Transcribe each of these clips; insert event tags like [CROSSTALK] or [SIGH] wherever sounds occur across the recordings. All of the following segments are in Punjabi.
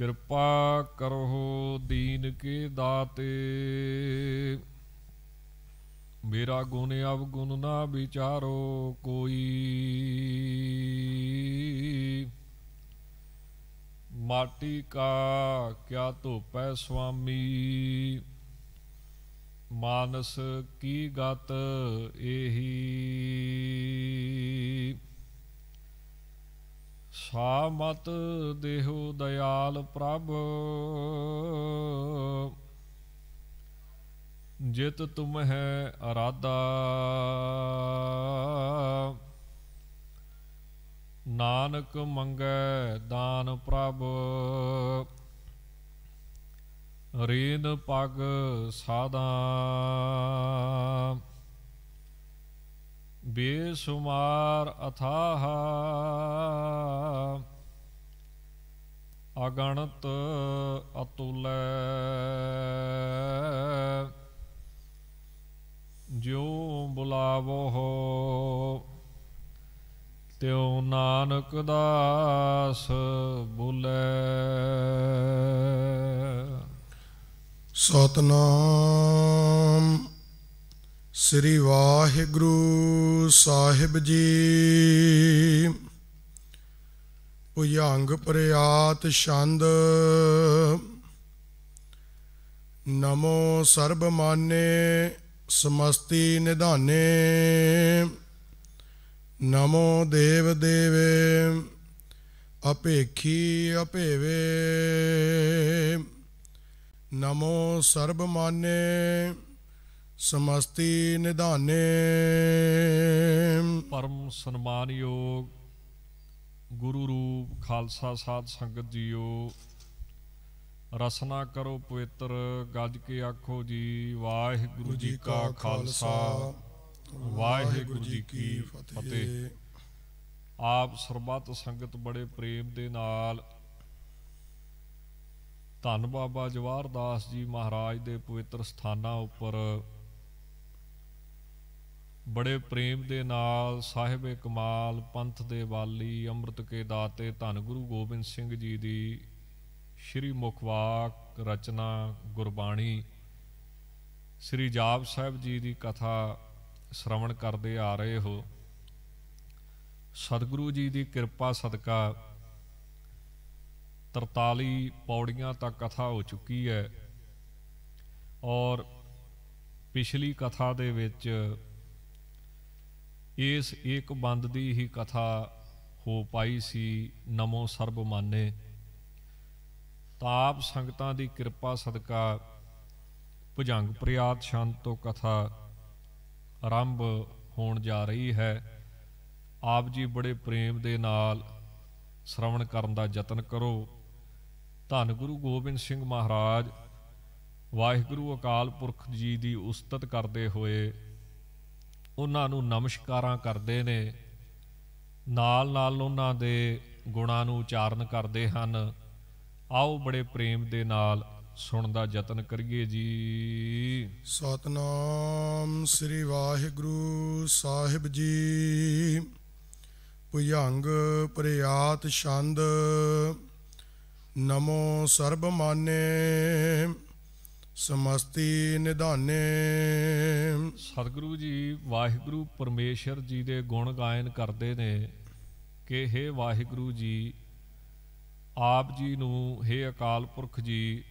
ਕਿਰਪਾ ਕਰੋ ਦੀਨ ਕੇ ਦਾਤੇ ਮੇਰਾ ਗੁਣ ਅਵਗੁਣ ਨਾ ਵਿਚਾਰੋ ਕੋਈ ਮਾਟੀ ਕਾ ਕਿਆ ਧੋਪੈ ਸੁਆਮੀ ਮਾਨਸ ਕੀ ਗਤ ਇਹੀ ਮਤ ਦੇਹੁ ਦਿਆਲ ਪ੍ਰਭ ਜਿਤ ਤੁਮ ਹੈ ਅਰਾਦਾ ਨਾਨਕ ਮੰਗੈ ਦਾਨ ਪ੍ਰਭ ਰੀਨ ਪਗ ਸਾਦਾ ਬੇਸ਼ੁਮਾਰ ਅਥਾਹ ਅਗਣਤ ਅਤੁਲੈ ਜੋ ਬੁਲਾਵੋ ਹੋ ਤਿਉ ਨਾਨਕ ਦਾਸ ਬੁਲੇ ਸਤਨਾਮ ਸ੍ਰੀ ਵਾਹਿਗੁਰੂ ਸਾਹਿਬ ਜੀ ਭੁਜੰਗ ਪ੍ਰਿਆਤ ਛੰਦ ਨਮੋ ਸਰਬਮਾਨੇ ਸਮਸਤੀ ਨਿਧਾਨੇ ਨਮੋ ਦੇਵ ਦੇਵੇ ਅਪੇਖੀ ਅਪੇਵੇ ਨਮੋ ਸਰਬਮਾਨੇ ਸਮਸਤੀ ਨਿਧਾਨੇ ਪਰਮ ਸਨਮਾਨਯੋਗ ਗੁਰੂ ਰੂਪ ਖਾਲਸਾ ਸਾਧ ਸੰਗਤ ਜੀਓ ਰਸਨਾ ਕਰੋ ਪਵਿੱਤਰ ਗੱਜ ਕੇ ਆਖੋ ਜੀ ਵਾਹਿਗੁਰੂ ਜੀ ਕਾ ਖਾਲਸਾ ਵਾਹਿਗੁਰੂ ਜੀ ਕੀ ਫਤਿਹ ਆਪ ਸਰਬੱਤ ਸੰਗਤ ਬੜੇ ਪ੍ਰੇਮ ਦੇ ਨਾਲ ਧੰਨ ਬਾਬਾ ਜਵਾਰਦਾਸ ਜੀ ਮਹਾਰਾਜ ਦੇ ਪਵਿੱਤਰ ਸਥਾਨਾਂ ਉੱਪਰ ਬੜੇ ਪ੍ਰੇਮ ਦੇ ਨਾਲ ਸਾਹਿਬੇ ਕਮਾਲ ਪੰਥ ਦੇ ਵਾਲੀ ਅੰਮ੍ਰਿਤ ਕੇ ਦਾਤੇ ਧੰਨ ਗੁਰੂ ਗੋਬਿੰਦ ਸਿੰਘ ਜੀ ਦੀ ਸ਼੍ਰੀ ਮੁਖਵਾਕ ਰਚਨਾ ਗੁਰਬਾਣੀ ਸ੍ਰੀ ਜਾਪ ਸਾਹਿਬ ਜੀ ਦੀ ਕਥਾ ਸ਼ਰਵਣ ਕਰਦੇ ਆ ਰਹੇ ਹੋ ਸਤਿਗੁਰੂ ਜੀ ਦੀ ਕਿਰਪਾ ਸਦਕਾ 43 ਪੌੜੀਆਂ ਤੱਕ ਕਥਾ ਹੋ ਚੁੱਕੀ ਹੈ ਔਰ ਪਿਛਲੀ ਕਥਾ ਦੇ ਵਿੱਚ ਇਸ ਇੱਕ ਬੰਦ ਦੀ ਹੀ ਕਥਾ ਹੋ ਪਾਈ ਸੀ ਨਮੋ ਸਰਬ ਮਾਨੇ ਤਾਪ ਸੰਗਤਾਂ ਦੀ ਕਿਰਪਾ ਸਦਕਾ ਭੁਜੰਗ ਪ੍ਰਿਆਤ ਸ਼ਾਂਤੋ ਕਥਾ ਆਰੰਭ ਹੋਣ ਜਾ ਰਹੀ ਹੈ ਆਪ ਜੀ ਬੜੇ ਪ੍ਰੇਮ ਦੇ ਨਾਲ ਸ਼ਰਵਣ ਕਰਨ ਦਾ ਯਤਨ ਕਰੋ ਧੰਨ ਗੁਰੂ ਗੋਬਿੰਦ ਸਿੰਘ ਮਹਾਰਾਜ ਵਾਹਿਗੁਰੂ ਅਕਾਲ ਪੁਰਖ ਜੀ ਦੀ ਉਸਤਤ ਕਰਦੇ ਹੋਏ ਉਹਨਾਂ ਨੂੰ ਨਮਸਕਾਰਾਂ ਕਰਦੇ ਨੇ ਨਾਲ ਨਾਲ ਉਹਨਾਂ ਦੇ ਗੁਣਾਂ ਨੂੰ ਉਚਾਰਨ ਕਰਦੇ ਹਨ ਆਓ ਬੜੇ ਪ੍ਰੇਮ ਦੇ ਨਾਲ ਸੁਣ ਦਾ ਯਤਨ ਕਰੀਏ ਜੀ ਸਤਨਾਮ ਸ੍ਰੀ ਵਾਹਿਗੁਰੂ ਸਾਹਿਬ ਜੀ ਪੁਯੰਗ ਪ੍ਰਿਆਤ ਛੰਦ ਨਮੋ ਸਰਬਮਾਨੇ ਸਮਸਤੀ ਨਿਧਾਨੇ ਸਤਿਗੁਰੂ ਜੀ ਵਾਹਿਗੁਰੂ ਪਰਮੇਸ਼ਰ ਜੀ ਦੇ ਗੁਣ ਗਾਇਨ ਕਰਦੇ ਨੇ ਕਿ हे ਵਾਹਿਗੁਰੂ ਜੀ ਆਪ ਜੀ ਨੂੰ हे ਅਕਾਲ ਪੁਰਖ ਜੀ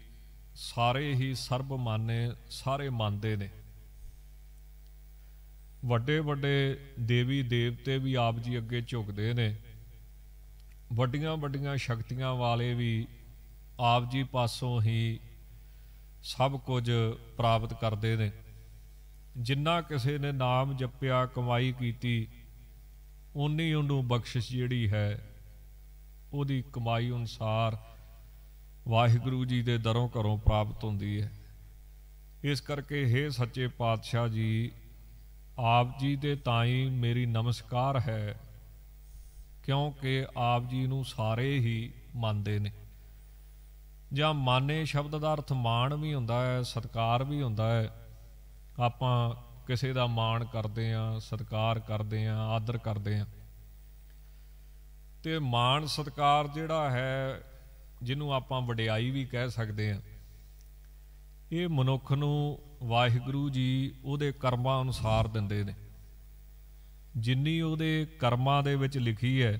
ਸਾਰੇ ਹੀ ਸਰਬ ਮਾਨੇ ਸਾਰੇ ਮੰਨਦੇ ਨੇ ਵੱਡੇ ਵੱਡੇ ਦੇਵੀ ਦੇਵਤੇ ਵੀ ਆਪ ਜੀ ਅੱਗੇ ਝੁਕਦੇ ਨੇ ਵੱਡੀਆਂ ਵੱਡੀਆਂ ਸ਼ਕਤੀਆਂ ਵਾਲੇ ਵੀ ਆਪ ਜੀ ਪਾਸੋਂ ਹੀ ਸਭ ਕੁਝ ਪ੍ਰਾਪਤ ਕਰਦੇ ਨੇ ਜਿੰਨਾ ਕਿਸੇ ਨੇ ਨਾਮ ਜਪਿਆ ਕਮਾਈ ਕੀਤੀ ਉਨੀ ਉਹਨੂੰ ਬਖਸ਼ਿਸ਼ ਜਿਹੜੀ ਹੈ ਉਹਦੀ ਕਮਾਈ ਅਨੁਸਾਰ ਵਾਹਿਗੁਰੂ ਜੀ ਦੇ ਦਰੋਂ ਘਰੋਂ ਪ੍ਰਾਪਤ ਹੁੰਦੀ ਹੈ ਇਸ ਕਰਕੇ हे ਸੱਚੇ ਪਾਤਸ਼ਾਹ ਜੀ ਆਪ ਜੀ ਦੇ ਤਾਈ ਮੇਰੀ ਨਮਸਕਾਰ ਹੈ ਕਿਉਂਕਿ ਆਪ ਜੀ ਨੂੰ ਸਾਰੇ ਹੀ ਮੰਨਦੇ ਨੇ ਜਾਂ ਮਾਨੇ ਸ਼ਬਦ ਦਾ ਅਰਥ ਮਾਣ ਵੀ ਹੁੰਦਾ ਹੈ ਸਤਕਾਰ ਵੀ ਹੁੰਦਾ ਹੈ ਆਪਾਂ ਕਿਸੇ ਦਾ ਮਾਣ ਕਰਦੇ ਆਂ ਸਤਕਾਰ ਕਰਦੇ ਆਂ ਆਦਰ ਕਰਦੇ ਆਂ ਤੇ ਮਾਣ ਸਤਕਾਰ ਜਿਹੜਾ ਹੈ ਜਿਹਨੂੰ ਆਪਾਂ ਵਡਿਆਈ ਵੀ ਕਹਿ ਸਕਦੇ ਆਂ ਇਹ ਮਨੁੱਖ ਨੂੰ ਵਾਹਿਗੁਰੂ ਜੀ ਉਹਦੇ ਕਰਮਾਂ ਅਨੁਸਾਰ ਦਿੰਦੇ ਨੇ ਜਿੰਨੀ ਉਹਦੇ ਕਰਮਾਂ ਦੇ ਵਿੱਚ ਲਿਖੀ ਹੈ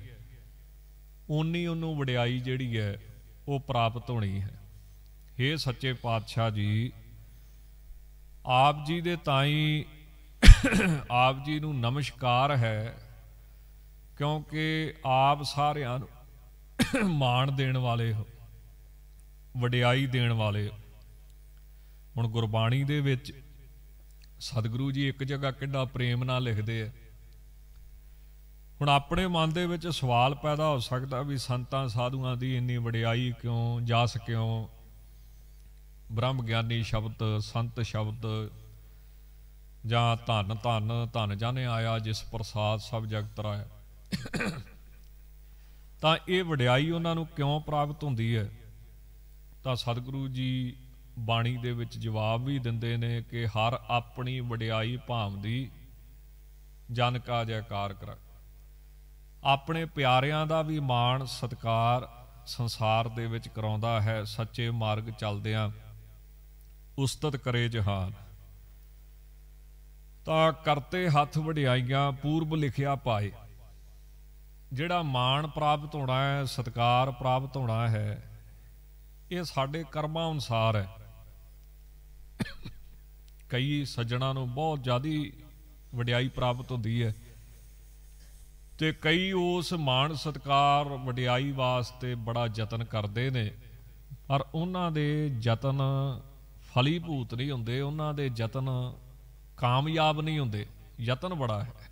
ਉਨੀ ਉਹਨੂੰ ਵਡਿਆਈ ਜਿਹੜੀ ਹੈ ਉਹ ਪ੍ਰਾਪਤ ਹੋਣੀ ਹੈ हे ਸੱਚੇ ਪਾਤਸ਼ਾਹ ਜੀ ਆਪ ਜੀ ਦੇ ਤਾਈ ਆਪ ਜੀ ਨੂੰ ਨਮਸਕਾਰ ਹੈ ਕਿਉਂਕਿ ਆਪ ਸਾਰਿਆਂ ਨੂੰ ਮਾਣ ਦੇਣ ਵਾਲੇ ਹੋ ਵਡਿਆਈ ਦੇਣ ਵਾਲੇ ਹੁਣ ਗੁਰਬਾਣੀ ਦੇ ਵਿੱਚ ਸਤਿਗੁਰੂ ਜੀ ਇੱਕ ਜਗ੍ਹਾ ਕਿੰਨਾ ਪ੍ਰੇਮ ਨਾਲ ਲਿਖਦੇ ਆ ਹੁਣ ਆਪਣੇ ਮਨ ਦੇ ਵਿੱਚ ਸਵਾਲ ਪੈਦਾ ਹੋ ਸਕਦਾ ਵੀ ਸੰਤਾਂ ਸਾਧੂਆਂ ਦੀ ਇੰਨੀ ਵਡਿਆਈ ਕਿਉਂ ਜਾਸ ਕਿਉਂ ਬ੍ਰਹਮ ਗਿਆਨੀ ਸ਼ਬਦ ਸੰਤ ਸ਼ਬਦ ਜਾਂ ਧਨ ਧਨ ਧਨ ਜਾਣੇ ਆਇਆ ਜਿਸ ਪ੍ਰਸਾਦ ਸਭ ਜਗਤ ਰਾਇ ਤਾਂ ਇਹ ਵਡਿਆਈ ਉਹਨਾਂ ਨੂੰ ਕਿਉਂ ਪ੍ਰਾਪਤ ਹੁੰਦੀ ਹੈ ਤਾਂ ਸਤਿਗੁਰੂ ਜੀ ਬਾਣੀ ਦੇ ਵਿੱਚ ਜਵਾਬ ਵੀ ਦਿੰਦੇ ਨੇ ਕਿ ਹਰ ਆਪਣੀ ਵਡਿਆਈ ਭਾਵ ਦੀ ਜਨ ਕਾ ਜੈਕਾਰ ਕਰਾ ਆਪਣੇ ਪਿਆਰਿਆਂ ਦਾ ਵੀ ਮਾਣ ਸਤਕਾਰ ਸੰਸਾਰ ਦੇ ਵਿੱਚ ਕਰਾਉਂਦਾ ਹੈ ਸੱਚੇ ਮਾਰਗ ਚੱਲਦਿਆਂ ਉਸਤਤ ਕਰੇ ਜਹਾਨ ਤਾਂ ਕਰਤੇ ਹੱਥ ਵਡਿਆਈਆਂ ਪੂਰਬ ਲਿਖਿਆ ਪਾਏ ਜਿਹੜਾ ਮਾਣ ਪ੍ਰਾਪਤ ਹੋਣਾ ਹੈ ਸਤਕਾਰ ਪ੍ਰਾਪਤ ਹੋਣਾ ਹੈ ਇਹ ਸਾਡੇ ਕਰਮਾਂ ਅਨੁਸਾਰ ਹੈ ਕਈ ਸੱਜਣਾ ਨੂੰ ਬਹੁਤ ਜ਼ਿਆਦੀ ਵਡਿਆਈ ਪ੍ਰਾਪਤ ਹੁੰਦੀ ਹੈ ਤੇ ਕਈ ਉਸ ਮਾਣ ਸਤਕਾਰ ਵਡਿਆਈ ਵਾਸਤੇ ਬੜਾ ਯਤਨ ਕਰਦੇ ਨੇ ਪਰ ਉਹਨਾਂ ਦੇ ਯਤਨ ਫਲੀਭੂਤ ਨਹੀਂ ਹੁੰਦੇ ਉਹਨਾਂ ਦੇ ਯਤਨ ਕਾਮਯਾਬ ਨਹੀਂ ਹੁੰਦੇ ਯਤਨ ਬੜਾ ਹੈ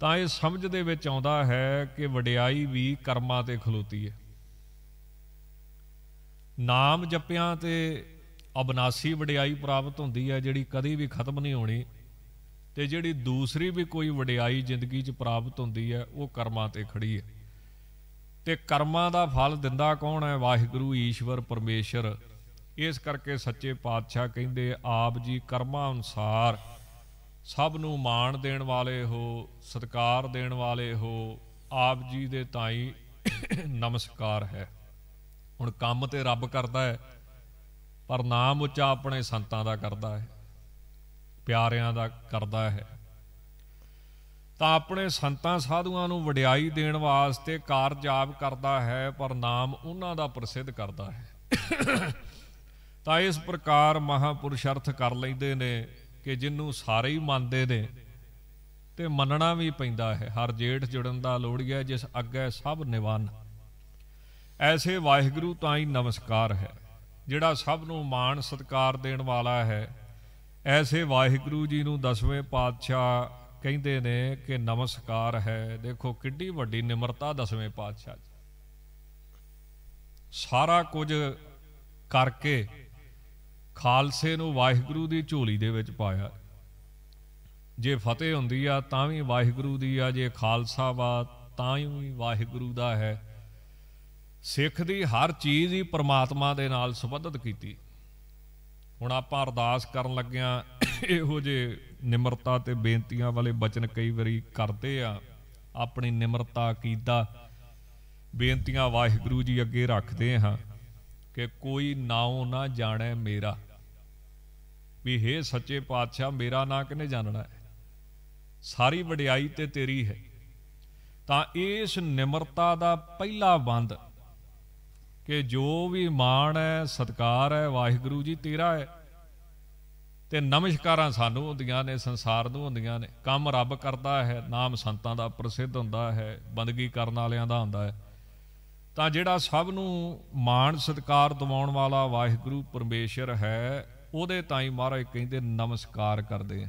ਤਾਂ ਇਹ ਸਮਝ ਦੇ ਵਿੱਚ ਆਉਂਦਾ ਹੈ ਕਿ ਵਡਿਆਈ ਵੀ ਕਰਮਾਂ ਤੇ ਖਲੋਤੀ ਹੈ ਨਾਮ ਜਪਿਆਂ ਤੇ ਅਬਨਾਸੀ ਵਡਿਆਈ ਪ੍ਰਾਪਤ ਹੁੰਦੀ ਹੈ ਜਿਹੜੀ ਕਦੀ ਵੀ ਖਤਮ ਨਹੀਂ ਹੋਣੀ ਤੇ ਜਿਹੜੀ ਦੂਸਰੀ ਵੀ ਕੋਈ ਵਡਿਆਈ ਜ਼ਿੰਦਗੀ 'ਚ ਪ੍ਰਾਪਤ ਹੁੰਦੀ ਹੈ ਉਹ ਕਰਮਾਂ ਤੇ ਖੜੀ ਹੈ ਤੇ ਕਰਮਾਂ ਦਾ ਫਲ ਦਿੰਦਾ ਕੌਣ ਹੈ ਵਾਹਿਗੁਰੂ ਈਸ਼ਵਰ ਪਰਮੇਸ਼ਰ ਇਸ ਕਰਕੇ ਸੱਚੇ ਪਾਤਸ਼ਾਹ ਕਹਿੰਦੇ ਆਪ ਜੀ ਕਰਮਾਂ ਅਨੁਸਾਰ ਸਭ ਨੂੰ ਮਾਣ ਦੇਣ ਵਾਲੇ ਹੋ ਸਤਕਾਰ ਦੇਣ ਵਾਲੇ ਹੋ ਆਪ ਜੀ ਦੇ ਤਾਈ ਨਮਸਕਾਰ ਹੈ ਹੁਣ ਕੰਮ ਤੇ ਰੱਬ ਕਰਦਾ ਹੈ ਪਰ ਨਾਮ ਉੱਚਾ ਆਪਣੇ ਸੰਤਾਂ ਦਾ ਕਰਦਾ ਹੈ ਪਿਆਰਿਆਂ ਦਾ ਕਰਦਾ ਹੈ ਤਾਂ ਆਪਣੇ ਸੰਤਾਂ ਸਾਧੂਆਂ ਨੂੰ ਵਡਿਆਈ ਦੇਣ ਵਾਸਤੇ ਕਾਰਜ ਆਪ ਕਰਦਾ ਹੈ ਪਰ ਨਾਮ ਉਹਨਾਂ ਦਾ ਪ੍ਰਸਿੱਧ ਕਰਦਾ ਹੈ ਤਾਂ ਇਸ ਪ੍ਰਕਾਰ ਮਹਾਪੁਰਸ਼ ਅਰਥ ਕਰ ਲੈਂਦੇ ਨੇ ਕਿ ਜਿੰਨੂੰ ਸਾਰੇ ਹੀ ਮੰਨਦੇ ਨੇ ਤੇ ਮੰਨਣਾ ਵੀ ਪੈਂਦਾ ਹੈ ਹਰ ਜੇਠ ਜੁੜਨ ਦਾ ਲੋੜੀਆ ਜਿਸ ਅੱਗੇ ਸਭ ਨਿਵਾਨ ਐਸੇ ਵਾਹਿਗੁਰੂ ਤਾਂ ਹੀ ਨਮਸਕਾਰ ਹੈ ਜਿਹੜਾ ਸਭ ਨੂੰ ਮਾਣ ਸਤਕਾਰ ਦੇਣ ਵਾਲਾ ਹੈ ਐਸੇ ਵਾਹਿਗੁਰੂ ਜੀ ਨੂੰ ਦਸਵੇਂ ਪਾਤਸ਼ਾਹ ਕਹਿੰਦੇ ਨੇ ਕਿ ਨਮਸਕਾਰ ਹੈ ਦੇਖੋ ਕਿੱਡੀ ਵੱਡੀ ਨਿਮਰਤਾ ਦਸਵੇਂ ਪਾਤਸ਼ਾਹ ਜੀ ਸਾਰਾ ਕੁਝ ਕਰਕੇ ਖਾਲਸੇ ਨੂੰ ਵਾਹਿਗੁਰੂ ਦੀ ਝੋਲੀ ਦੇ ਵਿੱਚ ਪਾਇਆ ਜੇ ਫਤਿਹ ਹੁੰਦੀ ਆ ਤਾਂ ਵੀ ਵਾਹਿਗੁਰੂ ਦੀ ਆ ਜੇ ਖਾਲਸਾ ਬਾ ਤਾਂ ਹੀ ਵਾਹਿਗੁਰੂ ਦਾ ਹੈ ਸਿੱਖ ਦੀ ਹਰ ਚੀਜ਼ ਹੀ ਪ੍ਰਮਾਤਮਾ ਦੇ ਨਾਲ ਸੰਬੰਧਿਤ ਕੀਤੀ ਹੁਣ ਆਪਾਂ ਅਰਦਾਸ ਕਰਨ ਲੱਗਿਆਂ ਇਹੋ ਜੇ ਨਿਮਰਤਾ ਤੇ ਬੇਨਤੀਆਂ ਵਾਲੇ ਬਚਨ ਕਈ ਵਾਰੀ ਕਰਦੇ ਆ ਆਪਣੀ ਨਿਮਰਤਾ ਕੀਦਾ ਬੇਨਤੀਆਂ ਵਾਹਿਗੁਰੂ ਜੀ ਅੱਗੇ ਰੱਖਦੇ ਹਾਂ ਕਿ ਕੋਈ ਨਾਉ ਨਾ ਜਾਣੇ ਮੇਰਾ ਵੀ ਹੇ ਸੱਚੇ ਪਾਤਸ਼ਾਹ ਮੇਰਾ ਨਾਂ ਕਿਨੇ ਜਾਣਣਾ ਹੈ ਸਾਰੀ ਵਡਿਆਈ ਤੇ ਤੇਰੀ ਹੈ ਤਾਂ ਇਸ ਨਿਮਰਤਾ ਦਾ ਪਹਿਲਾ ਬੰਦ ਕਿ ਜੋ ਵੀ ਮਾਣ ਹੈ ਸਤਕਾਰ ਹੈ ਵਾਹਿਗੁਰੂ ਜੀ ਤੇਰਾ ਹੈ ਤੇ ਨਮਸਕਾਰਾਂ ਸਾਨੂੰ ਹੁੰਦੀਆਂ ਨੇ ਸੰਸਾਰ ਨੂੰ ਹੁੰਦੀਆਂ ਨੇ ਕੰਮ ਰੱਬ ਕਰਦਾ ਹੈ ਨਾਮ ਸੰਤਾਂ ਦਾ ਪ੍ਰਸਿੱਧ ਹੁੰਦਾ ਹੈ ਬੰਦਗੀ ਕਰਨ ਵਾਲਿਆਂ ਦਾ ਹੁੰਦਾ ਹੈ ਤਾਂ ਜਿਹੜਾ ਸਭ ਨੂੰ ਮਾਣ ਸਤਕਾਰ ਦਿਵਾਉਣ ਵਾਲਾ ਵਾਹਿਗੁਰੂ ਪਰਮੇਸ਼ਰ ਹੈ ਉਹਦੇ ਤਾਂ ਹੀ ਮਹਾਰਾਜ ਕਹਿੰਦੇ ਨਮਸਕਾਰ ਕਰਦੇ ਆ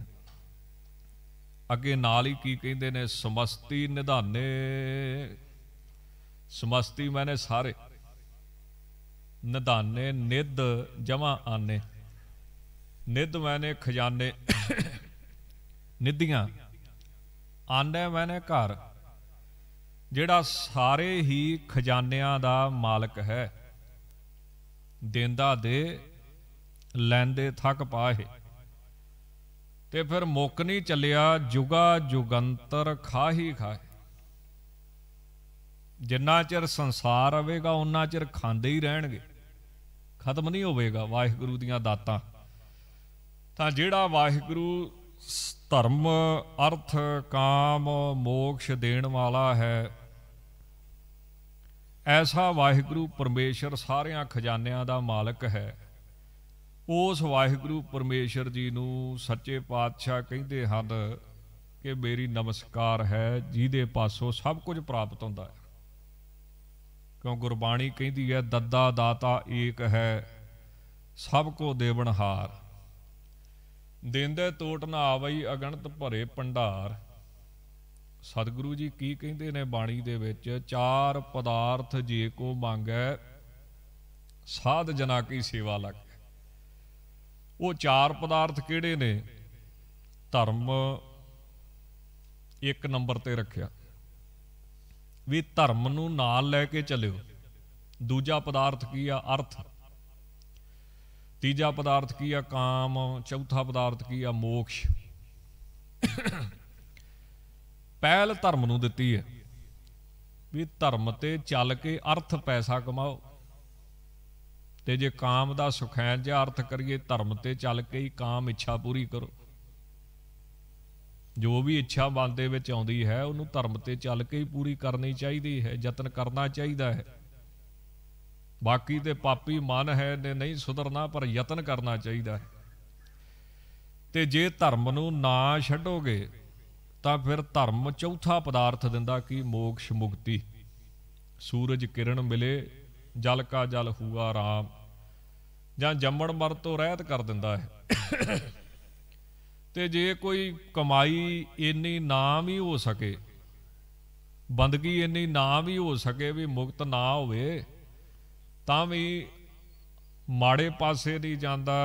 ਅੱਗੇ ਨਾਲ ਹੀ ਕੀ ਕਹਿੰਦੇ ਨੇ ਸਮਸਤੀ ਨਿਧਾਨੇ ਸਮਸਤੀ ਮੈਨੇ ਸਾਰੇ ਨਿਧਾਨੇ ਨਿੱਧ ਜਮਾ ਆਨੇ ਨਿੱਧ ਮੈਨੇ ਖਜ਼ਾਨੇ ਨਿੱਧੀਆਂ ਆਂਦੇ ਮੈਨੇ ਘਰ ਜਿਹੜਾ ਸਾਰੇ ਹੀ ਖਜ਼ਾਨਿਆਂ ਦਾ ਮਾਲਕ ਹੈ ਦੇਂਦਾ ਦੇ ਲੈਂਦੇ ਥੱਕ ਪਾਏ ਤੇ ਫਿਰ ਮੁੱਕ ਨਹੀਂ ਚੱਲਿਆ ਜੁਗਾ ਜੁਗੰਤਰ ਖਾਹੀ ਖਾਏ ਜਿੰਨਾ ਚਿਰ ਸੰਸਾਰ ਆਵੇਗਾ ਉਹਨਾਂ ਚਿਰ ਖਾਂਦੇ ਹੀ ਰਹਿਣਗੇ ਖਤਮ ਨਹੀਂ ਹੋਵੇਗਾ ਵਾਹਿਗੁਰੂ ਦੀਆਂ ਦਾਤਾਂ ਤਾਂ ਜਿਹੜਾ ਵਾਹਿਗੁਰੂ ਧਰਮ ਅਰਥ ਕਾਮ ਮੋਕਸ਼ ਦੇਣ ਵਾਲਾ ਹੈ ਐਸਾ ਵਾਹਿਗੁਰੂ ਪਰਮੇਸ਼ਰ ਸਾਰਿਆਂ ਖਜ਼ਾਨਿਆਂ ਦਾ ਮਾਲਕ ਹੈ ਉਸ ਵਾਹਿਗੁਰੂ ਪਰਮੇਸ਼ਰ ਜੀ ਨੂੰ ਸੱਚੇ ਪਾਤਸ਼ਾਹ ਕਹਿੰਦੇ ਹਨ ਕਿ ਮੇਰੀ ਨਮਸਕਾਰ ਹੈ ਜਿਹਦੇ ਪਾਸੋਂ ਸਭ ਕੁਝ ਪ੍ਰਾਪਤ ਹੁੰਦਾ ਹੈ ਕਿਉਂ ਗੁਰਬਾਣੀ ਕਹਿੰਦੀ ਹੈ ਦੱਦਾ ਦਾਤਾ ਏਕ ਹੈ ਸਭ ਕੋ ਦੇਵਨਹਾਰ ਦੇਂਦੇ ਟੋਟ ਨਾ ਆਵਈ ਅਗਣਤ ਭਰੇ ਭੰਡਾਰ ਸਤਿਗੁਰੂ ਜੀ ਕੀ ਕਹਿੰਦੇ ਨੇ ਬਾਣੀ ਦੇ ਵਿੱਚ ਚਾਰ ਪਦਾਰਥ ਜੇ ਕੋ ਮੰਗੈ ਸਾਧ ਜਨਾ ਕੀ ਸੇਵਾ ਲਗ ਉਹ ਚਾਰ ਪਦਾਰਥ ਕਿਹੜੇ ਨੇ ਧਰਮ ਇੱਕ ਨੰਬਰ ਤੇ ਰੱਖਿਆ ਵੀ ਧਰਮ ਨੂੰ ਨਾਲ ਲੈ ਕੇ ਚੱਲਿਓ ਦੂਜਾ ਪਦਾਰਥ ਕੀ ਆ ਅਰਥ ਤੀਜਾ ਪਦਾਰਥ ਕੀ ਆ ਕਾਮ ਚੌਥਾ ਪਦਾਰਥ ਕੀ ਆ ਮੋਕਸ਼ ਪਹਿਲ ਧਰਮ ਨੂੰ ਦਿੱਤੀ ਹੈ ਵੀ ਧਰਮ ਤੇ ਚੱਲ ਕੇ ਅਰਥ ਪੈਸਾ ਕਮਾਓ ਤੇ ਜੇ ਕਾਮ ਦਾ ਸੁਖੈਨ ਜਾਂ ਅਰਥ ਕਰੀਏ ਧਰਮ ਤੇ ਚੱਲ ਕੇ ਹੀ ਕਾਮ ਇੱਛਾ ਪੂਰੀ ਕਰੋ ਜੋ ਵੀ ਇੱਛਾ ਮਨ ਦੇ ਵਿੱਚ ਆਉਂਦੀ ਹੈ ਉਹਨੂੰ ਧਰਮ ਤੇ ਚੱਲ ਕੇ ਹੀ ਪੂਰੀ ਕਰਨੀ ਚਾਹੀਦੀ ਹੈ ਯਤਨ ਕਰਨਾ ਚਾਹੀਦਾ ਹੈ ਬਾਕੀ ਤੇ ਪਾਪੀ ਮਨ ਹੈ ਨੇ ਨਹੀਂ ਸੁਧਰਨਾ ਪਰ ਯਤਨ ਕਰਨਾ ਚਾਹੀਦਾ ਹੈ ਤੇ ਜੇ ਧਰਮ ਨੂੰ ਨਾ ਛੱਡੋਗੇ ਤਾਂ ਫਿਰ ਧਰਮ ਚੌਥਾ ਪਦਾਰਥ ਦਿੰਦਾ ਕਿ ਮੋਕਸ਼ ਮੁਕਤੀ ਸੂਰਜ ਕਿਰਨ ਮਿਲੇ ਜਲ ਕਾ ਜਲ ਹੂਆ ਰਾਮ ਜਾਂ ਜੰਮਣ ਮਰ ਤੋਂ ਰਹਿਤ ਕਰ ਦਿੰਦਾ ਹੈ ਤੇ ਜੇ ਕੋਈ ਕਮਾਈ ਇੰਨੀ ਨਾ ਵੀ ਹੋ ਸਕੇ ਬੰਦਗੀ ਇੰਨੀ ਨਾ ਵੀ ਹੋ ਸਕੇ ਵੀ ਮੁਕਤ ਨਾ ਹੋਵੇ ਤਾਂ ਵੀ ਮਾੜੇ ਪਾਸੇ ਨਹੀਂ ਜਾਂਦਾ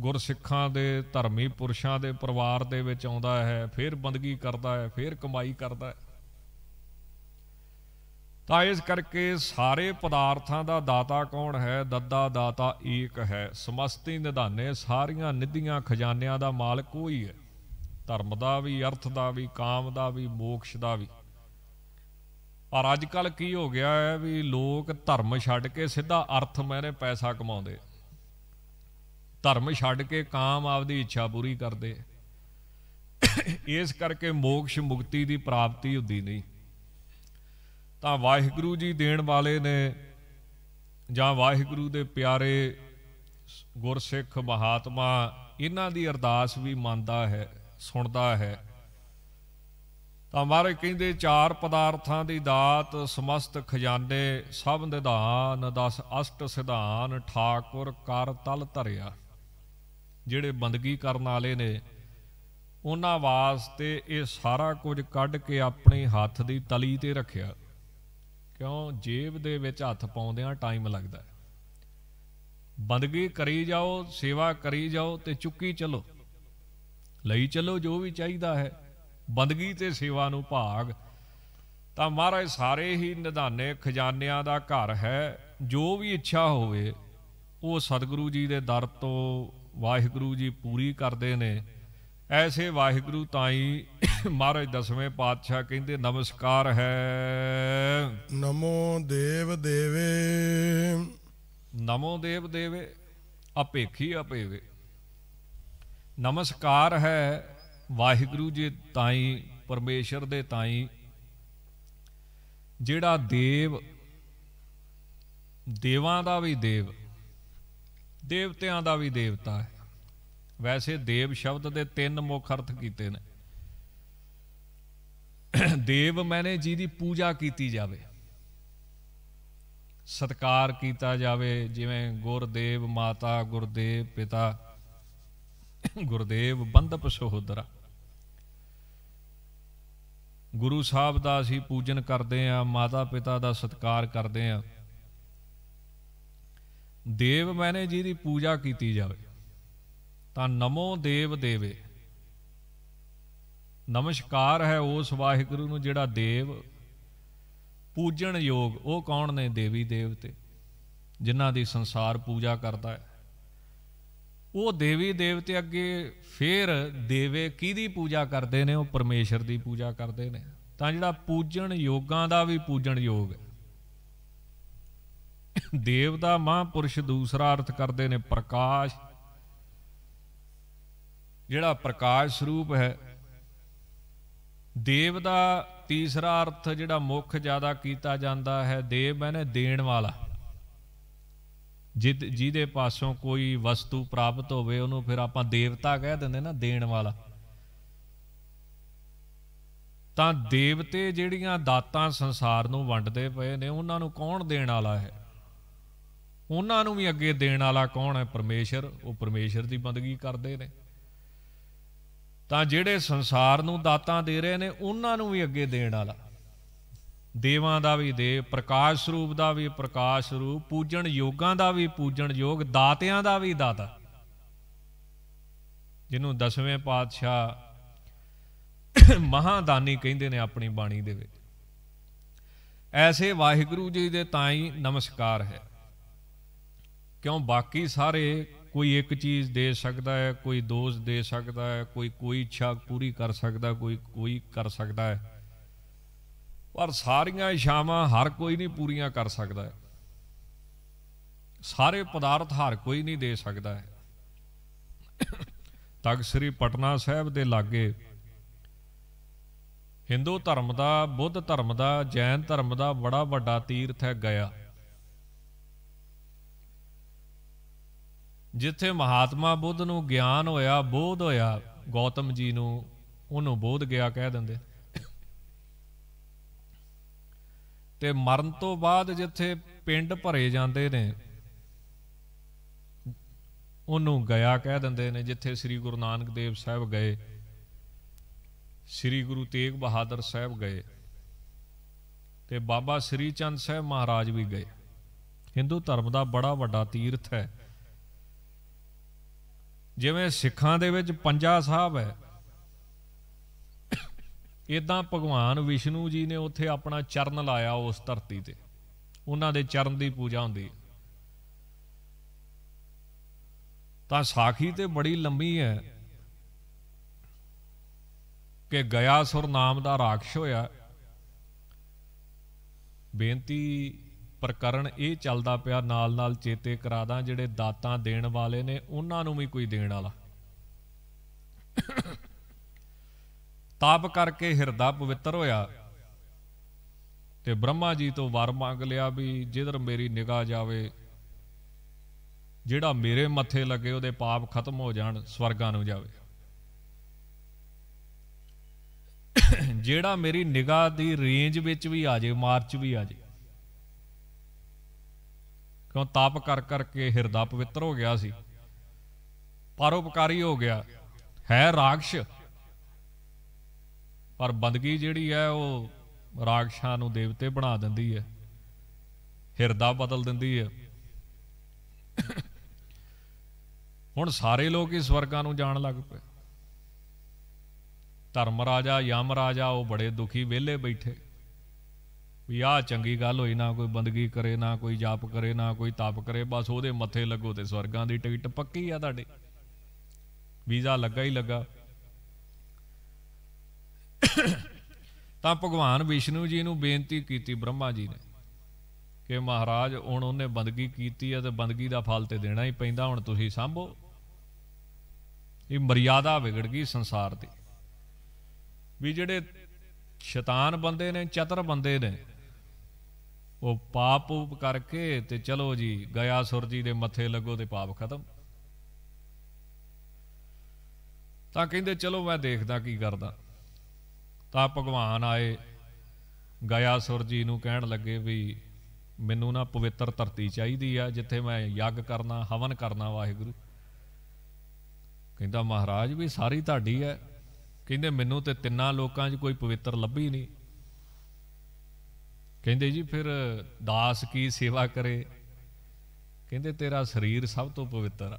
ਗੁਰਸਿੱਖਾਂ ਦੇ ਧਰਮੀ ਪੁਰਸ਼ਾਂ ਦੇ ਪਰਿਵਾਰ ਦੇ ਵਿੱਚ ਆਉਂਦਾ ਹੈ ਫਿਰ ਬੰਦਗੀ ਕਰਦਾ ਹੈ ਫਿਰ ਕਮਾਈ ਕਰਦਾ ਹੈ ਤਾਂ ਇਸ ਕਰਕੇ ਸਾਰੇ ਪਦਾਰਥਾਂ ਦਾ ਦਾਤਾ ਕੌਣ ਹੈ ਦੱਦਾ ਦਾਤਾ ਏਕ ਹੈ ਸਮਸਤੀ ਨਿਧਾਨੇ ਸਾਰੀਆਂ ਨਿਧੀਆਂ ਖਜ਼ਾਨਿਆਂ ਦਾ ਮਾਲਕ ਉਹ ਹੈ ਧਰਮ ਦਾ ਵੀ ਅਰਥ ਦਾ ਵੀ ਕਾਮ ਦਾ ਵੀ ਮੋਕਸ਼ ਦਾ ਵੀ ਪਰ ਅੱਜ ਕੱਲ ਕੀ ਹੋ ਗਿਆ ਹੈ ਵੀ ਲੋਕ ਧਰਮ ਛੱਡ ਕੇ ਸਿੱਧਾ ਅਰਥ ਮੈਨੇ ਪੈਸਾ ਕਮਾਉਂਦੇ ਧਰਮ ਛੱਡ ਕੇ ਕਾਮ ਆਪਦੀ ਇੱਛਾ ਪੂਰੀ ਕਰਦੇ ਇਸ ਕਰਕੇ ਮੋਕਸ਼ ਮੁਕਤੀ ਦੀ ਪ੍ਰਾਪਤੀ ਹੁੰਦੀ ਨਹੀਂ ਤਾਂ ਵਾਹਿਗੁਰੂ ਜੀ ਦੇਣ ਵਾਲੇ ਨੇ ਜਾਂ ਵਾਹਿਗੁਰੂ ਦੇ ਪਿਆਰੇ ਗੁਰਸਿੱਖ ਮਹਾਤਮਾ ਇਹਨਾਂ ਦੀ ਅਰਦਾਸ ਵੀ ਮੰਨਦਾ ਹੈ ਸੁਣਦਾ ਹੈ ਤਾਂ ਮਾਰੇ ਕਹਿੰਦੇ ਚਾਰ ਪਦਾਰਥਾਂ ਦੀ ਦਾਤ ਸਮਸਤ ਖਜ਼ਾਨੇ ਸਭ ਨਿਧਾਨ ਦਸ ਅਸ਼ਟ ਸਿਧਾਨ ਠਾਕੁਰ ਕਰ ਤਲ ਧਰਿਆ ਜਿਹੜੇ ਬੰਦਗੀ ਕਰਨ ਵਾਲੇ ਨੇ ਉਹਨਾਂ ਵਾਸਤੇ ਇਹ ਸਾਰਾ ਕੁਝ ਕੱਢ ਕੇ ਆਪਣੇ ਹੱਥ ਦੀ ਤਲੀ ਤੇ ਰੱਖਿਆ ਕਿਉਂ ਜੇਬ ਦੇ ਵਿੱਚ ਹੱਥ ਪਾਉਂਦਿਆਂ ਟਾਈਮ ਲੱਗਦਾ ਹੈ ਬੰਦਗੀ ਕਰੀ ਜਾਓ ਸੇਵਾ ਕਰੀ ਜਾਓ ਤੇ ਚੁੱਕੀ ਚਲੋ ਲਈ ਚਲੋ ਜੋ ਵੀ ਚਾਹੀਦਾ ਹੈ ਬੰਦਗੀ ਤੇ ਸੇਵਾ ਨੂੰ ਭਾਗ ਤਾਂ ਮਹਾਰਾਜ ਸਾਰੇ ਹੀ ਨਿਧਾਨੇ ਖਜ਼ਾਨਿਆਂ ਦਾ ਘਰ ਹੈ ਜੋ ਵੀ ਇੱਛਾ ਹੋਵੇ ਉਹ ਸਤਿਗੁਰੂ ਜੀ ਦੇ ਦਰ ਤੋਂ ਵਾਹਿਗੁਰੂ ਜੀ ਪੂਰੀ ਕਰਦੇ ਨੇ ਐਸੇ ਵਾਹਿਗੁਰੂ ਤਾਈ ਮਹਾਰਾਜ ਦਸਵੇਂ ਪਾਤਸ਼ਾਹ ਕਹਿੰਦੇ ਨਮਸਕਾਰ ਹੈ ਨਮੋ ਦੇਵ ਦੇਵੇ ਨਮੋ ਦੇਵ ਦੇਵੇ ਅਪੇਖੀ ਅਪੇਵੇ ਨਮਸਕਾਰ ਹੈ ਵਾਹਿਗੁਰੂ ਜੀ ਤਾਈ ਪਰਮੇਸ਼ਰ ਦੇ ਤਾਈ ਜਿਹੜਾ ਦੇਵ ਦੇਵਾਂ ਦਾ ਵੀ ਦੇਵ ਦੇਵਤਿਆਂ ਦਾ ਵੀ ਦੇਵਤਾ ਹੈ ਵੈਸੇ ਦੇਵ ਸ਼ਬਦ ਦੇ ਤਿੰਨ ਮੁੱਖ ਅਰਥ ਕੀਤੇ ਨੇ ਦੇਵ ਮੈਨੇ ਜਿਹਦੀ ਪੂਜਾ ਕੀਤੀ ਜਾਵੇ ਸਤਕਾਰ ਕੀਤਾ ਜਾਵੇ ਜਿਵੇਂ ਗੁਰਦੇਵ ਮਾਤਾ ਗੁਰਦੇਵ ਪਿਤਾ ਗੁਰਦੇਵ ਬੰਦਪ ਸੋਹਦਰਾ ਗੁਰੂ ਸਾਹਿਬ ਦਾ ਅਸੀਂ ਪੂਜਨ ਕਰਦੇ ਆ ਮਾਤਾ ਪਿਤਾ ਦਾ ਸਤਕਾਰ ਕਰਦੇ ਆ ਦੇਵ ਮੈਨੇ ਜਿਹਦੀ ਪੂਜਾ ਕੀਤੀ ਜਾਵੇ ਤਾਂ ਨਮੋ ਦੇਵ ਦੇਵੇ ਨਮਸਕਾਰ ਹੈ ਉਸ ਵਾਹਿਗੁਰੂ ਨੂੰ ਜਿਹੜਾ ਦੇਵ ਪੂਜਣ ਯੋਗ ਉਹ ਕੌਣ ਨੇ ਦੇਵੀ ਦੇਵਤੇ ਜਿਨ੍ਹਾਂ ਦੀ ਸੰਸਾਰ ਪੂਜਾ ਕਰਦਾ ਹੈ ਉਹ ਦੇਵੀ ਦੇਵਤੇ ਅੱਗੇ ਫੇਰ ਦੇਵੇ ਕਿਹਦੀ ਪੂਜਾ ਕਰਦੇ ਨੇ ਉਹ ਪਰਮੇਸ਼ਰ ਦੀ ਪੂਜਾ ਕਰਦੇ ਨੇ ਤਾਂ ਜਿਹੜਾ ਪੂਜਣ ਯੋਗਾਂ ਦਾ ਵੀ ਪੂਜਣ ਯੋਗ ਹੈ ਦੇਵ ਦਾ ਮਹਾਪੁਰਸ਼ ਦੂਸਰਾ ਅਰਥ ਕਰਦੇ ਨੇ ਪ੍ਰਕਾਸ਼ ਜਿਹੜਾ ਪ੍ਰਕਾਸ਼ ਸਰੂਪ ਹੈ ਦੇਵ ਦਾ ਤੀਸਰਾ ਅਰਥ ਜਿਹੜਾ ਮੁੱਖ ਜ਼ਿਆਦਾ ਕੀਤਾ ਜਾਂਦਾ ਹੈ ਦੇਵ ਮੈਨੇ ਦੇਣ ਵਾਲਾ ਜਿਦ ਜਿਹਦੇ ਪਾਸੋਂ ਕੋਈ ਵਸਤੂ ਪ੍ਰਾਪਤ ਹੋਵੇ ਉਹਨੂੰ ਫਿਰ ਆਪਾਂ ਦੇਵਤਾ ਕਹਿ ਦਿੰਦੇ ਨਾ ਦੇਣ ਵਾਲਾ ਤਾਂ ਦੇਵਤੇ ਜਿਹੜੀਆਂ ਦਾਤਾਂ ਸੰਸਾਰ ਨੂੰ ਵੰਡਦੇ ਪਏ ਨੇ ਉਹਨਾਂ ਨੂੰ ਕੌਣ ਦੇਣ ਵਾਲਾ ਹੈ ਉਹਨਾਂ ਨੂੰ ਵੀ ਅੱਗੇ ਦੇਣ ਵਾਲਾ ਕੌਣ ਹੈ ਪਰਮੇਸ਼ਰ ਉਹ ਪਰਮੇਸ਼ਰ ਦੀ ਬੰਦਗੀ ਕਰਦੇ ਨੇ ਤਾਂ ਜਿਹੜੇ ਸੰਸਾਰ ਨੂੰ ਦਾਤਾਂ ਦੇ ਰਹੇ ਨੇ ਉਹਨਾਂ ਨੂੰ ਵੀ ਅੱਗੇ ਦੇਣ ਵਾਲਾ ਦੇਵਾਂ ਦਾ ਵੀ ਦੇ ਪ੍ਰਕਾਸ਼ ਰੂਪ ਦਾ ਵੀ ਪ੍ਰਕਾਸ਼ ਰੂਪ ਪੂਜਣ ਯੋਗਾਂ ਦਾ ਵੀ ਪੂਜਣ ਯੋਗ ਦਾਤਿਆਂ ਦਾ ਵੀ ਦਾਤਾ ਜਿਹਨੂੰ ਦਸਵੇਂ ਪਾਤਸ਼ਾਹ ਮਹਾਦਾਨੀ ਕਹਿੰਦੇ ਨੇ ਆਪਣੀ ਬਾਣੀ ਦੇ ਵਿੱਚ ਐਸੇ ਵਾਹਿਗੁਰੂ ਜੀ ਦੇ ਤਾਂ ਹੀ ਨਮਸਕਾਰ ਹੈ ਕਿਉਂ ਬਾਕੀ ਸਾਰੇ ਕੋਈ ਇੱਕ ਚੀਜ਼ ਦੇ ਸਕਦਾ ਹੈ ਕੋਈ ਦੋਸ਼ ਦੇ ਸਕਦਾ ਹੈ ਕੋਈ ਕੋਈ ਇੱਛਾ ਪੂਰੀ ਕਰ ਸਕਦਾ ਕੋਈ ਕੋਈ ਕਰ ਸਕਦਾ ਹੈ ਪਰ ਸਾਰੀਆਂ ਇਸ਼ਾਵਾਂ ਹਰ ਕੋਈ ਨਹੀਂ ਪੂਰੀਆਂ ਕਰ ਸਕਦਾ ਸਾਰੇ ਪਦਾਰਥ ਹਰ ਕੋਈ ਨਹੀਂ ਦੇ ਸਕਦਾ ਹੈ ਸ੍ਰੀ ਪਟਨਾ ਸਾਹਿਬ ਦੇ ਲਾਗੇ ਹਿੰਦੂ ਧਰਮ ਦਾ ਬੁੱਧ ਧਰਮ ਦਾ ਜੈਨ ਧਰਮ ਦਾ ਬੜਾ ਵੱਡਾ ਤੀਰਥ ਹੈ ਗਿਆ ਜਿੱਥੇ ਮਹਾਤਮਾ ਬੁੱਧ ਨੂੰ ਗਿਆਨ ਹੋਇਆ ਬੋਧ ਹੋਇਆ ਗੌਤਮ ਜੀ ਨੂੰ ਉਹਨੂੰ ਬੋਧ ਗਿਆ ਕਹਿ ਦਿੰਦੇ ਤੇ ਮਰਨ ਤੋਂ ਬਾਅਦ ਜਿੱਥੇ ਪਿੰਡ ਭਰੇ ਜਾਂਦੇ ਨੇ ਉਹਨੂੰ ਗਿਆ ਕਹਿ ਦਿੰਦੇ ਨੇ ਜਿੱਥੇ ਸ੍ਰੀ ਗੁਰੂ ਨਾਨਕ ਦੇਵ ਸਾਹਿਬ ਗਏ ਸ੍ਰੀ ਗੁਰੂ ਤੇਗ ਬਹਾਦਰ ਸਾਹਿਬ ਗਏ ਤੇ ਬਾਬਾ ਸ੍ਰੀ ਚੰਦ ਸਾਹਿਬ ਮਹਾਰਾਜ ਵੀ ਗਏ ਹਿੰਦੂ ਧਰਮ ਦਾ ਬੜਾ ਵੱਡਾ ਤੀਰਥ ਹੈ ਜਿਵੇਂ ਸਿੱਖਾਂ ਦੇ ਵਿੱਚ ਪੰਜਾ ਸਾਹਿਬ ਹੈ ਇਦਾਂ ਭਗਵਾਨ ਵਿਸ਼ਨੂੰ ਜੀ ਨੇ ਉੱਥੇ ਆਪਣਾ ਚਰਨ ਲਾਇਆ ਉਸ ਧਰਤੀ ਤੇ ਉਹਨਾਂ ਦੇ ਚਰਨ ਦੀ ਪੂਜਾ ਹੁੰਦੀ ਹੈ ਤਾਂ ਸਾਖੀ ਤੇ ਬੜੀ ਲੰਮੀ ਹੈ ਕਿ ਗਿਆਸੁਰ ਨਾਮ ਦਾ ਰਾਖਸ਼ ਹੋਇਆ ਬੇਨਤੀ ਪ੍ਰਕਰਨ ਇਹ ਚੱਲਦਾ ਪਿਆ ਨਾਲ-ਨਾਲ ਚੇਤੇ ਕਰਾਦਾ ਜਿਹੜੇ ਦਾਤਾਂ ਦੇਣ ਵਾਲੇ ਨੇ ਉਹਨਾਂ ਨੂੰ ਵੀ ਕੋਈ ਦੇਣ ਵਾਲਾ ਤਾਪ ਕਰਕੇ ਹਿਰਦਾ ਪਵਿੱਤਰ ਹੋਇਆ ਤੇ ਬ੍ਰਹਮਾ ਜੀ ਤੋਂ ਵਰ ਮੰਗ ਲਿਆ ਵੀ ਜਿੱਧਰ ਮੇਰੀ ਨਿਗਾਹ ਜਾਵੇ ਜਿਹੜਾ ਮੇਰੇ ਮੱਥੇ ਲੱਗੇ ਉਹਦੇ ਪਾਪ ਖਤਮ ਹੋ ਜਾਣ ਸਵਰਗਾਂ ਨੂੰ ਜਾਵੇ ਜਿਹੜਾ ਮੇਰੀ ਨਿਗਾਹ ਦੀ ਰੇਂਜ ਵਿੱਚ ਵੀ ਆ ਜਾਏ ਮਾਰਚ ਵੀ ਆ ਜਾਏ ਕਿਉਂ ਤਾਪ ਕਰ ਕਰਕੇ ਹਿਰਦਾ ਪਵਿੱਤਰ ਹੋ ਗਿਆ ਸੀ ਪਰਉਪਕਾਰੀ ਹੋ ਗਿਆ ਹੈ ਰਾਖਸ਼ ਪਰ ਬੰਦਗੀ ਜਿਹੜੀ ਹੈ ਉਹ ਰਾਖਸ਼ਾਂ ਨੂੰ ਦੇਵਤੇ ਬਣਾ ਦਿੰਦੀ ਹੈ ਹਿਰਦਾ ਬਦਲ ਦਿੰਦੀ ਹੈ ਹੁਣ ਸਾਰੇ ਲੋਕ ਹੀ ਸਵਰਗਾਂ ਨੂੰ ਜਾਣ ਲੱਗ ਪਏ ਧਰਮ ਰਾਜਾ ਯਮ ਰਾਜਾ ਉਹ ਬੜੇ ਦੁਖੀ ਵਿਹਲੇ ਬੈਠੇ ਵੀ ਆ ਚੰਗੀ ਗੱਲ ਹੋਈ ਨਾ ਕੋਈ ਬੰਦਗੀ ਕਰੇ ਨਾ ਕੋਈ ਜਾਪ ਕਰੇ ਨਾ ਕੋਈ ਤਪ ਕਰੇ ਬਸ ਉਹਦੇ ਮੱਥੇ ਲੱਗੋ ਤੇ ਸਵਰਗਾਂ ਦੀ ਟਿਕਟ ਪੱਕੀ ਆ ਤੁਹਾਡੇ ਵੀਜ਼ਾ ਲੱਗਾ ਹੀ ਲੱਗਾ ਤਾਂ ਭਗਵਾਨ ਵਿਸ਼ਨੂੰ ਜੀ ਨੂੰ ਬੇਨਤੀ ਕੀਤੀ ਬ੍ਰਹਮਾ ਜੀ ਨੇ ਕਿ ਮਹਾਰਾਜ ਹੁਣ ਉਹਨੇ ਬੰਦਗੀ ਕੀਤੀ ਹੈ ਤੇ ਬੰਦਗੀ ਦਾ ਫਲ ਤੇ ਦੇਣਾ ਹੀ ਪੈਂਦਾ ਹੁਣ ਤੁਸੀਂ ਸੰਭੋ ਇਹ ਮਰਿਆਦਾ ਵਿਗੜ ਗਈ ਸੰਸਾਰ ਦੀ ਵੀ ਜਿਹੜੇ ਸ਼ੈਤਾਨ ਬੰਦੇ ਨੇ ਚਤਰ ਬੰਦੇ ਨੇ ਉਹ ਪਾਪ ਉਪ ਕਰਕੇ ਤੇ ਚਲੋ ਜੀ ਗਿਆ ਸੁਰ ਜੀ ਦੇ ਮੱਥੇ ਲੱਗੋ ਤੇ ਪਾਪ ਖਤਮ ਤਾਂ ਕਹਿੰਦੇ ਚਲੋ ਮੈਂ ਦੇਖਦਾ ਕੀ ਕਰਦਾ ਤਾਂ ਭਗਵਾਨ ਆਏ ਗਿਆ ਸੁਰ ਜੀ ਨੂੰ ਕਹਿਣ ਲੱਗੇ ਵੀ ਮੈਨੂੰ ਨਾ ਪਵਿੱਤਰ ਧਰਤੀ ਚਾਹੀਦੀ ਆ ਜਿੱਥੇ ਮੈਂ ਯੱਗ ਕਰਨਾ ਹਵਨ ਕਰਨਾ ਵਾਹਿਗੁਰੂ ਕਹਿੰਦਾ ਮਹਾਰਾਜ ਵੀ ਸਾਰੀ ਤੁਹਾਡੀ ਹੈ ਕਹਿੰਦੇ ਮੈਨੂੰ ਤੇ ਤਿੰਨਾਂ ਲੋਕਾਂ 'ਚ ਕੋਈ ਪਵਿੱਤਰ ਲੱਭੀ ਨਹੀਂ ਕਹਿੰਦੇ ਜੀ ਫਿਰ ਦਾਸ ਕੀ ਸੇਵਾ ਕਰੇ ਕਹਿੰਦੇ ਤੇਰਾ ਸਰੀਰ ਸਭ ਤੋਂ ਪਵਿੱਤਰ ਆ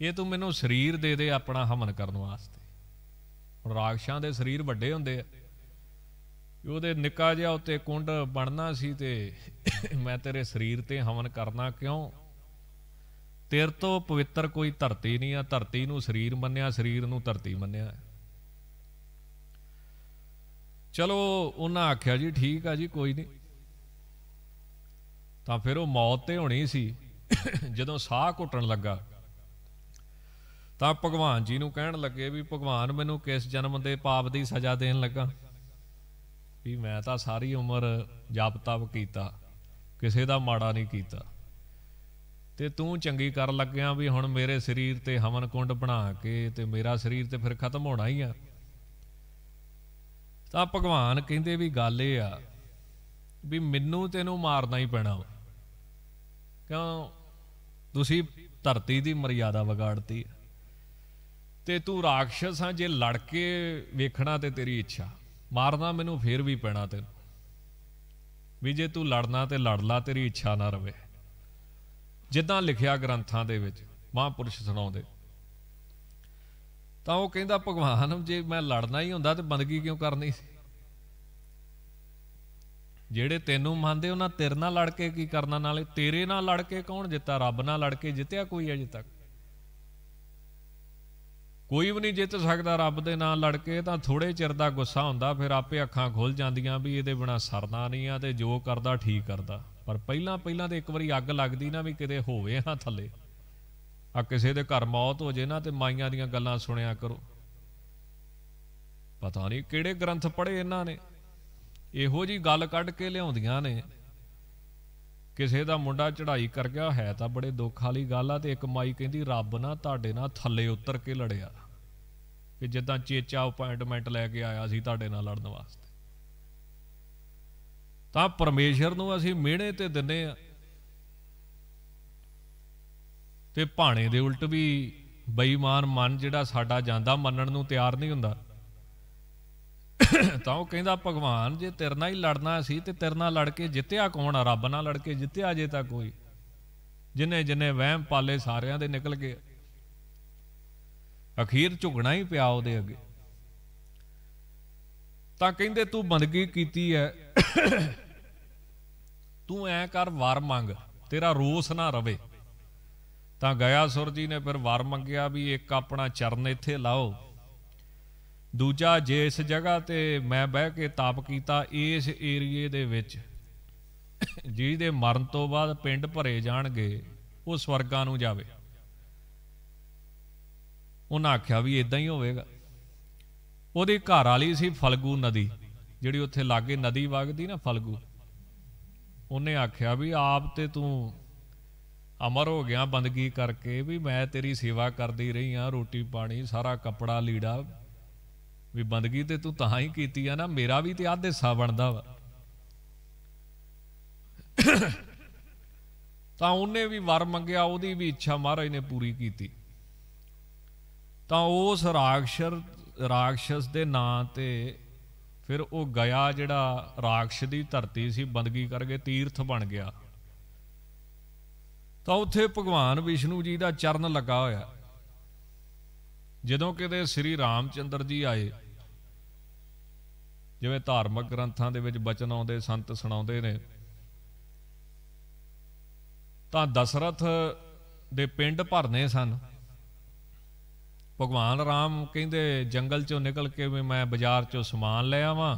ਇਹ ਤੂੰ ਮੈਨੂੰ ਸਰੀਰ ਦੇ ਦੇ ਆਪਣਾ ਹਮਨ ਕਰਨ ਵਾਸਤੇ ਹੁਣ ਰਾਖਸ਼ਾਂ ਦੇ ਸਰੀਰ ਵੱਡੇ ਹੁੰਦੇ ਆ ਉਹਦੇ ਨਿੱਕਾ ਜਿਹਾ ਉੱਤੇ ਕੁੰਡ ਬਣਨਾ ਸੀ ਤੇ ਮੈਂ ਤੇਰੇ ਸਰੀਰ ਤੇ ਹਮਨ ਕਰਨਾ ਕਿਉਂ ਤੇਰ ਤੋਂ ਪਵਿੱਤਰ ਕੋਈ ਧਰਤੀ ਨਹੀਂ ਆ ਧਰਤੀ ਨੂੰ ਸਰੀਰ ਮੰਨਿਆ ਸਰੀਰ ਨੂੰ ਧਰਤੀ ਮੰਨਿਆ ਚਲੋ ਉਹਨਾਂ ਆਖਿਆ ਜੀ ਠੀਕ ਆ ਜੀ ਕੋਈ ਨਹੀਂ ਤਾਂ ਫਿਰ ਉਹ ਮੌਤ ਤੇ ਹੋਣੀ ਸੀ ਜਦੋਂ ਸਾਹ ਘੁੱਟਣ ਲੱਗਾ ਤਾਂ ਭਗਵਾਨ ਜੀ ਨੂੰ ਕਹਿਣ ਲੱਗੇ ਵੀ ਭਗਵਾਨ ਮੈਨੂੰ ਕਿਸ ਜਨਮ ਦੇ ਪਾਪ ਦੀ ਸਜ਼ਾ ਦੇਣ ਲੱਗਾ ਵੀ ਮੈਂ ਤਾਂ ਸਾਰੀ ਉਮਰ ਜਪ ਤਪ ਕੀਤਾ ਕਿਸੇ ਦਾ ਮਾੜਾ ਨਹੀਂ ਕੀਤਾ ਤੇ ਤੂੰ ਚੰਗੀ ਕਰ ਲੱਗਿਆ ਵੀ ਹੁਣ ਮੇਰੇ ਸਰੀਰ ਤੇ ਹਵਨ ਕੁੰਡ ਬਣਾ ਕੇ ਤੇ ਮੇਰਾ ਸਰੀਰ ਤੇ ਫਿਰ ਖਤਮ ਹੋਣਾ ਹੀ ਆ ਤਾਂ ਭਗਵਾਨ ਕਹਿੰਦੇ ਵੀ ਗੱਲ ਇਹ ਆ ਵੀ ਮੈਨੂੰ ਤੈਨੂੰ ਮਾਰਨਾ ਹੀ ਪੈਣਾ ਕਿਉਂ ਤੁਸੀਂ ਧਰਤੀ ਦੀ ਮਰਿਆਦਾ ਵਿਗਾੜਤੀ ਤੇ ਤੂੰ ਰਾਖਸ਼ਸ ਆ ਜੇ ਲੜ ਕੇ ਵੇਖਣਾ ਤੇ ਤੇਰੀ ਇੱਛਾ ਮਾਰਨਾ ਮੈਨੂੰ ਫੇਰ ਵੀ ਪੈਣਾ ਤੇ ਵੀ ਜੇ ਤੂੰ ਲੜਨਾ ਤੇ ਲੜ ਲਾ ਤੇਰੀ ਇੱਛਾ ਨਾ ਰਵੇ ਜਿੱਦਾਂ ਲਿਖਿਆ ਗ੍ਰੰਥਾਂ ਦੇ ਵਿੱਚ ਮਹਾਪੁਰਸ਼ ਸੁਣਾਉਂਦੇ ਤਾਂ ਉਹ ਕਹਿੰਦਾ ਭਗਵਾਨ ਜੇ ਮੈਂ ਲੜਨਾ ਹੀ ਹੁੰਦਾ ਤੇ ਬੰਦਗੀ ਕਿਉਂ ਕਰਨੀ ਸੀ ਜਿਹੜੇ ਤੈਨੂੰ ਮੰਨਦੇ ਉਹਨਾਂ ਤੇਰੇ ਨਾਲ ਲੜ ਕੇ ਕੀ ਕਰਨਾ ਨਾਲੇ ਤੇਰੇ ਨਾਲ ਲੜ ਕੇ ਕੌਣ ਜਿੱਤਾ ਰੱਬ ਨਾਲ ਲੜ ਕੇ ਜਿੱਤਿਆ ਕੋਈ ਅਜੇ ਤੱਕ ਕੋਈ ਵੀ ਨਹੀਂ ਜਿੱਤ ਸਕਦਾ ਰੱਬ ਦੇ ਨਾਲ ਲੜ ਕੇ ਤਾਂ ਥੋੜੇ ਚਿਰ ਦਾ ਗੁੱਸਾ ਹੁੰਦਾ ਫਿਰ ਆਪੇ ਅੱਖਾਂ ਖੁੱਲ ਜਾਂਦੀਆਂ ਵੀ ਇਹਦੇ ਬਿਨਾ ਸਰਦਾ ਨਹੀਂ ਆ ਤੇ ਜੋ ਕਰਦਾ ਠੀਕ ਕਰਦਾ ਪਰ ਪਹਿਲਾਂ ਪਹਿਲਾਂ ਤੇ ਇੱਕ ਵਾਰੀ ਅੱਗ ਲੱਗਦੀ ਨਾ ਵੀ ਕਿਤੇ ਹੋਵੇ ਹਾਂ ਥੱਲੇ ਆ ਕਿਸੇ ਦੇ ਘਰ ਮੌਤ ਹੋ ਜੇ ਨਾ ਤੇ ਮਾਈਆਂ ਦੀਆਂ ਗੱਲਾਂ ਸੁਣਿਆ ਕਰੋ ਪਤਾ ਨਹੀਂ ਕਿਹੜੇ ਗ੍ਰੰਥ ਪੜ੍ਹੇ ਇਹਨਾਂ ਨੇ ਇਹੋ ਜੀ ਗੱਲ ਕੱਢ ਕੇ ਲਿਆਉਂਦੀਆਂ ਨੇ ਕਿਸੇ ਦਾ ਮੁੰਡਾ ਚੜ੍ਹਾਈ ਕਰ ਗਿਆ ਹੈ ਤਾਂ ਬੜੇ ਦੁੱਖ ਵਾਲੀ ਗੱਲ ਆ ਤੇ ਇੱਕ ਮਾਈ ਕਹਿੰਦੀ ਰੱਬ ਨਾ ਤੁਹਾਡੇ ਨਾਲ ਥੱਲੇ ਉਤਰ ਕੇ ਲੜਿਆ ਕਿ ਜਿੱਦਾਂ ਚੇਚਾ ਅਪਾਇੰਟਮੈਂਟ ਲੈ ਕੇ ਆਇਆ ਸੀ ਤੁਹਾਡੇ ਨਾਲ ਲੜਨ ਵਾਸਤੇ ਤਾਂ ਪਰਮੇਸ਼ਰ ਨੂੰ ਅਸੀਂ ਮਿਹਣੇ ਤੇ ਦਿੰਨੇ ਆ ਤੇ ਭਾਣੇ ਦੇ ਉਲਟ ਵੀ ਬੇਈਮਾਨ ਮਨ ਜਿਹੜਾ ਸਾਡਾ ਜਾਂਦਾ ਮੰਨਣ ਨੂੰ ਤਿਆਰ ਨਹੀਂ ਹੁੰਦਾ ਤਾਂ ਉਹ ਕਹਿੰਦਾ ਭਗਵਾਨ ਜੇ ਤੇਰੇ ਨਾਲ ਹੀ ਲੜਨਾ ਸੀ ਤੇ ਤੇਰੇ ਨਾਲ ਲੜ ਕੇ ਜਿੱਤਿਆ ਕੌਣ ਆ ਰੱਬ ਨਾਲ ਲੜ ਕੇ ਜਿੱਤਿਆ ਜੇ ਤਾਂ ਕੋਈ ਜਿਨੇ ਜਿਨੇ ਵਹਿਮ ਪਾਲੇ ਸਾਰਿਆਂ ਦੇ ਨਿਕਲ ਗਏ ਅਖੀਰ ਝੁਕਣਾ ਹੀ ਪਿਆ ਉਹਦੇ ਅੱਗੇ ਤਾਂ ਕਹਿੰਦੇ ਤੂੰ ਬੰਦਗੀ ਕੀਤੀ ਐ ਤੂੰ ਐ ਕਰ ਵਾਰ ਮੰਗ ਤੇਰਾ ਰੋਸ ਨਾ ਰਵੇ ਤਾਂ ਗਿਆ ਜੀ ਨੇ ਫਿਰ ਵਰ ਮੰਗਿਆ ਵੀ ਇੱਕ ਆਪਣਾ ਚਰਨ ਇੱਥੇ ਲਾਓ ਦੂਜਾ ਜੇ ਇਸ ਜਗ੍ਹਾ ਤੇ ਮੈਂ ਬਹਿ ਕੇ ਤਾਪ ਕੀਤਾ ਇਸ ਏਰੀਏ ਦੇ ਵਿੱਚ ਜਿਹਦੇ ਮਰਨ ਤੋਂ ਬਾਅਦ ਪਿੰਡ ਭਰੇ ਜਾਣਗੇ ਉਹ ਸਵਰਗਾਂ ਨੂੰ ਜਾਵੇ ਉਹਨਾਂ ਆਖਿਆ ਵੀ ਇਦਾਂ ਹੀ ਹੋਵੇਗਾ ਉਹਦੀ ਘਰ ਵਾਲੀ ਸੀ ਫਲਗੂ ਨਦੀ ਜਿਹੜੀ ਉੱਥੇ ਲਾਗੇ ਨਦੀ ਵਗਦੀ ਨਾ ਫਲਗੂ ਉਹਨੇ ਆਖਿਆ ਵੀ ਆਪ ਤੇ ਤੂੰ ਅਮਰ ਹੋ ਗਿਆ ਬੰਦਗੀ ਕਰਕੇ ਵੀ ਮੈਂ ਤੇਰੀ ਸੇਵਾ ਕਰਦੀ ਰਹੀ ਆ ਰੋਟੀ ਪਾਣੀ ਸਾਰਾ ਕੱਪੜਾ ਲੀੜਾ ਵੀ ਬੰਦਗੀ ਤੇ ਤੂੰ ਤਾਂ ਹੀ ਕੀਤੀ ਆ ਨਾ ਮੇਰਾ ਵੀ ਤੇ ਆਧ ਹਿੱਸਾ ਬਣਦਾ ਵਾ ਤਾਂ ਉਹਨੇ ਵੀ ਵਰ ਮੰਗਿਆ ਉਹਦੀ ਵੀ ਇੱਛਾ ਮਹਾਰਾਜ ਨੇ ਪੂਰੀ ਕੀਤੀ ਤਾਂ ਉਸ ਰਾਖਸ਼ਰ ਰਾਖਸ਼ਸ ਦੇ ਨਾਂ ਤੇ ਫਿਰ ਉਹ ਗਿਆ ਜਿਹੜਾ ਰਾਖਸ਼ ਦੀ ਧਰਤੀ ਸੀ ਬੰਦਗੀ ਕਰਕੇ ਤੀਰਥ ਬਣ ਗਿਆ ਤਾਂ ਉੱਥੇ ਭਗਵਾਨ ਵਿਸ਼ਨੂੰ ਜੀ ਦਾ ਚਰਨ ਲੱਗਾ ਹੋਇਆ ਜਦੋਂ ਕਿਤੇ ਸ੍ਰੀ ਰਾਮਚੰਦਰ ਜੀ ਆਏ ਜਿਵੇਂ ਧਾਰਮਿਕ ਗ੍ਰੰਥਾਂ ਦੇ ਵਿੱਚ ਬਚਨ ਆਉਂਦੇ ਸੰਤ ਸੁਣਾਉਂਦੇ ਨੇ ਤਾਂ ਦਸ਼ਰਥ ਦੇ ਪਿੰਡ ਭਰਨੇ ਸਨ ਭਗਵਾਨ ਰਾਮ ਕਹਿੰਦੇ ਜੰਗਲ ਚੋਂ ਨਿਕਲ ਕੇ ਵੀ ਮੈਂ ਬਾਜ਼ਾਰ ਚੋਂ ਸਮਾਨ ਲੈ ਆਵਾਂ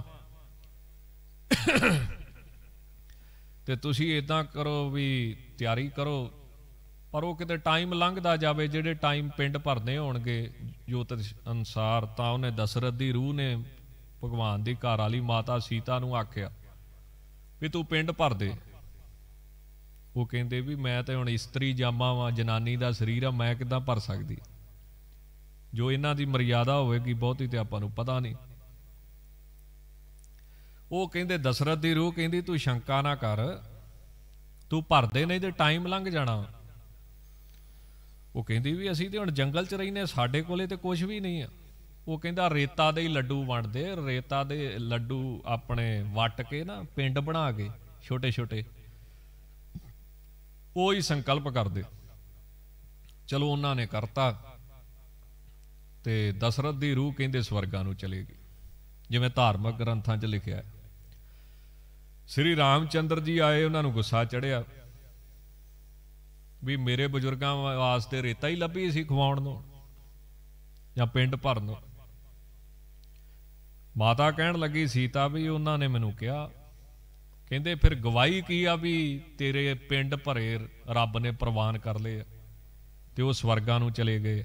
ਤੇ ਤੁਸੀਂ ਇਦਾਂ ਕਰੋ ਵੀ ਤਿਆਰੀ ਕਰੋ ਪਰ ਉਹ ਕਿਤੇ ਟਾਈਮ ਲੰਘਦਾ ਜਾਵੇ ਜਿਹੜੇ ਟਾਈਮ ਪਿੰਡ ਭਰਦੇ ਹੋਣਗੇ ਜੋਤ ਅਨਸਾਰ ਤਾਂ ਉਹਨੇ ਦਸ਼ਰਥ ਦੀ ਰੂਹ ਨੇ ਭਗਵਾਨ ਦੀ ਘਰ ਵਾਲੀ ਮਾਤਾ ਸੀਤਾ ਨੂੰ ਆਖਿਆ ਵੀ ਤੂੰ ਪਿੰਡ ਭਰ ਦੇ ਉਹ ਕਹਿੰਦੇ ਵੀ ਮੈਂ ਤਾਂ ਹੁਣ ਇਸਤਰੀ ਜਾਮਾ ਵਾਂ ਜਨਾਨੀ ਦਾ ਸਰੀਰ ਆ ਮੈਂ ਕਿਦਾਂ ਭਰ ਸਕਦੀ ਜੋ ਇਹਨਾਂ ਦੀ ਮਰਿਆਦਾ ਹੋਵੇਗੀ ਬਹੁਤੀ ਤੇ ਆਪਾਂ ਨੂੰ ਪਤਾ ਨਹੀਂ ਉਹ ਕਹਿੰਦੇ ਦਸ਼ਰਥ ਦੀ ਰੂਹ ਕਹਿੰਦੀ ਤੂੰ ਸ਼ੰਕਾ ਨਾ ਕਰ ਤੂੰ ਭਰਦੇ ਨਹੀਂ ਤੇ ਟਾਈਮ ਲੰਘ ਜਾਣਾ ਉਹ ਕਹਿੰਦੀ ਵੀ ਅਸੀਂ ਤੇ ਹੁਣ ਜੰਗਲ 'ਚ ਰਹਿੰਦੇ ਸਾਡੇ ਕੋਲੇ ਤੇ ਕੁਝ ਵੀ ਨਹੀਂ ਆ ਉਹ ਕਹਿੰਦਾ ਰੇਤਾ ਦੇ ਹੀ ਲੱਡੂ ਵੰਡਦੇ ਰੇਤਾ ਦੇ ਲੱਡੂ ਆਪਣੇ ਵੱਟ ਕੇ ਨਾ ਪਿੰਡ ਬਣਾ ਕੇ ਛੋਟੇ ਛੋਟੇ ਉਹ ਹੀ ਸੰਕਲਪ ਕਰਦੇ ਚਲੋ ਉਹਨਾਂ ਨੇ ਕਰਤਾ ਤੇ ਦਸ਼ਰਤ ਦੀ ਰੂਹ ਕਹਿੰਦੇ ਸਵਰਗਾਂ ਨੂੰ ਚਲੇ ਗਈ ਜਿਵੇਂ ਧਾਰਮਿਕ ਗ੍ਰੰਥਾਂ 'ਚ ਲਿਖਿਆ ਹੈ ਸ੍ਰੀ ਰਾਮਚੰਦਰ ਜੀ ਆਏ ਉਹਨਾਂ ਨੂੰ ਗੁੱਸਾ ਚੜਿਆ ਵੀ ਮੇਰੇ ਬਜ਼ੁਰਗਾਂ ਵਾਸਤੇ ਰੇਤਾ ਹੀ ਲੱਭੀ ਸੀ ਖਵਾਉਣ ਨੂੰ ਜਾਂ ਪਿੰਡ ਭਰਨ ਨੂੰ ਮਾਤਾ ਕਹਿਣ ਲੱਗੀ ਸੀਤਾ ਵੀ ਉਹਨਾਂ ਨੇ ਮੈਨੂੰ ਕਿਹਾ ਕਹਿੰਦੇ ਫਿਰ ਗਵਾਹੀ ਕੀ ਆ ਵੀ ਤੇਰੇ ਪਿੰਡ ਭਰੇ ਰੱਬ ਨੇ ਪ੍ਰਵਾਨ ਕਰ ਲਏ ਤੇ ਉਹ ਸਵਰਗਾਂ ਨੂੰ ਚਲੇ ਗਏ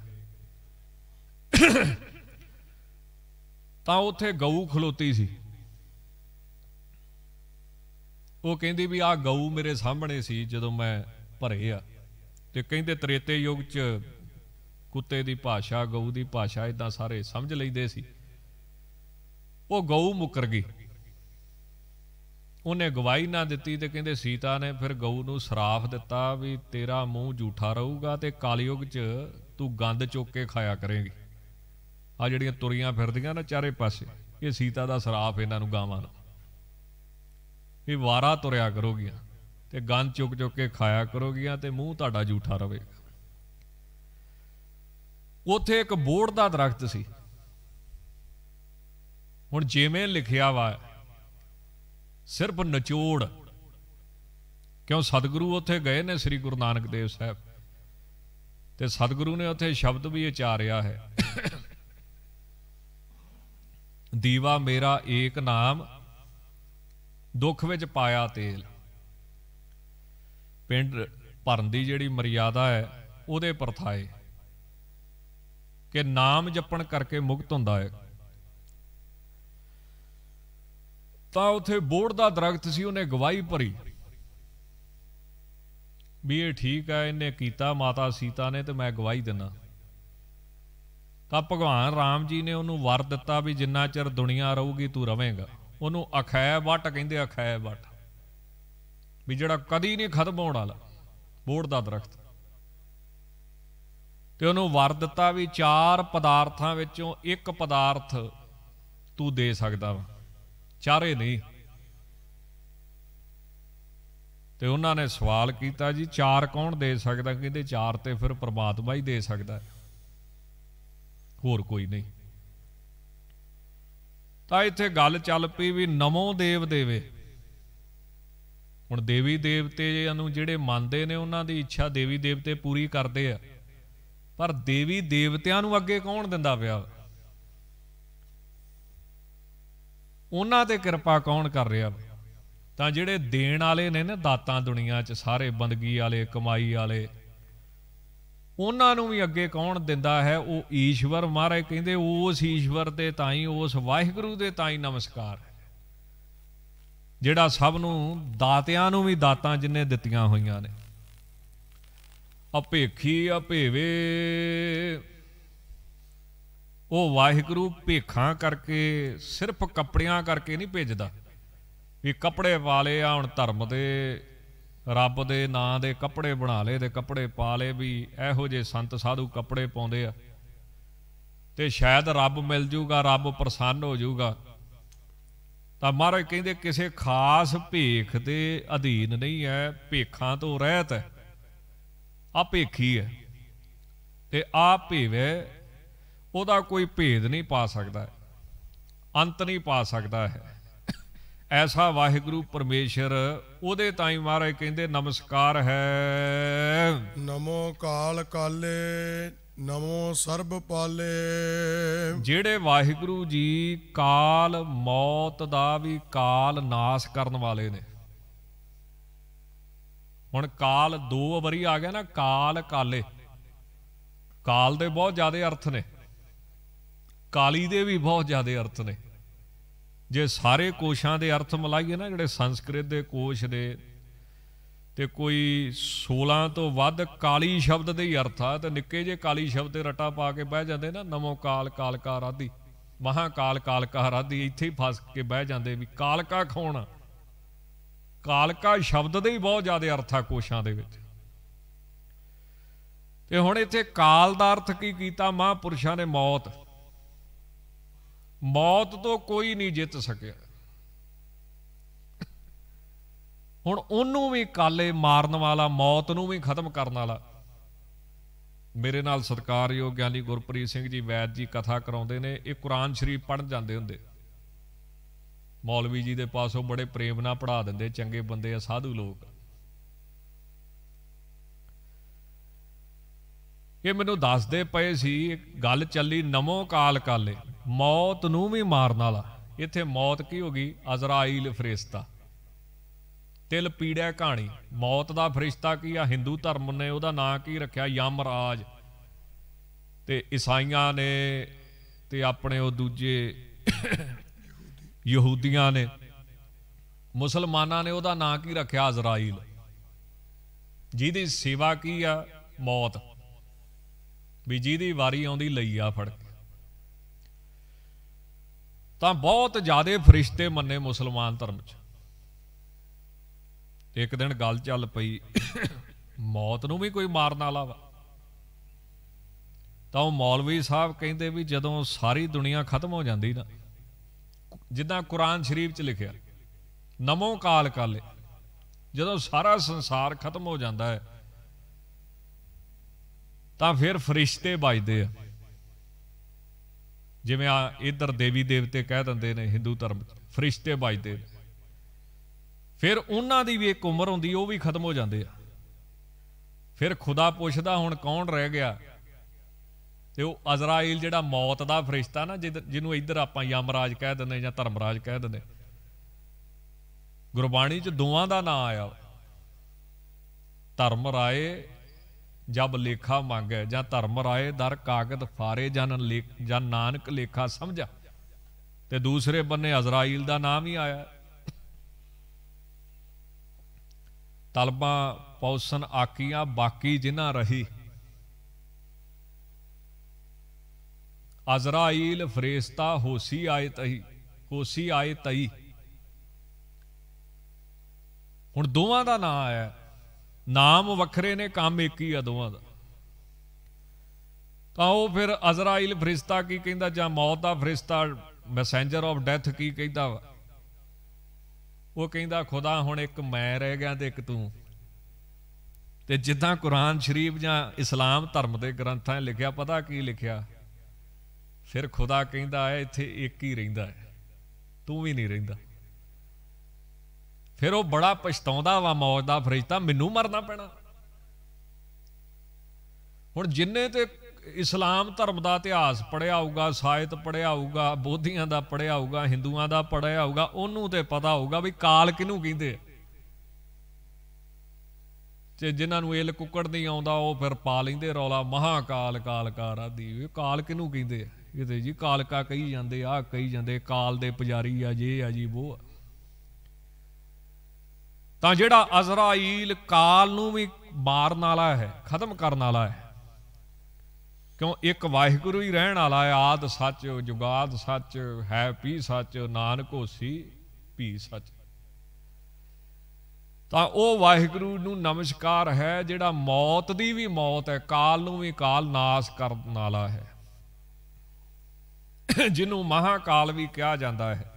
ਤਾਂ ਉੱਥੇ ਗਊ ਖਲੋਤੀ ਸੀ ਉਹ ਕਹਿੰਦੀ ਵੀ ਆ ਗਊ ਮੇਰੇ ਸਾਹਮਣੇ ਸੀ ਜਦੋਂ ਮੈਂ ਭਰੇ ਆ ਤੇ ਕਹਿੰਦੇ ਤ੍ਰੇਤੇ ਯੁੱਗ 'ਚ ਕੁੱਤੇ ਦੀ ਭਾਸ਼ਾ ਗਊ ਦੀ ਭਾਸ਼ਾ ਇਦਾਂ ਸਾਰੇ ਸਮਝ ਲੈਂਦੇ ਸੀ ਉਹ ਗਊ ਮੁਕਰ ਗਈ ਉਹਨੇ ਗਵਾਹੀ ਨਾ ਦਿੱਤੀ ਤੇ ਕਹਿੰਦੇ ਸੀਤਾ ਨੇ ਫਿਰ ਗਊ ਨੂੰ ਸਰਾਫ ਦਿੱਤਾ ਵੀ ਤੇਰਾ ਮੂੰਹ ਝੂਠਾ ਰਹੂਗਾ ਤੇ ਕਾਲਯੁਗ 'ਚ ਤੂੰ ਗੰਦ ਚੁੱਕ ਕੇ ਖਾਇਆ ਕਰੇਂਗੀ ਆ ਜਿਹੜੀਆਂ ਤੁਰੀਆਂ ਫਿਰਦੀਆਂ ਨਾ ਚਾਰੇ ਪਾਸੇ ਇਹ ਸੀਤਾ ਦਾ ਸਰਾਫ ਇਹਨਾਂ ਨੂੰ ਗਾਵਾਂ ਨੂੰ ਵੀ ਵਾਰਾ ਤੁਰਿਆ ਕਰੋਗੀਆਂ ਤੇ ਗੰਦ ਚੁੱਕ ਚੁੱਕ ਕੇ ਖਾਇਆ ਕਰੋਗੀਆਂ ਤੇ ਮੂੰਹ ਤੁਹਾਡਾ ਝੂਠਾ ਰਹੇਗਾ ਉਥੇ ਇੱਕ ਬੋੜ ਦਾ ਦਰਖਤ ਸੀ ਹੁਣ ਜਿਵੇਂ ਲਿਖਿਆ ਵਾ ਸਿਰਫ ਨਚੋੜ ਕਿਉਂ ਸਤਿਗੁਰੂ ਉੱਥੇ ਗਏ ਨੇ ਸ੍ਰੀ ਗੁਰੂ ਨਾਨਕ ਦੇਵ ਸਾਹਿਬ ਤੇ ਸਤਿਗੁਰੂ ਨੇ ਉੱਥੇ ਸ਼ਬਦ ਵੀ ਉਚਾਰਿਆ ਹੈ ਦੀਵਾ ਮੇਰਾ ਏਕ ਨਾਮ ਦੁੱਖ ਵਿੱਚ ਪਾਇਆ ਤੇਲ ਪਿੰਡ ਭਰਨ ਦੀ ਜਿਹੜੀ ਮਰਿਆਦਾ ਹੈ ਉਹਦੇ ਪਰਥਾਏ ਕਿ ਨਾਮ ਜਪਣ ਕਰਕੇ ਮੁਕਤ ਹੁੰਦਾ ਹੈ ਤਾਂ ਉਥੇ ਬੋੜ ਦਾ ਦਰਖਤ ਸੀ ਉਹਨੇ ਗਵਾਹੀ ਭਰੀ ਵੀ ਇਹ ਠੀਕ ਹੈ ਇਹਨੇ ਕੀਤਾ ਮਾਤਾ ਸੀਤਾ ਨੇ ਤੇ ਮੈਂ ਗਵਾਹੀ ਦਿੰਦਾ ਤਾਂ ਭਗਵਾਨ ਰਾਮ ਜੀ ਨੇ ਉਹਨੂੰ ਵਰ ਦਿੱਤਾ ਵੀ ਜਿੰਨਾ ਚਿਰ ਦੁਨੀਆ ਰਹੂਗੀ ਤੂੰ ਰਵੇਂਗਾ ਉਹਨੂੰ ਅਖੈ ਵਟ ਕਹਿੰਦੇ ਅਖੈ ਵਟ ਵੀ ਜਿਹੜਾ ਕਦੀ ਨਹੀਂ ਖਤਮ ਹੋਣ ਵਾਲਾ ਬੋੜ ਦਾ ਦਰਖਤ ਤੇ ਉਹਨੂੰ ਵਰ ਦਿੱਤਾ ਵੀ ਚਾਰ ਪਦਾਰਥਾਂ ਵਿੱਚੋਂ ਇੱਕ ਪਦਾਰਥ ਤੂੰ ਦੇ ਸਕਦਾ ਵਾ ਚਾਰੇ ਨਹੀਂ ਤੇ ਉਹਨਾਂ ਨੇ ਸਵਾਲ ਕੀਤਾ ਜੀ ਚਾਰ ਕੌਣ ਦੇ ਸਕਦਾ ਕਹਿੰਦੇ ਚਾਰ ਤੇ ਫਿਰ ਪ੍ਰਮਾਤਮਾ ਹੀ ਦੇ ਸਕਦਾ ਹੋਰ ਕੋਈ ਨਹੀਂ ਤਾਂ ਇੱਥੇ ਗੱਲ ਚੱਲ ਪਈ ਵੀ ਨਮੋ ਦੇਵ ਦੇਵੇ ਹੁਣ ਦੇਵੀ ਦੇਵਤੇ ਨੂੰ ਜਿਹੜੇ ਮੰਨਦੇ ਨੇ ਉਹਨਾਂ ਦੀ ਇੱਛਾ ਦੇਵੀ ਦੇਵਤੇ ਪੂਰੀ ਕਰਦੇ ਆ ਪਰ ਦੇਵੀ ਦੇਵਤਿਆਂ ਨੂੰ ਅੱਗੇ ਕੌਣ ਦਿੰਦਾ ਪਿਆ ਉਹਨਾਂ ਤੇ ਕਿਰਪਾ ਕੌਣ ਕਰ ਰਿਹਾ ਤਾਂ ਜਿਹੜੇ ਦੇਣ ਵਾਲੇ ਨੇ ਨਾ ਦਾਤਾਂ ਦੁਨੀਆ 'ਚ ਸਾਰੇ ਬੰਦਗੀ ਵਾਲੇ ਕਮਾਈ ਵਾਲੇ ਉਹਨਾਂ ਨੂੰ ਵੀ ਅੱਗੇ ਕੌਣ ਦਿੰਦਾ ਹੈ ਉਹ ਈਸ਼ਵਰ ਮਹਾਰਾਜ ਕਹਿੰਦੇ ਉਸ ਈਸ਼ਵਰ ਦੇ ਤਾਂ ਹੀ ਉਸ ਵਾਹਿਗੁਰੂ ਦੇ ਤਾਂ ਹੀ ਨਮਸਕਾਰ ਹੈ ਜਿਹੜਾ ਸਭ ਨੂੰ ਦਾਤਿਆਂ ਨੂੰ ਵੀ ਦਾਤਾਂ ਜਿੰਨੇ ਦਿੱਤੀਆਂ ਹੋਈਆਂ ਨੇ ਅਪੇਖੀ ਅਪੇਵੇ ਉਹ ਵਾਹਿਗੁਰੂ ਭੇਖਾਂ ਕਰਕੇ ਸਿਰਫ ਕੱਪੜਿਆਂ ਕਰਕੇ ਨਹੀਂ ਭੇਜਦਾ ਵੀ ਕੱਪੜੇ ਵਾਲੇ ਆ ਹੁਣ ਧਰਮ ਦੇ ਰੱਬ ਦੇ ਨਾਂ ਦੇ ਕੱਪੜੇ ਬਣਾ ਲਏ ਤੇ ਕੱਪੜੇ ਪਾ ਲਏ ਵੀ ਇਹੋ ਜੇ ਸੰਤ ਸਾਧੂ ਕੱਪੜੇ ਪਾਉਂਦੇ ਆ ਤੇ ਸ਼ਾਇਦ ਰੱਬ ਮਿਲ ਜੂਗਾ ਰੱਬ ਪ੍ਰਸੰਨ ਹੋ ਜੂਗਾ ਤਾਂ ਮਹਾਰਾਜ ਕਹਿੰਦੇ ਕਿਸੇ ਖਾਸ ਭੇਖ ਦੇ ਅਧੀਨ ਨਹੀਂ ਹੈ ਭੇਖਾਂ ਤੋਂ ਰਹਿਤ ਹੈ ਆ ਭੇਖੀ ਹੈ ਤੇ ਆ ਭੇਵੇ ਉਹਦਾ ਕੋਈ ਭੇਦ ਨਹੀਂ ਪਾ ਸਕਦਾ ਅੰਤ ਨਹੀਂ ਪਾ ਸਕਦਾ ਹੈ ਐਸਾ ਵਾਹਿਗੁਰੂ ਪਰਮੇਸ਼ਰ ਉਹਦੇ ਤਾਈ ਮਹਾਰਾਜ ਕਹਿੰਦੇ ਨਮਸਕਾਰ ਹੈ ਨਮੋ ਕਾਲ ਕਾਲੇ ਨਮੋ ਸਰਬ ਪਾਲੇ ਜਿਹੜੇ ਵਾਹਿਗੁਰੂ ਜੀ ਕਾਲ ਮੌਤ ਦਾ ਵੀ ਕਾਲ ਨਾਸ ਕਰਨ ਵਾਲੇ ਨੇ ਹੁਣ ਕਾਲ ਦੋ ਵਾਰੀ ਆ ਗਿਆ ਨਾ ਕਾਲ ਕਾਲੇ ਕਾਲ ਦੇ ਬਹੁਤ ਜ਼ਿਆਦਾ ਅਰਥ ਨੇ ਕਾਲੀ ਦੇ ਵੀ ਬਹੁਤ ਜ਼ਿਆਦਾ ਅਰਥ ਨੇ ਜੇ ਸਾਰੇ ਕੋਸ਼ਾਂ ਦੇ ਅਰਥ ਮਲਾਈਏ ਨਾ ਜਿਹੜੇ ਸੰਸਕ੍ਰਿਤ ਦੇ ਕੋਸ਼ ਦੇ ਤੇ ਕੋਈ 16 ਤੋਂ ਵੱਧ ਕਾਲੀ ਸ਼ਬਦ ਦੇ ਹੀ ਅਰਥ ਆ ਤੇ ਨਿੱਕੇ ਜੇ ਕਾਲੀ ਸ਼ਬਦ ਤੇ ਰਟਾ ਪਾ ਕੇ ਬਹਿ ਜਾਂਦੇ ਨਾ ਨਮੋ ਕਾਲ ਕਾਲਕਾਰ ਆਦੀ ਮਹਾਕਾਲ ਕਾਲਕਾ ਰਾਧੀ ਇੱਥੇ ਹੀ ਫਸ ਕੇ ਬਹਿ ਜਾਂਦੇ ਵੀ ਕਾਲਕਾ ਖਾਉਣਾ ਕਾਲਕਾ ਸ਼ਬਦ ਦੇ ਹੀ ਬਹੁਤ ਜ਼ਿਆਦਾ ਅਰਥ ਆ ਕੋਸ਼ਾਂ ਦੇ ਵਿੱਚ ਤੇ ਹੁਣ ਇੱਥੇ ਕਾਲ ਦਾ ਅਰਥ ਕੀ ਕੀਤਾ ਮਹਾਪੁਰਸ਼ਾਂ ਨੇ ਮੌਤ ਮੌਤ ਤੋਂ ਕੋਈ ਨਹੀਂ ਜਿੱਤ ਸਕਿਆ ਹੁਣ ਉਹਨੂੰ ਵੀ ਕਾਲੇ ਮਾਰਨ ਵਾਲਾ ਮੌਤ ਨੂੰ ਵੀ ਖਤਮ ਕਰਨ ਵਾਲਾ ਮੇਰੇ ਨਾਲ ਸਰਕਾਰਯੋਗ ਗਿਆਨੀ ਗੁਰਪ੍ਰੀਤ ਸਿੰਘ ਜੀ ਵੈਦ ਜੀ ਕਥਾ ਕਰਾਉਂਦੇ ਨੇ ਇਹ ਕੁਰਾਨ ਸ਼ਰੀਫ ਪੜ੍ਹ ਜਾਂਦੇ ਹੁੰਦੇ ਮੌਲਵੀ ਜੀ ਦੇ ਪਾਸੋਂ ਬੜੇ ਪ੍ਰੇਮ ਨਾਲ ਪੜ੍ਹਾ ਦਿੰਦੇ ਚੰਗੇ ਬੰਦੇ ਆ ਸਾਧੂ ਲੋਕ ਇਹ ਮੈਨੂੰ ਦੱਸਦੇ ਪਏ ਸੀ ਗੱਲ ਚੱਲੀ ਨਮੋ ਕਾਲ ਕਾਲੇ ਮੌਤ ਨੂੰ ਵੀ ਮਾਰਨ ਵਾਲਾ ਇੱਥੇ ਮੌਤ ਕੀ ਹੋ ਗਈ ਅਜ਼ਰਾਈਲ ਫਰਿਸ਼ਤਾ ਤਿਲ ਪੀੜਿਆ ਕਹਾਣੀ ਮੌਤ ਦਾ ਫਰਿਸ਼ਤਾ ਕੀ ਆ ਹਿੰਦੂ ਧਰਮ ਨੇ ਉਹਦਾ ਨਾਂ ਕੀ ਰੱਖਿਆ ਯਮਰਾਜ ਤੇ ਈਸਾਈਆਂ ਨੇ ਤੇ ਆਪਣੇ ਉਹ ਦੂਜੇ ਯਹੂਦੀਆਂ ਨੇ ਮੁਸਲਮਾਨਾਂ ਨੇ ਉਹਦਾ ਨਾਂ ਕੀ ਰੱਖਿਆ ਅਜ਼ਰਾਈਲ ਜਿਹਦੀ ਸੇਵਾ ਕੀ ਆ ਮੌਤ ਵੀ ਜਿਹਦੀ ਵਾਰੀ ਆਉਂਦੀ ਲਈ ਆ ਫੜ ਤਾਂ ਬਹੁਤ ਜ਼ਿਆਦੇ ਫਰਿਸ਼ਤੇ ਮੰਨੇ ਮੁਸਲਮਾਨ ਧਰਮ 'ਚ ਇੱਕ ਦਿਨ ਗੱਲ ਚੱਲ ਪਈ ਮੌਤ ਨੂੰ ਵੀ ਕੋਈ ਮਾਰਨ ਵਾਲਾ ਵਾ ਤਾਂ ਉਹ ਮੌਲਵੀ ਸਾਹਿਬ ਕਹਿੰਦੇ ਵੀ ਜਦੋਂ ਸਾਰੀ ਦੁਨੀਆ ਖਤਮ ਹੋ ਜਾਂਦੀ ਨਾ ਜਿੱਦਾਂ ਕੁਰਾਨ ਸ਼ਰੀਫ 'ਚ ਲਿਖਿਆ ਨਮੋ ਕਾਲ ਕਾਲੇ ਜਦੋਂ ਸਾਰਾ ਸੰਸਾਰ ਖਤਮ ਹੋ ਜਾਂਦਾ ਹੈ ਤਾਂ ਫਿਰ ਫਰਿਸ਼ਤੇ ਵੱਜਦੇ ਆ ਜਿਵੇਂ ਆ ਇਧਰ ਦੇਵੀ ਦੇਵਤੇ ਕਹਿ ਦਿੰਦੇ ਨੇ ਹਿੰਦੂ ਧਰਮ ਫਰਿਸ਼ਤੇ ਵਜਦੇ ਫਿਰ ਉਹਨਾਂ ਦੀ ਵੀ ਇੱਕ ਉਮਰ ਹੁੰਦੀ ਉਹ ਵੀ ਖਤਮ ਹੋ ਜਾਂਦੇ ਆ ਫਿਰ ਖੁਦਾ ਪੁੱਛਦਾ ਹੁਣ ਕੌਣ ਰਹਿ ਗਿਆ ਤੇ ਉਹ ਅਜ਼ਰਾਇਲ ਜਿਹੜਾ ਮੌਤ ਦਾ ਫਰਿਸ਼ਤਾ ਨਾ ਜਿਹਨੂੰ ਇਧਰ ਆਪਾਂ ਯਮਰਾਜ ਕਹਿ ਦਿੰਦੇ ਜਾਂ ਧਰਮਰਾਜ ਕਹਿ ਦਿੰਦੇ ਗੁਰਬਾਣੀ 'ਚ ਦੋਵਾਂ ਦਾ ਨਾਮ ਆਇਆ ਧਰਮ ਰਾਏ ਜਬ ਲੇਖਾ ਮੰਗੈ ਜਾਂ ਧਰਮ ਰਾਏ ਦਰ ਕਾਗਦ ਫਾਰੇ ਜਨ ਲੇਖ ਜਾਂ ਨਾਨਕ ਲੇਖਾ ਸਮਝਾ ਤੇ ਦੂਸਰੇ ਬੰਨੇ ਅਜ਼ਰਾਇਲ ਦਾ ਨਾਮ ਹੀ ਆਇਆ ਤਲਬਾ ਪੌਸਨ ਆਕੀਆਂ ਬਾਕੀ ਜਿਨ੍ਹਾਂ ਰਹੀ ਅਜ਼ਰਾਇਲ ਫਰੇਸ਼ਤਾ ਹੋਸੀ ਆਏ ਤਹੀ ਹੋਸੀ ਆਏ ਤਈ ਹੁਣ ਦੋਵਾਂ ਦਾ ਨਾਮ ਆਇਆ ਨਾਮ ਵੱਖਰੇ ਨੇ ਕੰਮ ਇੱਕ ਹੀ ਆ ਦੋਵਾਂ ਦਾ ਤਾਂ ਉਹ ਫਿਰ ਅਜ਼ਰਾਈਲ ਫਰਿਸ਼ਤਾ ਕੀ ਕਹਿੰਦਾ ਜਾਂ ਮੌਤ ਦਾ ਫਰਿਸ਼ਤਾ ਮੈਸੇਂਜਰ ਆਫ ਡੈਥ ਕੀ ਕਹਿੰਦਾ ਵਾ ਉਹ ਕਹਿੰਦਾ ਖੁਦਾ ਹੁਣ ਇੱਕ ਮੈਂ ਰਹਿ ਗਿਆ ਤੇ ਇੱਕ ਤੂੰ ਤੇ ਜਿੱਦਾਂ ਕੁਰਾਨ ਸ਼ਰੀਫ ਜਾਂ ਇਸਲਾਮ ਧਰਮ ਦੇ ਗ੍ਰੰਥਾਂ 'ਚ ਲਿਖਿਆ ਪਤਾ ਕੀ ਲਿਖਿਆ ਫਿਰ ਖੁਦਾ ਕਹਿੰਦਾ ਹੈ ਇੱਥੇ ਇੱਕ ਹੀ ਰਹਿੰਦਾ ਹੈ ਤੂੰ ਵੀ ਨਹੀਂ ਰਹਿੰਦਾ ਫਿਰ ਉਹ ਬੜਾ ਪਛਤਾਉਂਦਾ ਵਾ ਮੌਤ ਦਾ ਫਰਿਸ਼ਤਾ ਮੈਨੂੰ ਮਰਨਾ ਪੈਣਾ ਹੁਣ ਜਿੰਨੇ ਤੇ ਇਸਲਾਮ ਧਰਮ ਦਾ ਇਤਿਹਾਸ ਪੜਿਆ ਹੋਊਗਾ ਸਾਇਤ ਪੜਿਆ ਹੋਊਗਾ ਬੋਧੀਆਂ ਦਾ ਪੜਿਆ ਹੋਊਗਾ ਹਿੰਦੂਆਂ ਦਾ ਪੜਿਆ ਹੋਊਗਾ ਉਹਨੂੰ ਤੇ ਪਤਾ ਹੋਊਗਾ ਵੀ ਕਾਲ ਕਿਹਨੂੰ ਕਹਿੰਦੇ ਤੇ ਜਿਨ੍ਹਾਂ ਨੂੰ ਇਹ ਕੁੱਕੜ ਨਹੀਂ ਆਉਂਦਾ ਉਹ ਫਿਰ ਪਾ ਲੈਂਦੇ ਰੌਲਾ ਮਹਾਕਾਲ ਕਾਲਕਾਰ ਆਦੀ ਇਹ ਕਾਲ ਕਿਹਨੂੰ ਕਹਿੰਦੇ ਆ ਇਹ ਤੇ ਜੀ ਕਾਲਕਾ ਕਹੀ ਜਾਂਦੇ ਆ ਕਹੀ ਜਾਂਦੇ ਕਾਲ ਦੇ ਪੁਜਾਰੀ ਆ ਜੇ ਆ ਜੀ ਉਹ ਤਾਂ ਜਿਹੜਾ ਅਜ਼ਰਾਇਲ ਕਾਲ ਨੂੰ ਵੀ ਮਾਰਨ ਵਾਲਾ ਹੈ ਖਤਮ ਕਰਨ ਵਾਲਾ ਹੈ ਕਿਉਂ ਇੱਕ ਵਾਹਿਗੁਰੂ ਹੀ ਰਹਿਣ ਵਾਲਾ ਹੈ ਆਦ ਸੱਚ ਜੁਗਾਦ ਸੱਚ ਹੈ ਪੀ ਸੱਚ ਨਾਨਕ ਹੋਸੀ ਪੀ ਸੱਚ ਤਾਂ ਉਹ ਵਾਹਿਗੁਰੂ ਨੂੰ ਨਮਸਕਾਰ ਹੈ ਜਿਹੜਾ ਮੌਤ ਦੀ ਵੀ ਮੌਤ ਹੈ ਕਾਲ ਨੂੰ ਵੀ ਕਾਲ ਨਾਸ ਕਰਨ ਵਾਲਾ ਹੈ ਜਿਹਨੂੰ ਮਹਾਕਾਲ ਵੀ ਕਿਹਾ ਜਾਂਦਾ ਹੈ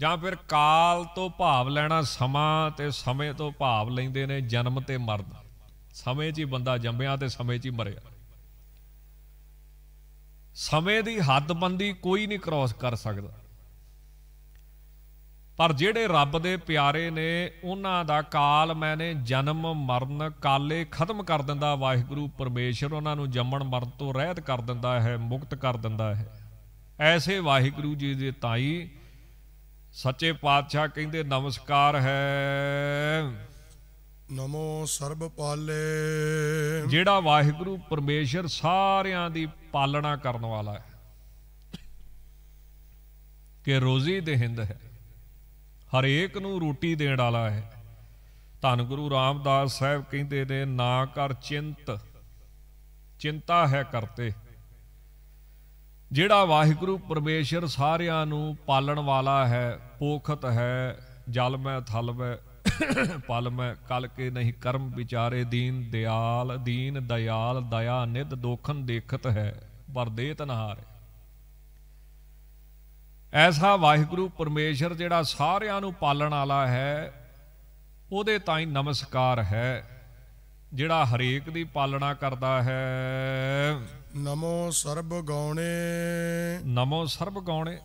ਜਾਂ ਫਿਰ ਕਾਲ ਤੋਂ ਭਾਵ ਲੈਣਾ ਸਮਾਂ ਤੇ ਸਮੇਂ ਤੋਂ ਭਾਵ ਲੈਂਦੇ ਨੇ ਜਨਮ ਤੇ ਮਰਨ ਸਮੇਂ 'ਚ ਹੀ ਬੰਦਾ ਜੰਮਿਆ ਤੇ ਸਮੇਂ 'ਚ ਹੀ ਮਰਿਆ ਸਮੇਂ ਦੀ ਹੱਦਬੰਦੀ ਕੋਈ ਨਹੀਂ ਕ੍ਰੋਸ ਕਰ ਸਕਦਾ ਪਰ ਜਿਹੜੇ ਰੱਬ ਦੇ ਪਿਆਰੇ ਨੇ ਉਹਨਾਂ ਦਾ ਕਾਲ ਮੈਨੇ ਜਨਮ ਮਰਨ ਕਾਲੇ ਖਤਮ ਕਰ ਦਿੰਦਾ ਵਾਹਿਗੁਰੂ ਪਰਮੇਸ਼ਰ ਉਹਨਾਂ ਨੂੰ ਜੰਮਣ ਮਰਨ ਤੋਂ ਰਹਿਤ ਕਰ ਦਿੰਦਾ ਹੈ ਮੁਕਤ ਕਰ ਦਿੰਦਾ ਹੈ ਐਸੇ ਵਾਹਿਗੁਰੂ ਜੀ ਦੇ ਤਾਈ ਸੱਚੇ ਪਾਤਸ਼ਾਹ ਕਹਿੰਦੇ ਨਮਸਕਾਰ ਹੈ ਨਮੋ ਸਰਬ ਪਾਲੇ ਜਿਹੜਾ ਵਾਹਿਗੁਰੂ ਪਰਮੇਸ਼ਰ ਸਾਰਿਆਂ ਦੀ ਪਾਲਣਾ ਕਰਨ ਵਾਲਾ ਹੈ ਕਿ ਰੋਜ਼ੀ ਦੇ ਹਿੰਦ ਹੈ ਹਰੇਕ ਨੂੰ ਰੋਟੀ ਦੇਣ ਵਾਲਾ ਹੈ ਧੰਨ ਗੁਰੂ ਰਾਮਦਾਸ ਸਾਹਿਬ ਕਹਿੰਦੇ ਨੇ ਨਾ ਕਰ ਚਿੰਤ ਚਿੰਤਾ ਹੈ ਕਰਤੇ ਜਿਹੜਾ ਵਾਹਿਗੁਰੂ ਪਰਮੇਸ਼ਰ ਸਾਰਿਆਂ ਨੂੰ ਪਾਲਣ ਵਾਲਾ ਹੈ ਪੋਖਤ ਹੈ ਜਲ ਮੈਂ ਥਲ ਮੈਂ ਪਲ ਮੈਂ ਕਲ ਕੇ ਨਹੀਂ ਕਰਮ ਵਿਚਾਰੇ ਦੀਨ ਦਿਆਲ ਦੀਨ ਦਿਆਲ ਦਇਆ ਨਿਧ ਦੋਖਨ ਦੇਖਤ ਹੈ ਪਰ ਦੇ ਤਨਹਾਰ ਐਸਾ ਵਾਹਿਗੁਰੂ ਪਰਮੇਸ਼ਰ ਜਿਹੜਾ ਸਾਰਿਆਂ ਨੂੰ ਪਾਲਣ ਵਾਲਾ ਹੈ ਉਹਦੇ ਤਾਂ ਹੀ ਨਮਸਕਾਰ ਹੈ ਜਿਹੜਾ ਹਰੇਕ ਦੀ ਪਾਲਣਾ ਕਰਦਾ ਹੈ ਨਮੋ ਸਰਬ ਗਾਉਣੇ ਨਮੋ ਸਰਬ ਗਾਉਣੇ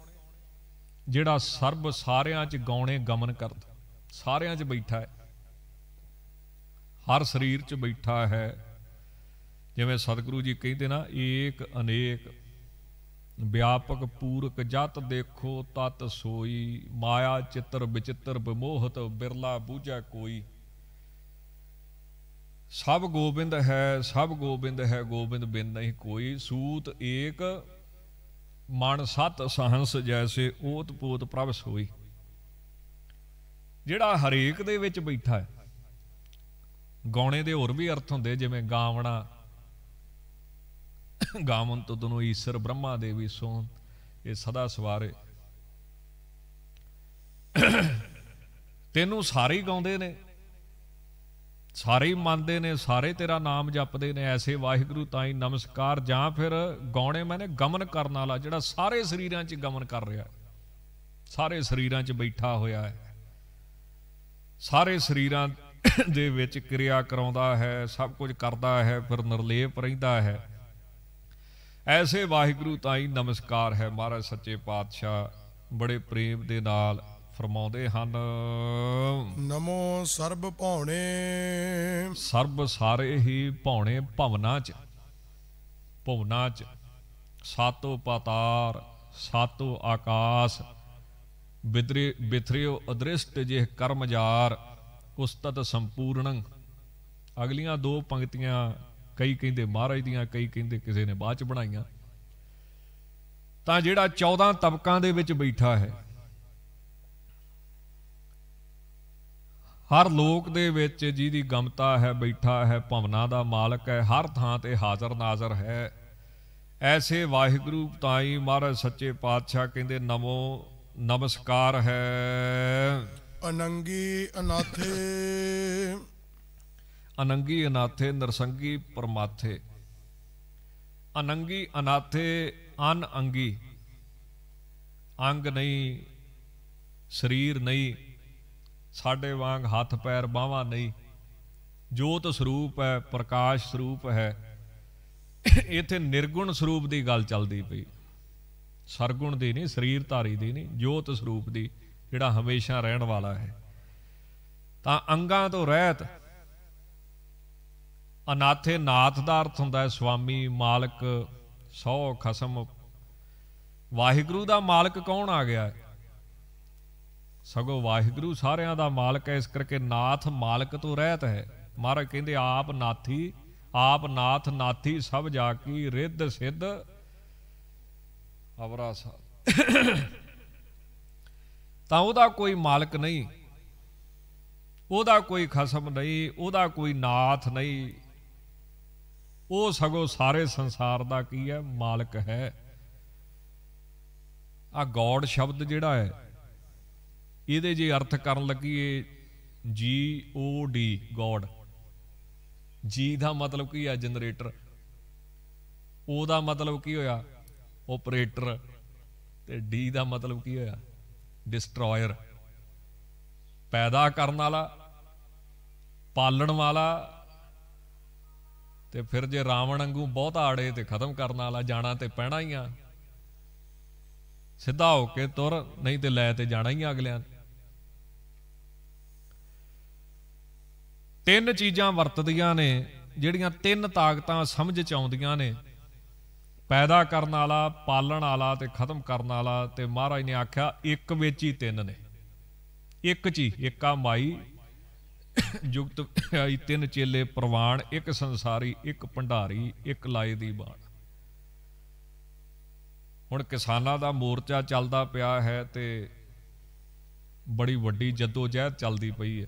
ਜਿਹੜਾ ਸਰਬ ਸਾਰਿਆਂ 'ਚ ਗਾਉਣੇ ਗਮਨ ਕਰਦਾ ਸਾਰਿਆਂ 'ਚ ਬੈਠਾ ਹੈ ਹਰ ਸਰੀਰ 'ਚ ਬੈਠਾ ਹੈ ਜਿਵੇਂ ਸਤਿਗੁਰੂ ਜੀ ਕਹਿੰਦੇ ਨਾ ਏਕ ਅਨੇਕ ਵਿਆਪਕ ਪੂਰਕ ਜਤ ਦੇਖੋ ਤਤ ਸੋਈ ਮਾਇਆ ਚਿੱਤਰ ਵਿਚਿੱਤਰ ਬਿਮੋਹਤ ਬਿਰਲਾ ਬੂਝਾ ਕੋਈ ਸਭ ਗੋਬਿੰਦ ਹੈ ਸਭ ਗੋਬਿੰਦ ਹੈ ਗੋਬਿੰਦ ਬਿਨ ਨਹੀਂ ਕੋਈ ਸੂਤ ਏਕ ਮਨ ਸਤ ਸਹੰਸ ਜੈਸੇ ਓਤ ਪੋਤ ਪ੍ਰਭਸ ਹੋਈ ਜਿਹੜਾ ਹਰੇਕ ਦੇ ਵਿੱਚ ਬੈਠਾ ਹੈ ਗਾਉਣੇ ਦੇ ਹੋਰ ਵੀ ਅਰਥ ਹੁੰਦੇ ਜਿਵੇਂ ਗਾਵਣਾ ਗਾਵਨ ਦਨੋ ਈਸ਼ਰ ਬ੍ਰਹਮਾ ਦੇਵੀ ਸੋਨ ਇਹ ਸਦਾ ਸਵਾਰੇ ਤੈਨੂੰ ਸਾਰੇ ਗਾਉਂਦੇ ਨੇ ਸਾਰੇ ਹੀ ਮੰਨਦੇ ਨੇ ਸਾਰੇ ਤੇਰਾ ਨਾਮ ਜਪਦੇ ਨੇ ਐਸੇ ਵਾਹਿਗੁਰੂ ਤਾਂ ਹੀ ਨਮਸਕਾਰ ਜਾਂ ਫਿਰ ਗਾਉਣੇ ਮੈਨੇ ਗਮਨ ਕਰਨ ਵਾਲਾ ਜਿਹੜਾ ਸਾਰੇ ਸਰੀਰਾਂ 'ਚ ਗਮਨ ਕਰ ਰਿਹਾ ਸਾਰੇ ਸਰੀਰਾਂ 'ਚ ਬੈਠਾ ਹੋਇਆ ਹੈ ਸਾਰੇ ਸਰੀਰਾਂ ਦੇ ਵਿੱਚ ਕਿਰਿਆ ਕਰਾਉਂਦਾ ਹੈ ਸਭ ਕੁਝ ਕਰਦਾ ਹੈ ਫਿਰ ਨਿਰਲੇਪ ਰਹਿੰਦਾ ਹੈ ਐਸੇ ਵਾਹਿਗੁਰੂ ਤਾਂ ਹੀ ਨਮਸਕਾਰ ਹੈ ਮਹਾਰਾਜ ਸੱਚੇ ਪਾਤਸ਼ਾਹ ਬੜੇ ਪ੍ਰੇਮ ਦੇ ਨਾਲ ਫਰਮਾਉਂਦੇ ਹਨ ਨਮੋ ਸਰਬ ਭਾਉਣੇ ਸਰਬ ਸਾਰੇ ਹੀ ਭਾਉਣੇ ਭਵਨਾ ਚ ਭਵਨਾ ਚ ਸਾਤੋ ਪਤਾਰ ਸਾਤੋ ਆਕਾਸ ਬਿਤਰੀ ਬਿਤਰੀਓ ਅਦ੍ਰਿਸ਼ਟ ਜਿਹ ਕਰਮਜਾਰ ਉਸਤਤ ਸੰਪੂਰਣ ਅਗਲੀਆਂ ਦੋ ਪੰਕਤੀਆਂ ਕਈ ਕਹਿੰਦੇ ਮਹਾਰਾਜ ਦੀਆਂ ਕਈ ਕਹਿੰਦੇ ਕਿਸੇ ਨੇ ਬਾਅਦ ਚ ਬਣਾਈਆਂ ਤਾਂ ਜਿਹੜਾ 14 ਤਬਕਾਂ ਦੇ ਵਿੱਚ ਬੈਠਾ ਹੈ ਹਰ ਲੋਕ ਦੇ ਵਿੱਚ ਜਿਹਦੀ ਗਮਤਾ ਹੈ ਬੈਠਾ ਹੈ ਭਵਨਾ ਦਾ ਮਾਲਕ ਹੈ ਹਰ ਥਾਂ ਤੇ ਹਾਜ਼ਰ ਨਾਜ਼ਰ ਹੈ ਐਸੇ ਵਾਹਿਗੁਰੂ ਤਾਈ ਮਹਾਰਾਜ ਸੱਚੇ ਪਾਤਸ਼ਾਹ ਕਹਿੰਦੇ ਨਮੋ ਨਮਸਕਾਰ ਹੈ ਅਨੰਗੀ ਅਨਾਥੇ ਅਨੰਗੀ ਅਨਾਥੇ ਨਰਸੰਗੀ ਪਰਮਾਥੇ ਅਨੰਗੀ ਅਨਾਥੇ ਅਨ ਅੰਗੀ ਅੰਗ ਨਹੀਂ ਸਰੀਰ ਨਹੀਂ ਸਾਡੇ ਵਾਂਗ ਹੱਥ ਪੈਰ ਬਾਹਾਂ ਨਹੀਂ ਜੋਤ ਸਰੂਪ ਹੈ ਪ੍ਰਕਾਸ਼ ਸਰੂਪ ਹੈ ਇੱਥੇ ਨਿਰਗੁਣ ਸਰੂਪ ਦੀ ਗੱਲ ਚੱਲਦੀ ਪਈ ਸਰਗੁਣ ਦੀ ਨਹੀਂ ਸਰੀਰ ਧਾਰੀ ਦੀ ਨਹੀਂ ਜੋਤ ਸਰੂਪ ਦੀ ਜਿਹੜਾ ਹਮੇਸ਼ਾ ਰਹਿਣ ਵਾਲਾ ਹੈ ਤਾਂ ਅੰਗਾਂ ਤੋਂ ਰਹਿਤ ਅਨਾਥੇ ਨਾਥ ਦਾ ਅਰਥ ਹੁੰਦਾ ਹੈ ਸੁਆਮੀ ਮਾਲਕ ਸੌ ਖਸਮ ਵਾਹਿਗੁਰੂ ਦਾ ਮਾਲਕ ਕੌਣ ਆ ਗਿਆ ਹੈ ਸਗੋ ਵਾਹਿਗੁਰੂ ਸਾਰਿਆਂ ਦਾ ਮਾਲਕ ਹੈ ਇਸ ਕਰਕੇ ਨਾਥ ਮਾਲਕ ਤੋਂ ਰਹਿਤ ਹੈ ਮਹਾਰਾਜ ਕਹਿੰਦੇ ਆਪ ਨਾਥੀ ਆਪ ਨਾਥ ਨਾਥੀ ਸਭ ਜਾ ਕੀ ਰਿੱਧ ਸਿੱਧ ਅਵਰਾ ਸਾਹਿਬ ਤਾਂ ਉਹਦਾ ਕੋਈ ਮਾਲਕ ਨਹੀਂ ਉਹਦਾ ਕੋਈ ਖਸਮ ਨਹੀਂ ਉਹਦਾ ਕੋਈ ਨਾਥ ਨਹੀਂ ਉਹ ਸਗੋ ਸਾਰੇ ਸੰਸਾਰ ਦਾ ਕੀ ਹੈ ਮਾਲਕ ਹੈ ਆ ਗੋਡ ਸ਼ਬਦ ਜਿਹੜਾ ਹੈ ਇਹਦੇ ਜੇ ਅਰਥ ਕਰਨ ਲੱਗੀਏ ਜੀ ਓ ਡੀ ਗੋਡ ਜੀ ਦਾ ਮਤਲਬ ਕੀ ਆ ਜਨਰੇਟਰ ਓ ਦਾ ਮਤਲਬ ਕੀ ਹੋਇਆ ਆਪਰੇਟਰ ਤੇ ਡੀ ਦਾ ਮਤਲਬ ਕੀ ਹੋਇਆ ਡਿਸਟਰੋਇਰ ਪੈਦਾ ਕਰਨ ਵਾਲਾ ਪਾਲਣ ਵਾਲਾ ਤੇ ਫਿਰ ਜੇ ਰਾਵਣ ਵਾਂਗੂ ਬਹੁਤ ਆੜੇ ਤੇ ਖਤਮ ਕਰਨ ਵਾਲਾ ਜਾਣਾ ਤੇ ਪਹਿਣਾ ਹੀ ਆ ਸਿੱਧਾ ਹੋ ਕੇ ਤੁਰ ਨਹੀਂ ਤੇ ਲੈ ਤੇ ਜਾਣਾ ਹੀ ਆ ਅਗਲਿਆਂ ਤਿੰਨ ਚੀਜ਼ਾਂ ਵਰਤਦੀਆਂ ਨੇ ਜਿਹੜੀਆਂ ਤਿੰਨ ਤਾਕਤਾਂ ਸਮਝ ਚ ਆਉਂਦੀਆਂ ਨੇ ਪੈਦਾ ਕਰਨ ਵਾਲਾ ਪਾਲਣ ਵਾਲਾ ਤੇ ਖਤਮ ਕਰਨ ਵਾਲਾ ਤੇ ਮਹਾਰਾਜ ਨੇ ਆਖਿਆ ਇੱਕ ਵਿੱਚ ਹੀ ਤਿੰਨ ਨੇ ਇੱਕ ਚ ਇੱਕਾ ਮਾਈ ਜੁਗਤ ਆਈ ਤਿੰਨ ਚੇਲੇ ਪ੍ਰਵਾਨ ਇੱਕ ਸੰਸਾਰੀ ਇੱਕ ਭੰਡਾਰੀ ਇੱਕ ਲਾਏ ਦੀ ਬਾਣ ਹੁਣ ਕਿਸਾਨਾਂ ਦਾ ਮੋਰਚਾ ਚੱਲਦਾ ਪਿਆ ਹੈ ਤੇ ਬੜੀ ਵੱਡੀ ਜਦੋਜਹਿਦ ਚੱਲਦੀ ਪਈ ਹੈ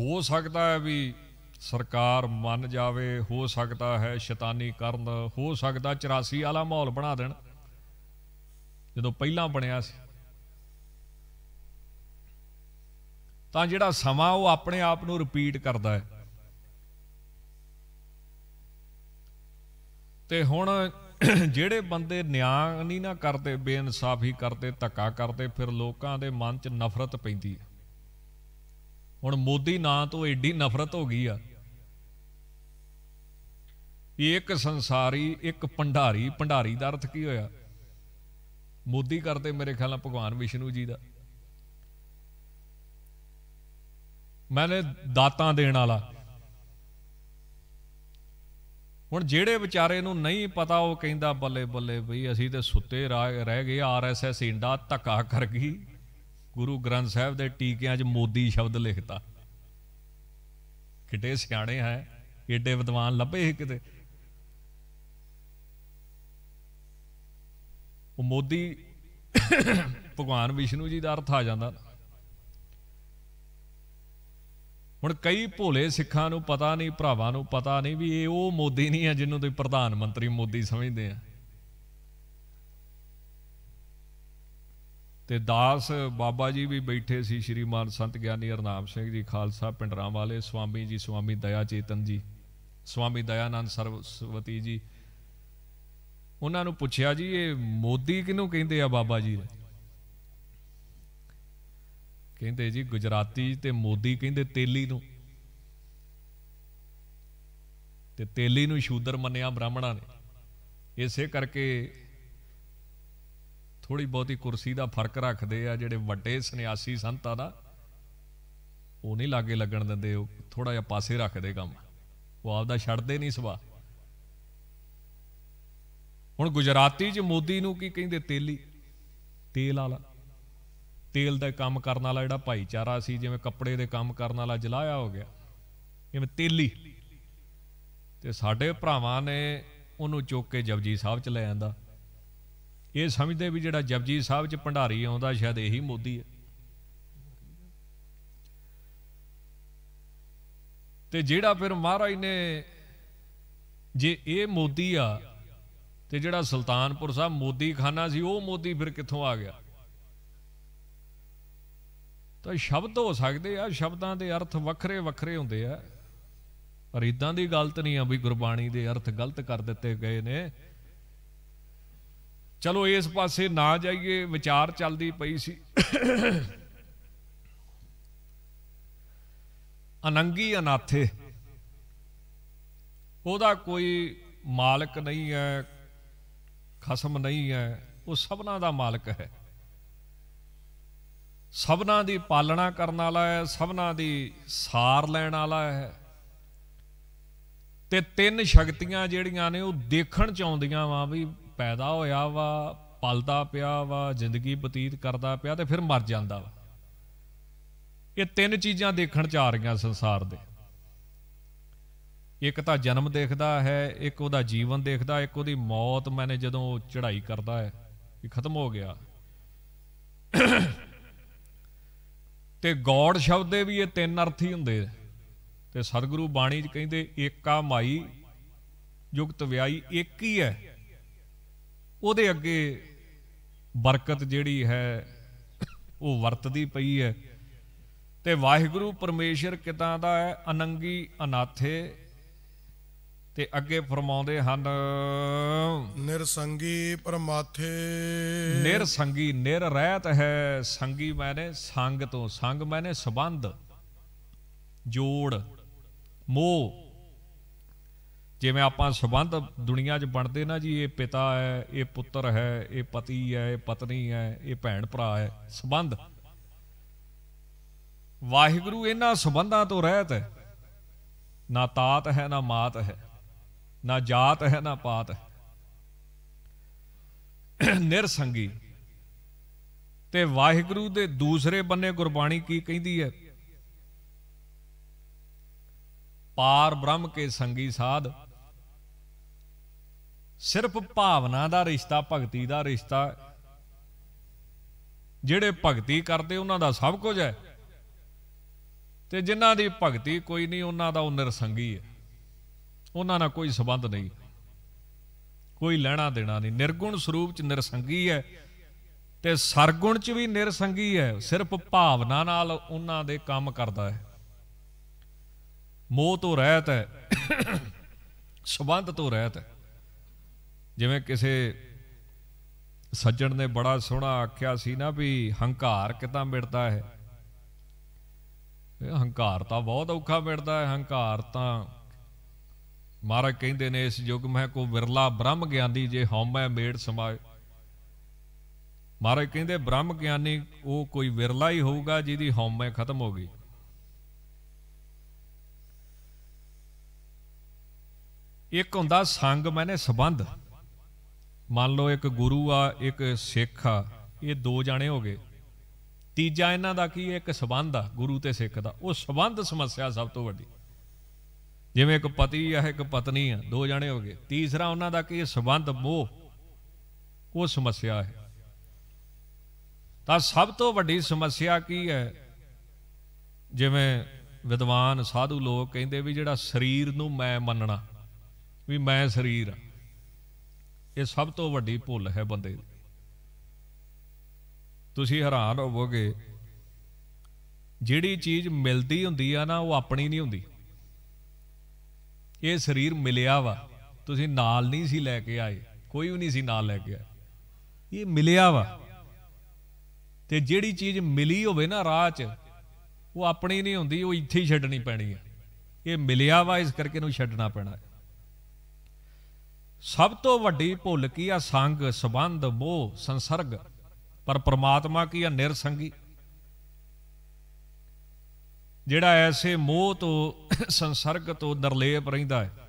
ਹੋ ਸਕਦਾ ਹੈ ਵੀ ਸਰਕਾਰ ਮੰਨ ਜਾਵੇ ਹੋ ਸਕਦਾ ਹੈ ਸ਼ੈਤਾਨੀ ਕਰਨ ਹੋ ਸਕਦਾ 84 ਵਾਲਾ ਮਾਹੌਲ ਬਣਾ ਦੇਣ ਜਦੋਂ ਪਹਿਲਾਂ ਬਣਿਆ ਸੀ ਤਾਂ ਜਿਹੜਾ ਸਮਾਂ ਉਹ ਆਪਣੇ ਆਪ ਨੂੰ ਰਿਪੀਟ ਕਰਦਾ ਹੈ ਤੇ ਹੁਣ [CLEARS THROAT] ਜਿਹੜੇ ਬੰਦੇ ਨਿਆਂ ਨਹੀਂ ਨਾ ਕਰਦੇ ਬੇਇਨਸਾਫੀ ਕਰਦੇ ਧੱਕਾ ਕਰਦੇ ਫਿਰ ਲੋਕਾਂ ਦੇ ਮਨ 'ਚ ਨਫ਼ਰਤ ਪੈਂਦੀ ਹੈ ਹੁਣ ਮੋਦੀ ਨਾਂ ਤੋਂ ਏਡੀ ਨਫ਼ਰਤ ਹੋ ਗਈ ਆ ਇੱਕ ਸੰਸਾਰੀ ਇੱਕ ਭੰਡਾਰੀ ਭੰਡਾਰੀ ਦਾ ਅਰਥ ਕੀ ਹੋਇਆ ਮੋਦੀ ਕਰਦੇ ਮੇਰੇ ਖਿਆਲ ਨਾਲ ਭਗਵਾਨ ਵਿਸ਼ਨੂੰ ਜੀ ਦਾ ਮੈਨੇ ਦਾਤਾਂ ਦੇਣ ਵਾਲਾ ਹੁਣ ਜਿਹੜੇ ਵਿਚਾਰੇ ਨੂੰ ਨਹੀਂ ਪਤਾ ਉਹ ਕਹਿੰਦਾ ਬੱਲੇ ਬੱਲੇ ਬਈ ਅਸੀਂ ਤੇ ਸੁੱਤੇ ਰਹਿ ਗਏ ਆਰਐਸਐਸ ਇੰਡਾ ਧੱਕਾ ਕਰ ਗਈ ਗੁਰੂ ਗ੍ਰੰਥ ਸਾਹਿਬ ਦੇ ਟੀਕਿਆਂ 'ਚ ਮੋਦੀ ਸ਼ਬਦ ਲਿਖਤਾ ਕਿਤੇ ਸਿਆਣੇ ਹੈ ਏਡੇ ਵਿਦਵਾਨ ਲੱਭੇ ਕਿਤੇ ਉਹ ਮੋਦੀ ਭਗਵਾਨ ਵਿਸ਼ਨੂੰ ਜੀ ਦਾ ਅਰਥ ਆ ਜਾਂਦਾ ਹੁਣ ਕਈ ਭੋਲੇ ਸਿੱਖਾਂ ਨੂੰ ਪਤਾ ਨਹੀਂ ਭਰਾਵਾਂ ਨੂੰ ਪਤਾ ਨਹੀਂ ਵੀ ਇਹ ਉਹ ਮੋਦੀ ਨਹੀਂ ਹੈ ਜਿਹਨੂੰ ਤੁਸੀਂ ਪ੍ਰਧਾਨ ਮੰਤਰੀ ਮੋਦੀ ਸਮਝਦੇ ਆ ਤੇ ਦਾਸ ਬਾਬਾ ਜੀ ਵੀ ਬੈਠੇ ਸੀ ਸ਼੍ਰੀਮਾਨ ਸੰਤ ਗਿਆਨੀ ਅਰਨਾਮ ਸਿੰਘ ਜੀ ਖਾਲਸਾ ਪਿੰਡਰਾਂ ਵਾਲੇ ਸਵਾਮੀ ਜੀ ਸਵਾਮੀ ਦਇਆ ਚੇਤਨ ਜੀ ਸਵਾਮੀ ਦਇਆਨੰਦ ਸਰਵਸਵਤੀ ਜੀ ਉਹਨਾਂ ਨੂੰ ਪੁੱਛਿਆ ਜੀ ਇਹ ਮੋਦੀ ਕਿਨੂੰ ਕਹਿੰਦੇ ਆ ਬਾਬਾ ਜੀ ਕਹਿੰਦੇ ਜੀ ਗੁਜਰਾਤੀ ਤੇ ਮੋਦੀ ਕਹਿੰਦੇ ਤੇਲੀ ਨੂੰ ਤੇ ਤੇਲੀ ਨੂੰ ਸ਼ੂਦਰ ਮੰਨਿਆ ਬ੍ਰਾਹਮਣਾਂ ਨੇ ਇਸੇ ਕਰਕੇ ਥੋੜੀ ਬਹੁਤੀ ਕੁਰਸੀ ਦਾ ਫਰਕ ਰੱਖਦੇ ਆ ਜਿਹੜੇ ਵੱਡੇ ਸੰਨਿਆਸੀ ਸੰਤਾਂ ਦਾ ਉਹ ਨਹੀਂ ਲਾਗੇ ਲੱਗਣ ਦਿੰਦੇ ਉਹ ਥੋੜਾ ਜਿਹਾ ਪਾਸੇ ਰੱਖਦੇ ਕੰਮ ਉਹ ਆਪਦਾ ਛੱਡਦੇ ਨਹੀਂ ਸਵਾ ਹੁਣ ਗੁਜਰਾਤੀ ਚ ਮੋਦੀ ਨੂੰ ਕੀ ਕਹਿੰਦੇ ਤੇਲੀ ਤੇਲ ਵਾਲਾ ਤੇਲ ਦਾ ਕੰਮ ਕਰਨ ਵਾਲਾ ਜਿਹੜਾ ਭਾਈਚਾਰਾ ਸੀ ਜਿਵੇਂ ਕੱਪੜੇ ਦੇ ਕੰਮ ਕਰਨ ਵਾਲਾ ਜਲਾਇਆ ਹੋ ਗਿਆ ਜਿਵੇਂ ਤੇਲੀ ਤੇ ਸਾਡੇ ਭਰਾਵਾਂ ਨੇ ਉਹਨੂੰ ਚੁੱਕ ਕੇ ਜਪਜੀ ਸਾਹਿਬ ਚ ਲੈ ਜਾਂਦਾ ਇਹ ਸਮਝਦੇ ਵੀ ਜਿਹੜਾ ਜਪਜੀ ਸਾਹਿਬ 'ਚ ਭੰਡਾਰੀ ਆਉਂਦਾ ਸ਼ਾਇਦ ਇਹੀ ਮੋਦੀ ਹੈ ਤੇ ਜਿਹੜਾ ਫਿਰ ਮਹਾਰਾਜ ਨੇ ਜੇ ਇਹ ਮੋਦੀ ਆ ਤੇ ਜਿਹੜਾ ਸੁਲਤਾਨਪੁਰ ਸਾਹਿਬ ਮੋਦੀ ਖਾਨਾ ਸੀ ਉਹ ਮੋਦੀ ਫਿਰ ਕਿੱਥੋਂ ਆ ਗਿਆ ਤਾਂ ਸ਼ਬਦ ਹੋ ਸਕਦੇ ਆ ਸ਼ਬਦਾਂ ਦੇ ਅਰਥ ਵੱਖਰੇ ਵੱਖਰੇ ਹੁੰਦੇ ਆ ਪਰ ਇਦਾਂ ਦੀ ਗਲਤ ਨਹੀਂ ਆ ਵੀ ਗੁਰਬਾਣੀ ਦੇ ਅਰਥ ਗਲਤ ਕਰ ਦਿੱਤੇ ਗਏ ਨੇ ਚਲੋ ਇਸ ਪਾਸੇ ਨਾ ਜਾਈਏ ਵਿਚਾਰ ਚੱਲਦੀ ਪਈ ਸੀ ਅਨੰਗੀ ਅਨਾਥੇ ਉਹਦਾ ਕੋਈ ਮਾਲਕ ਨਹੀਂ ਹੈ ਖਸਮ ਨਹੀਂ ਹੈ ਉਹ ਸਭਨਾ ਦਾ ਮਾਲਕ ਹੈ ਸਭਨਾ ਦੀ ਪਾਲਣਾ ਕਰਨ ਵਾਲਾ ਹੈ ਸਭਨਾ ਦੀ ਸਾਰ ਲੈਣ ਵਾਲਾ ਹੈ ਤੇ ਤਿੰਨ ਸ਼ਕਤੀਆਂ ਜਿਹੜੀਆਂ ਨੇ ਉਹ ਦੇਖਣ ਚ ਆਉਂਦੀਆਂ ਵਾ ਵੀ ਪੈਦਾ ਹੋਇਆ ਵਾ ਪਲਦਾ ਪਿਆ ਵਾ ਜ਼ਿੰਦਗੀ ਬਤੀਤ ਕਰਦਾ ਪਿਆ ਤੇ ਫਿਰ ਮਰ ਜਾਂਦਾ ਵਾ ਇਹ ਤਿੰਨ ਚੀਜ਼ਾਂ ਦੇਖਣ ਚ ਆ ਰਹੀਆਂ ਸੰਸਾਰ ਦੇ ਇੱਕ ਤਾਂ ਜਨਮ ਦੇਖਦਾ ਹੈ ਇੱਕ ਉਹਦਾ ਜੀਵਨ ਦੇਖਦਾ ਇੱਕ ਉਹਦੀ ਮੌਤ ਮੈਨੇ ਜਦੋਂ ਚੜ੍ਹਾਈ ਕਰਦਾ ਹੈ ਕਿ ਖਤਮ ਹੋ ਗਿਆ ਤੇ ਗੋਡ ਸ਼ਬਦ ਦੇ ਵੀ ਇਹ ਤਿੰਨ ਅਰਥ ਹੀ ਹੁੰਦੇ ਤੇ ਸਤਿਗੁਰੂ ਬਾਣੀ ਚ ਕਹਿੰਦੇ ਏਕਾ ਮਾਈ ਜੁਗਤ ਵਿਆਈ ਇੱਕ ਹੀ ਹੈ ਉਹਦੇ ਅੱਗੇ ਬਰਕਤ ਜਿਹੜੀ ਹੈ ਉਹ ਵਰਤਦੀ ਪਈ ਹੈ ਤੇ ਵਾਹਿਗੁਰੂ ਪਰਮੇਸ਼ਰ ਕਿਤਾ ਦਾ ਹੈ ਅਨੰਗੀ ਅਨਾਥੇ ਤੇ ਅੱਗੇ ਫਰਮਾਉਂਦੇ ਹਨ ਨਿਰਸੰਗੀ ਪਰਮਾਥੇ ਨਿਰਸੰਗੀ ਨਿਰ ਰਹਿਤ ਹੈ ਸੰਗੀ ਮੈਨੇ ਸੰਗ ਤੋਂ ਸੰਗ ਮੈਨੇ ਸਬੰਧ ਜੋੜ ਮੋਹ ਜਿਵੇਂ ਆਪਾਂ ਸਬੰਧ ਦੁਨੀਆ 'ਚ ਬਣਦੇ ਨਾ ਜੀ ਇਹ ਪਿਤਾ ਹੈ ਇਹ ਪੁੱਤਰ ਹੈ ਇਹ ਪਤੀ ਹੈ ਇਹ ਪਤਨੀ ਹੈ ਇਹ ਭੈਣ ਭਰਾ ਹੈ ਸਬੰਧ ਵਾਹਿਗੁਰੂ ਇਹਨਾਂ ਸਬੰਧਾਂ ਤੋਂ ਰਹਿਤ ਹੈ ਨਾ ਤਾਤ ਹੈ ਨਾ ਮਾਤ ਹੈ ਨਾ ਜਾਤ ਹੈ ਨਾ ਪਾਤ ਹੈ ਨਿਰਸੰਗੀ ਤੇ ਵਾਹਿਗੁਰੂ ਦੇ ਦੂਸਰੇ ਬੰਨੇ ਗੁਰਬਾਣੀ ਕੀ ਕਹਿੰਦੀ ਹੈ ਪਾਰ ਬ੍ਰਹਮ ਕੇ ਸੰਗੀ ਸਾਧ ਸਿਰਫ ਭਾਵਨਾ ਦਾ ਰਿਸ਼ਤਾ ਭਗਤੀ ਦਾ ਰਿਸ਼ਤਾ ਜਿਹੜੇ ਭਗਤੀ ਕਰਦੇ ਉਹਨਾਂ ਦਾ ਸਭ ਕੁਝ ਹੈ ਤੇ ਜਿਨ੍ਹਾਂ ਦੀ ਭਗਤੀ ਕੋਈ ਨਹੀਂ ਉਹਨਾਂ ਦਾ ਉਹ ਨਿਰਸੰਗੀ ਹੈ ਉਹਨਾਂ ਨਾਲ ਕੋਈ ਸਬੰਧ ਨਹੀਂ ਕੋਈ ਲੈਣਾ ਦੇਣਾ ਨਹੀਂ ਨਿਰਗੁਣ ਸਰੂਪ ਚ ਨਿਰਸੰਗੀ ਹੈ ਤੇ ਸਰਗੁਣ ਚ ਵੀ ਨਿਰਸੰਗੀ ਹੈ ਸਿਰਫ ਭਾਵਨਾ ਨਾਲ ਉਹਨਾਂ ਦੇ ਕੰਮ ਕਰਦਾ ਹੈ ਮੋਹ ਤੋਂ ਰਹਿਤ ਹੈ ਸਬੰਧ ਤੋਂ ਰਹਿਤ ਹੈ ਜਿਵੇਂ ਕਿਸੇ ਸੱਜਣ ਨੇ ਬੜਾ ਸੋਹਣਾ ਆਖਿਆ ਸੀ ਨਾ ਵੀ ਹੰਕਾਰ ਕਿਤਾ ਮਿਟਦਾ ਹੈ ਇਹ ਹੰਕਾਰ ਤਾਂ ਬਹੁਤ ਔਖਾ ਮਿਟਦਾ ਹੈ ਹੰਕਾਰ ਤਾਂ ਮਹਾਰਾਜ ਕਹਿੰਦੇ ਨੇ ਇਸ ਯੁੱਗ ਮੈਂ ਕੋ ਵਿਰਲਾ ਬ੍ਰਹਮ ਗਿਆਨੀ ਜੇ ਹਉਮੈ ਮੇੜ ਸਮਾਏ ਮਹਾਰਾਜ ਕਹਿੰਦੇ ਬ੍ਰਹਮ ਗਿਆਨੀ ਉਹ ਕੋਈ ਵਿਰਲਾ ਹੀ ਹੋਊਗਾ ਜਿਹਦੀ ਹਉਮੈ ਖਤਮ ਹੋ ਗਈ ਇੱਕ ਹੁੰਦਾ ਸੰਗ ਮੈਨੇ ਸਬੰਧ ਮੰਨ ਲਓ ਇੱਕ ਗੁਰੂ ਆ ਇੱਕ ਸਿੱਖ ਆ ਇਹ ਦੋ ਜਾਣੇ ਹੋ ਗਏ ਤੀਜਾ ਇਹਨਾਂ ਦਾ ਕੀ ਇੱਕ ਸਬੰਧ ਆ ਗੁਰੂ ਤੇ ਸਿੱਖ ਦਾ ਉਹ ਸਬੰਧ ਸਮੱਸਿਆ ਸਭ ਤੋਂ ਵੱਡੀ ਜਿਵੇਂ ਇੱਕ ਪਤੀ ਆ ਇੱਕ ਪਤਨੀ ਆ ਦੋ ਜਾਣੇ ਹੋ ਗਏ ਤੀਸਰਾ ਉਹਨਾਂ ਦਾ ਕੀ ਸਬੰਧ ਮੋਹ ਉਹ ਸਮੱਸਿਆ ਹੈ ਤਾਂ ਸਭ ਤੋਂ ਵੱਡੀ ਸਮੱਸਿਆ ਕੀ ਹੈ ਜਿਵੇਂ ਵਿਦਵਾਨ ਸਾਧੂ ਲੋਕ ਕਹਿੰਦੇ ਵੀ ਜਿਹੜਾ ਸਰੀਰ ਨੂੰ ਮੈਂ ਮੰਨਣਾ ਵੀ ਮੈਂ ਸਰੀਰ ਆ ਇਹ ਸਭ ਤੋਂ ਵੱਡੀ ਭੁੱਲ ਹੈ ਬੰਦੇ ਦੀ ਤੁਸੀਂ ਹੈਰਾਨ ਹੋਵੋਗੇ ਜਿਹੜੀ ਚੀਜ਼ ਮਿਲਦੀ ਹੁੰਦੀ ਆ ਨਾ ਉਹ ਆਪਣੀ ਨਹੀਂ ਹੁੰਦੀ ਇਹ ਸਰੀਰ ਮਿਲਿਆ ਵਾ ਤੁਸੀਂ ਨਾਲ ਨਹੀਂ ਸੀ ਲੈ ਕੇ ਆਏ ਕੋਈ ਵੀ ਨਹੀਂ ਸੀ ਨਾਲ ਲੈ ਕੇ ਆਇਆ ਇਹ ਮਿਲਿਆ ਵਾ ਤੇ ਜਿਹੜੀ ਚੀਜ਼ ਮਿਲੀ ਹੋਵੇ ਨਾ ਰਾਹ 'ਚ ਉਹ ਆਪਣੀ ਨਹੀਂ ਹੁੰਦੀ ਉਹ ਇੱਥੇ ਹੀ ਛੱਡਣੀ ਪੈਣੀ ਹੈ ਇਹ ਮਿਲਿਆ ਵਾ ਇਸ ਕਰਕੇ ਨੂੰ ਛੱਡਣਾ ਪੈਣਾ ਹੈ ਸਭ ਤੋਂ ਵੱਡੀ ਭੁੱਲ ਕੀ ਆ ਸੰਗ ਸਬੰਧ ਮੋਹ ਸੰਸਰਗ ਪਰ ਪ੍ਰਮਾਤਮਾ ਕੀ ਆ ਨਿਰਸੰਗੀ ਜਿਹੜਾ ਐਸੇ ਮੋਹ ਤੋਂ ਸੰਸਰਗ ਤੋਂ ਨਿਰਲੇਪ ਰਹਿੰਦਾ ਹੈ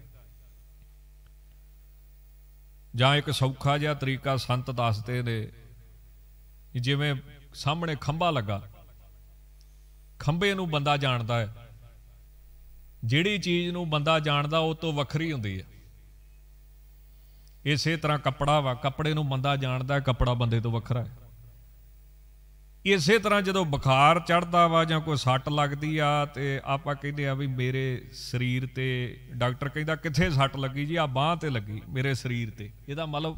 ਜਾਂ ਇੱਕ ਸੌਖਾ ਜਿਹਾ ਤਰੀਕਾ ਸੰਤ ਦੱਸਦੇ ਨੇ ਜਿਵੇਂ ਸਾਹਮਣੇ ਖੰਭਾ ਲੱਗਾ ਖੰਭੇ ਨੂੰ ਬੰਦਾ ਜਾਣਦਾ ਹੈ ਜਿਹੜੀ ਚੀਜ਼ ਨੂੰ ਬੰਦਾ ਜਾਣਦਾ ਉਹ ਤੋਂ ਵੱਖਰੀ ਹੁੰਦੀ ਹੈ ਇਸੇ ਤਰ੍ਹਾਂ ਕੱਪੜਾ ਵਾ ਕੱਪੜੇ ਨੂੰ ਬੰਦਾ ਜਾਣਦਾ ਹੈ ਕੱਪੜਾ ਬੰਦੇ ਤੋਂ ਵੱਖਰਾ ਹੈ ਇਸੇ ਤਰ੍ਹਾਂ ਜਦੋਂ ਬੁਖਾਰ ਚੜਦਾ ਵਾ ਜਾਂ ਕੋਈ ਸੱਟ ਲੱਗਦੀ ਆ ਤੇ ਆਪਾਂ ਕਹਿੰਦੇ ਆ ਵੀ ਮੇਰੇ ਸਰੀਰ ਤੇ ਡਾਕਟਰ ਕਹਿੰਦਾ ਕਿੱਥੇ ਸੱਟ ਲੱਗੀ ਜੀ ਆ ਬਾਹ ਤੇ ਲੱਗੀ ਮੇਰੇ ਸਰੀਰ ਤੇ ਇਹਦਾ ਮਤਲਬ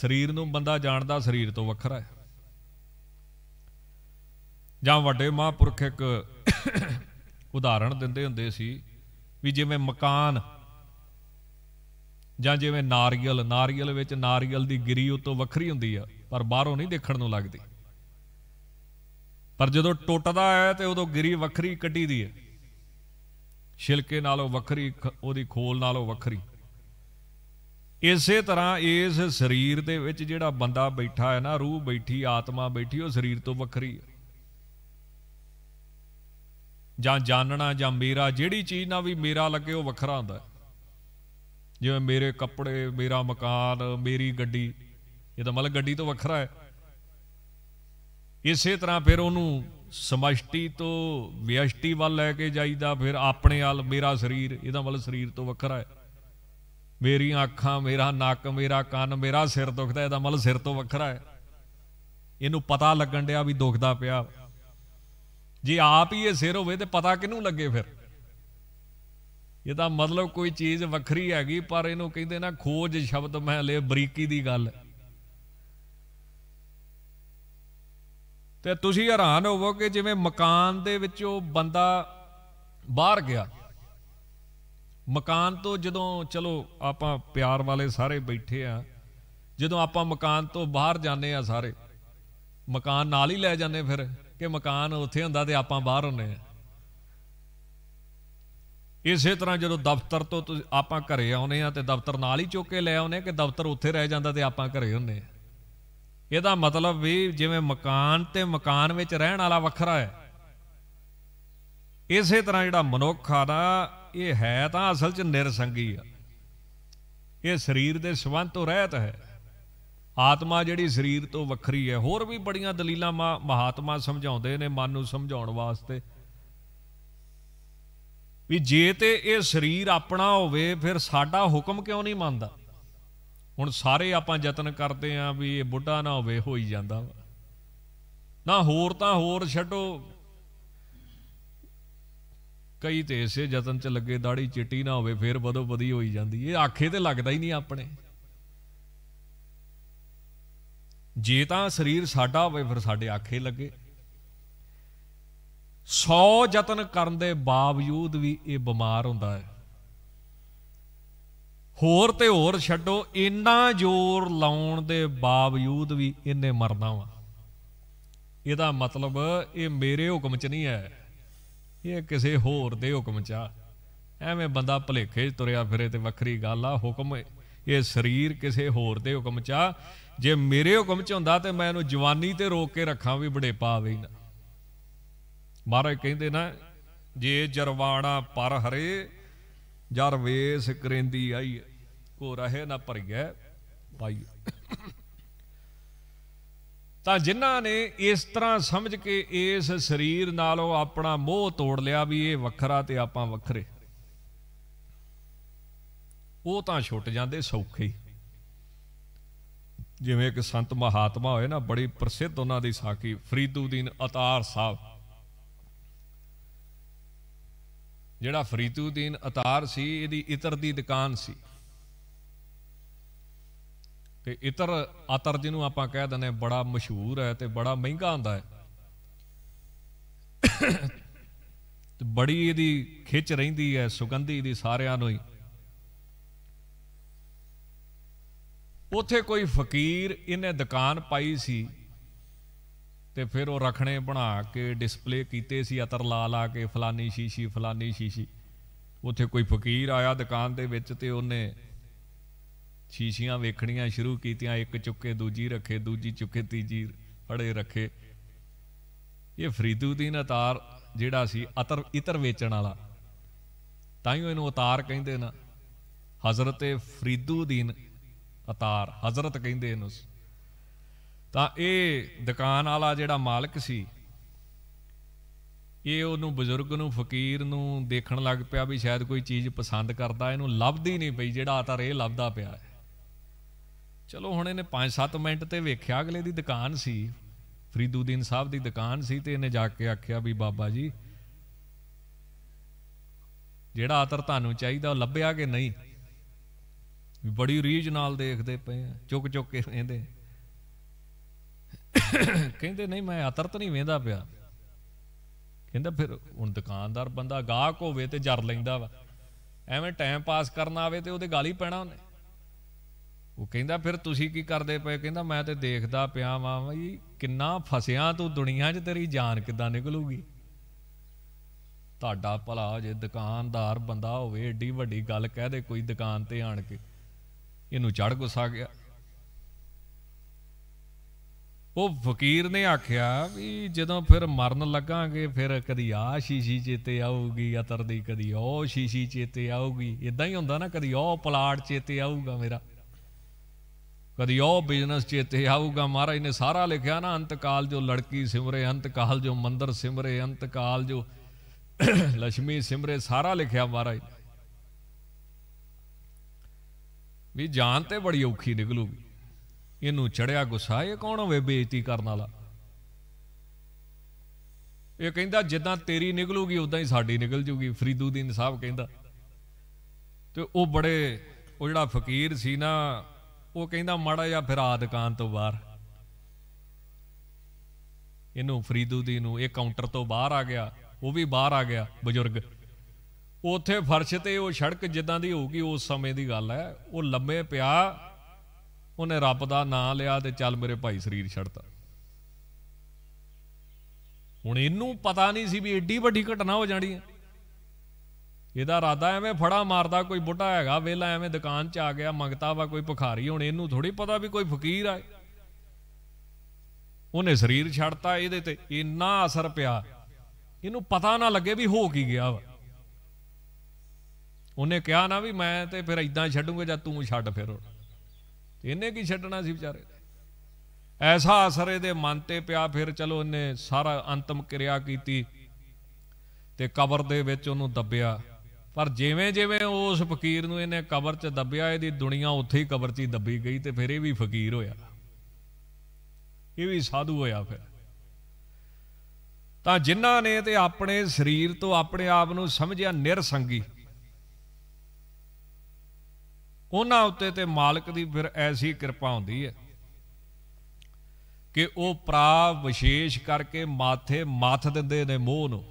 ਸਰੀਰ ਨੂੰ ਬੰਦਾ ਜਾਣਦਾ ਸਰੀਰ ਤੋਂ ਵੱਖਰਾ ਹੈ ਜਾਂ ਵੱਡੇ ਮਹਾਂਪੁਰਖ ਇੱਕ [COUGHS] ਉਦਾਹਰਣ ਦਿੰਦੇ ਹੁੰਦੇ ਸੀ ਵੀ ਜਿਵੇਂ ਮਕਾਨ ਜਾਂ ਜਿਵੇਂ ਨਾਰੀਅਲ ਨਾਰੀਅਲ ਵਿੱਚ ਨਾਰੀਅਲ ਦੀ ਗਿਰੀ ਉਤੋਂ ਵੱਖਰੀ ਹੁੰਦੀ ਆ ਪਰ ਬਾਹਰੋਂ ਨਹੀਂ ਦੇਖਣ ਨੂੰ ਲੱਗਦੀ ਪਰ ਜਦੋਂ ਟੁੱਟਦਾ ਹੈ ਤੇ ਉਦੋਂ ਗਿਰੀ ਵੱਖਰੀ ਕੱਢੀ ਦੀ ਹੈ ਛਿਲਕੇ ਨਾਲੋਂ ਵੱਖਰੀ ਉਹਦੀ ਖੋਲ ਨਾਲੋਂ ਵੱਖਰੀ ਇਸੇ ਤਰ੍ਹਾਂ ਇਸ ਸਰੀਰ ਦੇ ਵਿੱਚ ਜਿਹੜਾ ਬੰਦਾ ਬੈਠਾ ਹੈ ਨਾ ਰੂਹ ਬੈਠੀ ਆਤਮਾ ਬੈਠੀ ਉਹ ਸਰੀਰ ਤੋਂ ਵੱਖਰੀ ਹੈ ਜਾਂ ਜਾਣਨਾ ਜਾਂ ਮੇਰਾ ਜਿਹੜੀ ਚੀਜ਼ ਨਾਲ ਵੀ ਮੇਰਾ ਲੱਗੇ ਉਹ ਵੱਖਰਾ ਹੁੰਦਾ ਜਿਵੇਂ ਮੇਰੇ ਕੱਪੜੇ ਮੇਰਾ ਮਕਾਨ ਮੇਰੀ ਗੱਡੀ ਇਹ ਤਾਂ ਮਤਲਬ ਗੱਡੀ ਤੋਂ ਵੱਖਰਾ ਹੈ ਇਸੇ ਤਰ੍ਹਾਂ ਫਿਰ ਉਹਨੂੰ ਸਮਸ਼ਟੀ ਤੋਂ ਵਿਅਸ਼ਟੀ ਵੱਲ ਲੈ ਕੇ ਜਾਈਦਾ ਫਿਰ ਆਪਣੇ ਆਲ ਮੇਰਾ ਸਰੀਰ ਇਹਦਾ ਮਤਲਬ ਸਰੀਰ ਤੋਂ ਵੱਖਰਾ ਹੈ ਮੇਰੀਆਂ ਅੱਖਾਂ ਮੇਰਾ ਨੱਕ ਮੇਰਾ ਕੰਨ ਮੇਰਾ ਸਿਰ ਦੁਖਦਾ ਇਹਦਾ ਮਤਲਬ ਸਿਰ ਤੋਂ ਵੱਖਰਾ ਹੈ ਇਹਨੂੰ ਪਤਾ ਲੱਗਣ ਡਿਆ ਵੀ ਦੁਖਦਾ ਪਿਆ ਜੇ ਆਪ ਹੀ ਇਹ ਸਿਰ ਹੋਵੇ ਤੇ ਪਤਾ ਕਿਨੂੰ ਲੱਗੇ ਫਿਰ ਇਹਦਾ ਮਤਲਬ ਕੋਈ ਚੀਜ਼ ਵੱਖਰੀ ਹੈਗੀ ਪਰ ਇਹਨੂੰ ਕਹਿੰਦੇ ਨਾ ਖੋਜ ਸ਼ਬਦ ਮਹਲੇ ਬਰੀਕੀ ਦੀ ਗੱਲ ਤੇ ਤੁਸੀਂ ਹੈਰਾਨ ਹੋਵੋਗੇ ਜਿਵੇਂ ਮਕਾਨ ਦੇ ਵਿੱਚੋਂ ਬੰਦਾ ਬਾਹਰ ਗਿਆ ਮਕਾਨ ਤੋਂ ਜਦੋਂ ਚਲੋ ਆਪਾਂ ਪਿਆਰ ਵਾਲੇ ਸਾਰੇ ਬੈਠੇ ਆ ਜਦੋਂ ਆਪਾਂ ਮਕਾਨ ਤੋਂ ਬਾਹਰ ਜਾਂਦੇ ਆ ਸਾਰੇ ਮਕਾਨ ਨਾਲ ਹੀ ਲੈ ਜਾਂਦੇ ਫਿਰ ਕਿ ਮਕਾਨ ਉੱਥੇ ਹੁੰਦਾ ਤੇ ਆਪਾਂ ਬਾਹਰ ਹੁੰਨੇ ਆ ਇਸੇ ਤਰ੍ਹਾਂ ਜਦੋਂ ਦਫ਼ਤਰ ਤੋਂ ਤੁਸੀਂ ਆਪਾਂ ਘਰੇ ਆਉਨੇ ਆ ਤੇ ਦਫ਼ਤਰ ਨਾਲ ਹੀ ਚੁੱਕ ਕੇ ਲੈ ਆਉਨੇ ਕਿ ਦਫ਼ਤਰ ਉੱਥੇ ਰਹਿ ਜਾਂਦਾ ਤੇ ਆਪਾਂ ਘਰੇ ਹੁੰਨੇ ਆ ਇਹਦਾ ਮਤਲਬ ਵੀ ਜਿਵੇਂ ਮਕਾਨ ਤੇ ਮਕਾਨ ਵਿੱਚ ਰਹਿਣ ਵਾਲਾ ਵੱਖਰਾ ਹੈ ਇਸੇ ਤਰ੍ਹਾਂ ਜਿਹੜਾ ਮਨੁੱਖ ਆ ਦਾ ਇਹ ਹੈ ਤਾਂ ਅਸਲ 'ਚ ਨਿਰਸੰਗੀ ਆ ਇਹ ਸਰੀਰ ਦੇ ਸਬੰਧ ਤੋਂ ਰਹਿਤ ਹੈ ਆਤਮਾ ਜਿਹੜੀ ਸਰੀਰ ਤੋਂ ਵੱਖਰੀ ਹੈ ਹੋਰ ਵੀ ਬੜੀਆਂ ਦਲੀਲਾਂ ਮਹਾਤਮਾ ਸਮਝਾਉਂਦੇ ਨੇ ਮਨ ਨੂੰ ਸਮਝਾਉਣ ਵਾਸਤੇ ਵੀ ਜੇ ਤੇ ਇਹ ਸਰੀਰ ਆਪਣਾ ਹੋਵੇ ਫਿਰ ਸਾਡਾ ਹੁਕਮ ਕਿਉਂ ਨਹੀਂ ਮੰਨਦਾ ਹੁਣ ਸਾਰੇ ਆਪਾਂ ਯਤਨ ਕਰਦੇ ਆਂ ਵੀ ਇਹ ਬੁੱਢਾ ਨਾ ਹੋਵੇ ਹੋਈ ਜਾਂਦਾ ਨਾ ਹੋਰ ਤਾਂ ਹੋਰ ਛੱਡੋ ਕਈ ਤੇ ਇਸੇ ਯਤਨ ਚ ਲੱਗੇ ਦਾੜੀ ਚਿੱਟੀ ਨਾ ਹੋਵੇ ਫਿਰ ਬਦੋ ਬਦੀ ਹੋਈ ਜਾਂਦੀ ਇਹ ਆਖੇ ਤੇ ਲੱਗਦਾ ਹੀ ਨਹੀਂ ਆਪਣੇ ਜੇ ਤਾਂ ਸਰੀਰ ਸਾਡਾ ਹੋਵੇ ਫਿਰ ਸਾਡੇ ਆਖੇ ਲੱਗੇ 100 ਯਤਨ ਕਰਨ ਦੇ ਬਾਵਜੂਦ ਵੀ ਇਹ ਬਿਮਾਰ ਹੁੰਦਾ ਹੈ ਹੋਰ ਤੇ ਹੋਰ ਛੱਡੋ ਇੰਨਾ ਜ਼ੋਰ ਲਾਉਣ ਦੇ ਬਾਵਜੂਦ ਵੀ ਇਹਨੇ ਮਰਨਾ ਵਾ ਇਹਦਾ ਮਤਲਬ ਇਹ ਮੇਰੇ ਹੁਕਮ 'ਚ ਨਹੀਂ ਹੈ ਇਹ ਕਿਸੇ ਹੋਰ ਦੇ ਹੁਕਮ 'ਚ ਆ ਐਵੇਂ ਬੰਦਾ ਭਲੇਖੇ 'ਚ ਤੁਰਿਆ ਫਿਰੇ ਤੇ ਵੱਖਰੀ ਗੱਲ ਆ ਹੁਕਮ ਇਹ ਸਰੀਰ ਕਿਸੇ ਹੋਰ ਦੇ ਹੁਕਮ 'ਚ ਆ ਜੇ ਮੇਰੇ ਹੁਕਮ 'ਚ ਹੁੰਦਾ ਤੇ ਮੈਂ ਇਹਨੂੰ ਜਵਾਨੀ ਤੇ ਰੋਕ ਕੇ ਰੱਖਾਂ ਵੀ ਬੜੇ ਪਾਵੇ ਨਾ ਮਹਾਰਾਜ ਕਹਿੰਦੇ ਨਾ ਜੇ ਜਰਵਾਣਾ ਪਰ ਹਰੇ ਜਰ ਵੇਸ ਕਰੇਂਦੀ ਆਈ ਕੋ ਰਹੇ ਨਾ ਭਰੀਐ ਪਾਈ ਤਾਂ ਜਿਨ੍ਹਾਂ ਨੇ ਇਸ ਤਰ੍ਹਾਂ ਸਮਝ ਕੇ ਇਸ ਸਰੀਰ ਨਾਲੋਂ ਆਪਣਾ ਮੋਹ ਤੋੜ ਲਿਆ ਵੀ ਇਹ ਵੱਖਰਾ ਤੇ ਆਪਾਂ ਵੱਖਰੇ ਉਹ ਤਾਂ ਛੁੱਟ ਜਾਂਦੇ ਸੌਖੇ ਜਿਵੇਂ ਇੱਕ ਸੰਤ ਮਹਾਤਮਾ ਹੋਏ ਨਾ ਬੜੀ ਪ੍ਰਸਿੱਧ ਉਹਨਾਂ ਦੀ ਸਾਖੀ ਫਰੀਦੂਦੀਨ ਅਤਾਰ ਸਾਹਿਬ ਜਿਹੜਾ ਫਰੀਦੂਦੀਨ ਅਤਾਰ ਸੀ ਇਹਦੀ ਇਤਰ ਦੀ ਦੁਕਾਨ ਸੀ ਤੇ ਇਤਰ ਅਤਰ ਜਿਹਨੂੰ ਆਪਾਂ ਕਹਿ ਦਿੰਦੇ ਬੜਾ ਮਸ਼ਹੂਰ ਹੈ ਤੇ ਬੜਾ ਮਹਿੰਗਾ ਹੁੰਦਾ ਹੈ ਤੇ ਬੜੀ ਇਹਦੀ ਖਿੱਚ ਰਹਿੰਦੀ ਹੈ ਸੁਗੰਧੀ ਦੀ ਸਾਰਿਆਂ ਨੂੰ ਹੀ ਉਥੇ ਕੋਈ ਫਕੀਰ ਇਹਨੇ ਦੁਕਾਨ ਪਾਈ ਸੀ ਤੇ ਫਿਰ ਉਹ ਰਖਣੇ ਬਣਾ ਕੇ ਡਿਸਪਲੇ ਕੀਤੇ ਸੀ ਅਤਰ ਲਾ ਲਾ ਕੇ ਫਲਾਨੀ ਸ਼ੀਸ਼ੀ ਫਲਾਨੀ ਸ਼ੀਸ਼ੀ ਉੱਥੇ ਕੋਈ ਫਕੀਰ ਆਇਆ ਦੁਕਾਨ ਦੇ ਵਿੱਚ ਤੇ ਉਹਨੇ ਸ਼ੀਸ਼ੀਆਂ ਵੇਖਣੀਆਂ ਸ਼ੁਰੂ ਕੀਤੀਆਂ ਇੱਕ ਚੁੱਕੇ ਦੂਜੀ ਰੱਖੇ ਦੂਜੀ ਚੁੱਕੇ ਤੀਜੀ ਫੜੇ ਰੱਖੇ ਇਹ ਫਰੀਦੂਦੀਨ ਅਤਾਰ ਜਿਹੜਾ ਸੀ ਅਤਰ ਇਤਰ ਵੇਚਣ ਵਾਲਾ ਤਾਂ ਹੀ ਉਹਨੂੰ ਅਤਾਰ ਕਹਿੰਦੇ ਨਾ ਹਜ਼ਰਤ ਫਰੀਦੂਦੀਨ ਅਤਾਰ ਹਜ਼ਰਤ ਕਹਿੰਦੇ ਇਹਨੂੰ ਤਾਂ ਇਹ ਦੁਕਾਨ ਵਾਲਾ ਜਿਹੜਾ ਮਾਲਕ ਸੀ ਇਹ ਉਹਨੂੰ ਬਜ਼ੁਰਗ ਨੂੰ ਫਕੀਰ ਨੂੰ ਦੇਖਣ ਲੱਗ ਪਿਆ ਵੀ ਸ਼ਾਇਦ ਕੋਈ ਚੀਜ਼ ਪਸੰਦ ਕਰਦਾ ਇਹਨੂੰ ਲੱਭਦੀ ਨਹੀਂ ਪਈ ਜਿਹੜਾ ਆਤਰ ਇਹ ਲੱਭਦਾ ਪਿਆ ਚਲੋ ਹੁਣ ਇਹਨੇ 5-7 ਮਿੰਟ ਤੇ ਵੇਖਿਆ ਅਗਲੇ ਦੀ ਦੁਕਾਨ ਸੀ ਫਰੀਦੂਦੀਨ ਸਾਹਿਬ ਦੀ ਦੁਕਾਨ ਸੀ ਤੇ ਇਹਨੇ ਜਾ ਕੇ ਆਖਿਆ ਵੀ ਬਾਬਾ ਜੀ ਜਿਹੜਾ ਆਤਰ ਤੁਹਾਨੂੰ ਚਾਹੀਦਾ ਉਹ ਲੱਭਿਆ ਕਿ ਨਹੀਂ ਬੜੀ ਰੀਜ ਨਾਲ ਦੇਖਦੇ ਪਏ ਆ ਚੁੱਕ ਚੁੱਕ ਕੇ ਇਹਦੇ ਕਹਿੰਦੇ ਨਹੀਂ ਮੈਂ ਅਤਰ ਤਾਂ ਨਹੀਂ ਵੇਂਦਾ ਪਿਆ ਕਹਿੰਦਾ ਫਿਰ ਹੁਣ ਦੁਕਾਨਦਾਰ ਬੰਦਾ ਗਾਹਕ ਹੋਵੇ ਤੇ ਜਰ ਲੈਂਦਾ ਵਾ ਐਵੇਂ ਟਾਈਮ ਪਾਸ ਕਰਨ ਆਵੇ ਤੇ ਉਹਦੇ ਗਾਲੀ ਪੈਣਾ ਉਹਨੇ ਉਹ ਕਹਿੰਦਾ ਫਿਰ ਤੁਸੀਂ ਕੀ ਕਰਦੇ ਪਏ ਕਹਿੰਦਾ ਮੈਂ ਤੇ ਦੇਖਦਾ ਪਿਆ ਵਾਂ ਬਈ ਕਿੰਨਾ ਫਸਿਆ ਤੂੰ ਦੁਨੀਆ 'ਚ ਤੇਰੀ ਜਾਨ ਕਿੱਦਾਂ ਨਿਕਲੂਗੀ ਤੁਹਾਡਾ ਭਲਾ ਜੇ ਦੁਕਾਨਦਾਰ ਬੰਦਾ ਹੋਵੇ ਏਡੀ ਵੱਡੀ ਗੱਲ ਕਹਿ ਦੇ ਕੋਈ ਦੁਕਾਨ ਤੇ ਆਣ ਕੇ ਇਹਨੂੰ ਚੜ ਗੁੱਸਾ ਗਿਆ ਉਹ ਫਕੀਰ ਨੇ ਆਖਿਆ ਵੀ ਜਦੋਂ ਫਿਰ ਮਰਨ ਲੱਗਾਂਗੇ ਫਿਰ ਕਦੀ ਆ ਸ਼ੀਸ਼ੀ ਚੇਤੇ ਆਊਗੀ ਅਤਰ ਦੀ ਕਦੀ ਉਹ ਸ਼ੀਸ਼ੀ ਚੇਤੇ ਆਊਗੀ ਇਦਾਂ ਹੀ ਹੁੰਦਾ ਨਾ ਕਦੀ ਉਹ ਪਲਾਟ ਚੇਤੇ ਆਊਗਾ ਮੇਰਾ ਕਦੀ ਉਹ ਬਿਜ਼ਨਸ ਚੇਤੇ ਆਊਗਾ ਮਹਾਰਾਜ ਨੇ ਸਾਰਾ ਲਿਖਿਆ ਨਾ ਅੰਤਕਾਲ ਜੋ ਲੜਕੀ ਸਿਮਰੇ ਅੰਤਕਾਲ ਜੋ ਮੰਦਰ ਸਿਮਰੇ ਅੰਤਕਾਲ ਜੋ ਲక్ష్ਮੀ ਸਿਮਰੇ ਸਾਰਾ ਲਿਖਿਆ ਮਹਾਰਾਜ ਵੀ ਜਾਨ ਤੇ ਬੜੀ ਔਖੀ ਨਿਕਲੂਗੀ ਇਹਨੂੰ ਚੜਿਆ ਗੁੱਸਾ ਇਹ ਕੌਣ ਹੋਵੇ ਬੇਇੱਜ਼ਤੀ ਕਰਨ ਵਾਲਾ ਇਹ ਕਹਿੰਦਾ ਜਿੱਦਾਂ ਤੇਰੀ ਨਿਕਲੂਗੀ ਉਦਾਂ ਹੀ ਸਾਡੀ ਨਿਕਲ ਜੂਗੀ ਫਰੀਦੂਦੀਨ ਸਾਹਿਬ ਕਹਿੰਦਾ ਤੇ ਉਹ ਬੜੇ ਉਹ ਜਿਹੜਾ ਫਕੀਰ ਸੀ ਨਾ ਉਹ ਕਹਿੰਦਾ ਮਾੜਾ ਜਾਂ ਫਿਰ ਆ ਦੁਕਾਨ ਤੋਂ ਬਾਹਰ ਇਹਨੂੰ ਫਰੀਦੂਦੀਨ ਨੂੰ ਇਹ ਕਾਊਂਟਰ ਤੋਂ ਬਾਹਰ ਆ ਗਿਆ ਉਹ ਵੀ ਬਾਹਰ ਆ ਗਿਆ ਬਜ਼ੁਰਗ ਉਥੇ ਫਰਸ਼ ਤੇ ਉਹ ਸੜਕ ਜਿੱਦਾਂ ਦੀ ਹੋਊਗੀ ਉਸ ਸਮੇਂ ਦੀ ਗੱਲ ਹੈ ਉਹ ਲੰਮੇ ਪਿਆ ਉਹਨੇ ਰੱਬ ਦਾ ਨਾਂ ਲਿਆ ਤੇ ਚੱਲ ਮੇਰੇ ਭਾਈ ਸਰੀਰ ਛੱਡਤਾ ਹੁਣ ਇਹਨੂੰ ਪਤਾ ਨਹੀਂ ਸੀ ਵੀ ਏਡੀ ਵੱਡੀ ਘਟਨਾ ਹੋ ਜਾਣੀ ਹੈ ਇਹਦਾ ਇਰਾਦਾ ਐਵੇਂ ਫੜਾ ਮਾਰਦਾ ਕੋਈ ਬੁੱਢਾ ਹੈਗਾ ਵੇਲਾ ਐਵੇਂ ਦੁਕਾਨ 'ਚ ਆ ਗਿਆ ਮੰਗਤਾ ਵਾ ਕੋਈ ਭਖਾਰੀ ਹੁਣ ਇਹਨੂੰ ਥੋੜੀ ਪਤਾ ਵੀ ਕੋਈ ਫਕੀਰ ਆ ਉਹਨੇ ਸਰੀਰ ਛੱਡਤਾ ਇਹਦੇ ਤੇ ਇੰਨਾ ਅਸਰ ਪਿਆ ਇਹਨੂੰ ਪਤਾ ਨਾ ਲੱਗੇ ਵੀ ਹੋ ਕੀ ਗਿਆ ਵਾ ਉਹਨੇ ਕਿਹਾ ਨਾ ਵੀ ਮੈਂ ਤੇ ਫਿਰ ਇਦਾਂ ਛੱਡੂਗਾ ਜਾਂ ਤੂੰ ਛੱਡ ਫਿਰ ਇਹਨੇ ਕੀ ਛੱਡਣਾ ਸੀ ਵਿਚਾਰੇ ਦਾ ਐਸਾ ਅਸਰ ਇਹਦੇ ਮਨ ਤੇ ਪਿਆ ਫਿਰ ਚਲੋ ਇਹਨੇ ਸਾਰਾ ਅੰਤਮ ਕਿਰਿਆ ਕੀਤੀ ਤੇ ਕਬਰ ਦੇ ਵਿੱਚ ਉਹਨੂੰ ਦੱਬਿਆ ਪਰ ਜਿਵੇਂ ਜਿਵੇਂ ਉਸ ਫਕੀਰ ਨੂੰ ਇਹਨੇ ਕਬਰ 'ਚ ਦੱਬਿਆ ਇਹਦੀ ਦੁਨੀਆ ਉੱਥੇ ਹੀ ਕਬਰ 'ਚ ਹੀ ਦੱਬੀ ਗਈ ਤੇ ਫਿਰ ਇਹ ਵੀ ਫਕੀਰ ਹੋਇਆ ਇਹ ਵੀ ਸਾਧੂ ਹੋਇਆ ਫਿਰ ਤਾਂ ਜਿਨ੍ਹਾਂ ਨੇ ਤੇ ਆਪਣੇ ਸਰੀਰ ਤੋਂ ਆਪਣੇ ਆਪ ਨੂੰ ਸਮਝਿਆ ਨਿਰਸੰਗੀ ਉਹਨਾਂ ਉੱਤੇ ਤੇ ਮਾਲਕ ਦੀ ਫਿਰ ਐਸੀ ਕਿਰਪਾ ਹੁੰਦੀ ਹੈ ਕਿ ਉਹ ਪ੍ਰਾ ਵਿਸ਼ੇਸ਼ ਕਰਕੇ ਮਾਥੇ ਮੱਥ ਦਿੰਦੇ ਨੇ ਮੋਹ ਨੂੰ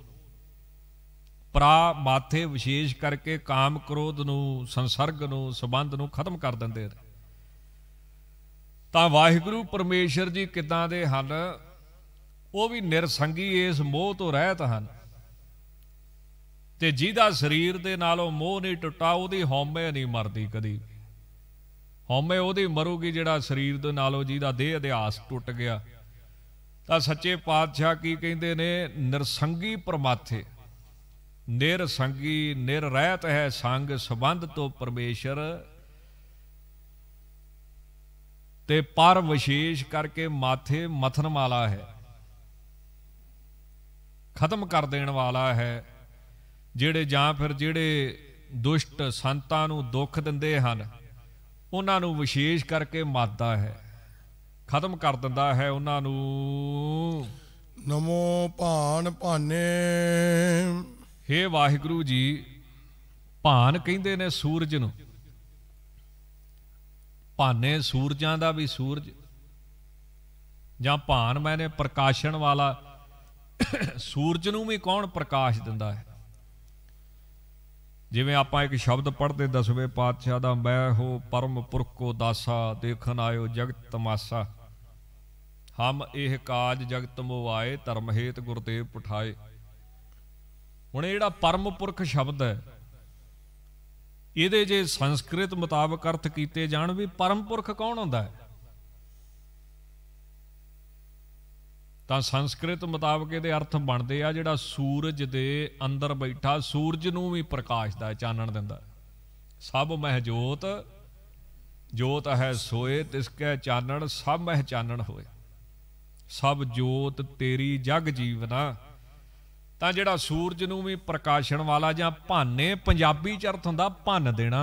ਪ੍ਰਾ ਮਾਥੇ ਵਿਸ਼ੇਸ਼ ਕਰਕੇ ਕਾਮ ਕ੍ਰੋਧ ਨੂੰ ਸੰਸਰਗ ਨੂੰ ਸਬੰਧ ਨੂੰ ਖਤਮ ਕਰ ਦਿੰਦੇ ਨੇ ਤਾਂ ਵਾਹਿਗੁਰੂ ਪਰਮੇਸ਼ਰ ਜੀ ਕਿਦਾਂ ਦੇ ਹਨ ਉਹ ਵੀ ਨਿਰਸੰਗੀ ਇਸ ਮੋਹ ਤੋਂ ਰਹਿਤ ਹਨ ਤੇ ਜਿਹਦਾ ਸਰੀਰ ਦੇ ਨਾਲੋਂ ਮੋਹ ਨਹੀਂ ਟੁੱਟਾ ਉਹਦੀ ਹਉਮੈ ਨਹੀਂ ਮਰਦੀ ਕਦੀ ਹਉਮੈ ਉਹਦੀ ਮਰੂਗੀ ਜਿਹੜਾ ਸਰੀਰ ਦੇ ਨਾਲੋਂ ਜਿਹਦਾ ਦੇਹ ਅਧਿਆਸ ਟੁੱਟ ਗਿਆ ਤਾਂ ਸੱਚੇ ਪਾਤਸ਼ਾਹ ਕੀ ਕਹਿੰਦੇ ਨੇ ਨਿਰਸੰਗੀ ਪਰਮਾਥੇ ਨਿਰਸੰਗੀ ਨਿਰਰਹਿਤ ਹੈ ਸੰਗ ਸਬੰਧ ਤੋਂ ਪਰਮੇਸ਼ਰ ਤੇ ਪਰ ਵਿਸ਼ੇਸ਼ ਕਰਕੇ ਮਾਥੇ ਮਥਨ ਵਾਲਾ ਹੈ ਖਤਮ ਕਰ ਦੇਣ ਵਾਲਾ ਹੈ ਜਿਹੜੇ ਜਾਂ ਫਿਰ ਜਿਹੜੇ ਦੁਸ਼ਟ ਸੰਤਾਂ ਨੂੰ ਦੁੱਖ ਦਿੰਦੇ ਹਨ ਉਹਨਾਂ ਨੂੰ ਵਿਸ਼ੇਸ਼ ਕਰਕੇ ਮਾਦਾ ਹੈ ਖਤਮ ਕਰ ਦਿੰਦਾ ਹੈ ਉਹਨਾਂ ਨੂੰ ਨਮੋ ਭਾਨ ਭਾਨੇ ਹੇ ਵਾਹਿਗੁਰੂ ਜੀ ਭਾਨ ਕਹਿੰਦੇ ਨੇ ਸੂਰਜ ਨੂੰ ਭਾਨੇ ਸੂਰਜਾਂ ਦਾ ਵੀ ਸੂਰਜ ਜਾਂ ਭਾਨ ਮੈਨੇ ਪ੍ਰਕਾਸ਼ਣ ਵਾਲਾ ਸੂਰਜ ਨੂੰ ਵੀ ਕੌਣ ਪ੍ਰਕਾਸ਼ ਦਿੰਦਾ ਹੈ ਜਿਵੇਂ ਆਪਾਂ ਇੱਕ ਸ਼ਬਦ ਪੜ੍ਹਦੇ ਦਸਵੇਂ ਪਾਤਸ਼ਾਹ ਦਾ ਮੈਂ ਹੋ ਪਰਮ ਪੁਰਖ ਕੋ ਦਾਸਾ ਦੇਖਣ ਆਇਓ ਜਗਤ ਤਮਾਸਾ ਹਮ ਇਹ ਕਾਜ ਜਗਤ ਮੋਵਾਏ ਧਰਮ ਹੇਤ ਗੁਰਦੇਵ ਪਠਾਏ ਹੁਣ ਇਹ ਜਿਹੜਾ ਪਰਮ ਪੁਰਖ ਸ਼ਬਦ ਹੈ ਇਹਦੇ ਜੇ ਸੰਸਕ੍ਰਿਤ ਮੁਤਾਬਕ ਅਰਥ ਕੀਤੇ ਜਾਣ ਵੀ ਪਰਮ ਪੁਰਖ ਕੌਣ ਹੁੰਦਾ ਹੈ ਤਾਂ ਸੰਸਕ੍ਰਿਤ ਮੁਤਾਬਕ ਇਹਦੇ ਅਰਥ ਬਣਦੇ ਆ ਜਿਹੜਾ ਸੂਰਜ ਦੇ ਅੰਦਰ ਬੈਠਾ ਸੂਰਜ ਨੂੰ ਵੀ ਪ੍ਰਕਾਸ਼ ਦਾ ਚਾਨਣ ਦਿੰਦਾ ਸਭ ਮਹਿ ਜੋਤ ਜੋਤ ਹੈ ਸੋਏ ਤਿਸ ਕੈ ਚਾਨਣ ਸਭ ਮਹਿ ਚਾਨਣ ਹੋਏ ਸਭ ਜੋਤ ਤੇਰੀ ਜਗ ਜੀਵਨਾ ਤਾਂ ਜਿਹੜਾ ਸੂਰਜ ਨੂੰ ਵੀ ਪ੍ਰਕਾਸ਼ਣ ਵਾਲਾ ਜਾਂ ਭਾਨੇ ਪੰਜਾਬੀ ਚ ਅਰਥ ਹੁੰਦਾ ਭੰਨ ਦੇਣਾ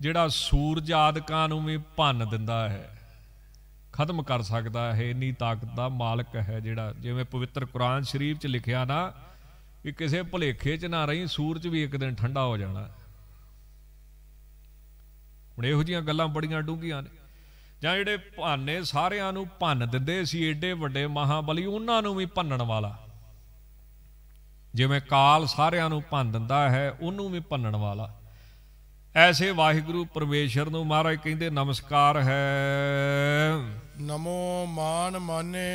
ਜਿਹੜਾ ਸੂਰਜ ਆਦਿਕਾਂ ਨੂੰ ਵੀ ਭੰਨ ਦਿੰਦਾ ਹੈ ਖਤਮ ਕਰ ਸਕਦਾ ਹੈ ਇੰਨੀ ਤਾਕਤ ਦਾ ਮਾਲਕ ਹੈ ਜਿਹੜਾ ਜਿਵੇਂ ਪਵਿੱਤਰ ਕੁਰਾਨ ਸ਼ਰੀਫ 'ਚ ਲਿਖਿਆ ਨਾ ਕਿ ਕਿਸੇ ਭੁਲੇਖੇ 'ਚ ਨਾ ਰਹੀ ਸੂਰਜ ਵੀ ਇੱਕ ਦਿਨ ਠੰਡਾ ਹੋ ਜਾਣਾ ਹੁਣ ਇਹੋ ਜੀਆਂ ਗੱਲਾਂ ਬੜੀਆਂ ਡੂੰਘੀਆਂ ਨੇ ਜਾਂ ਜਿਹੜੇ ਭਾਨੇ ਸਾਰਿਆਂ ਨੂੰ ਭੰਨ ਦਿੰਦੇ ਸੀ ਏਡੇ ਵੱਡੇ ਮਹਾਬਲੀ ਉਹਨਾਂ ਨੂੰ ਵੀ ਭੰਨਣ ਵਾਲਾ ਜਿਵੇਂ ਕਾਲ ਸਾਰਿਆਂ ਨੂੰ ਭੰਨ ਦਿੰਦਾ ਹੈ ਉਹਨੂੰ ਵੀ ਭੰਨਣ ਵਾਲਾ ਐਸੇ ਵਾਹਿਗੁਰੂ ਪਰਮੇਸ਼ਰ ਨੂੰ ਮਹਾਰਾਜ ਕਹਿੰਦੇ ਨਮਸਕਾਰ ਹੈ ਨਮੋ ਮਾਨ ਮਾਨੇ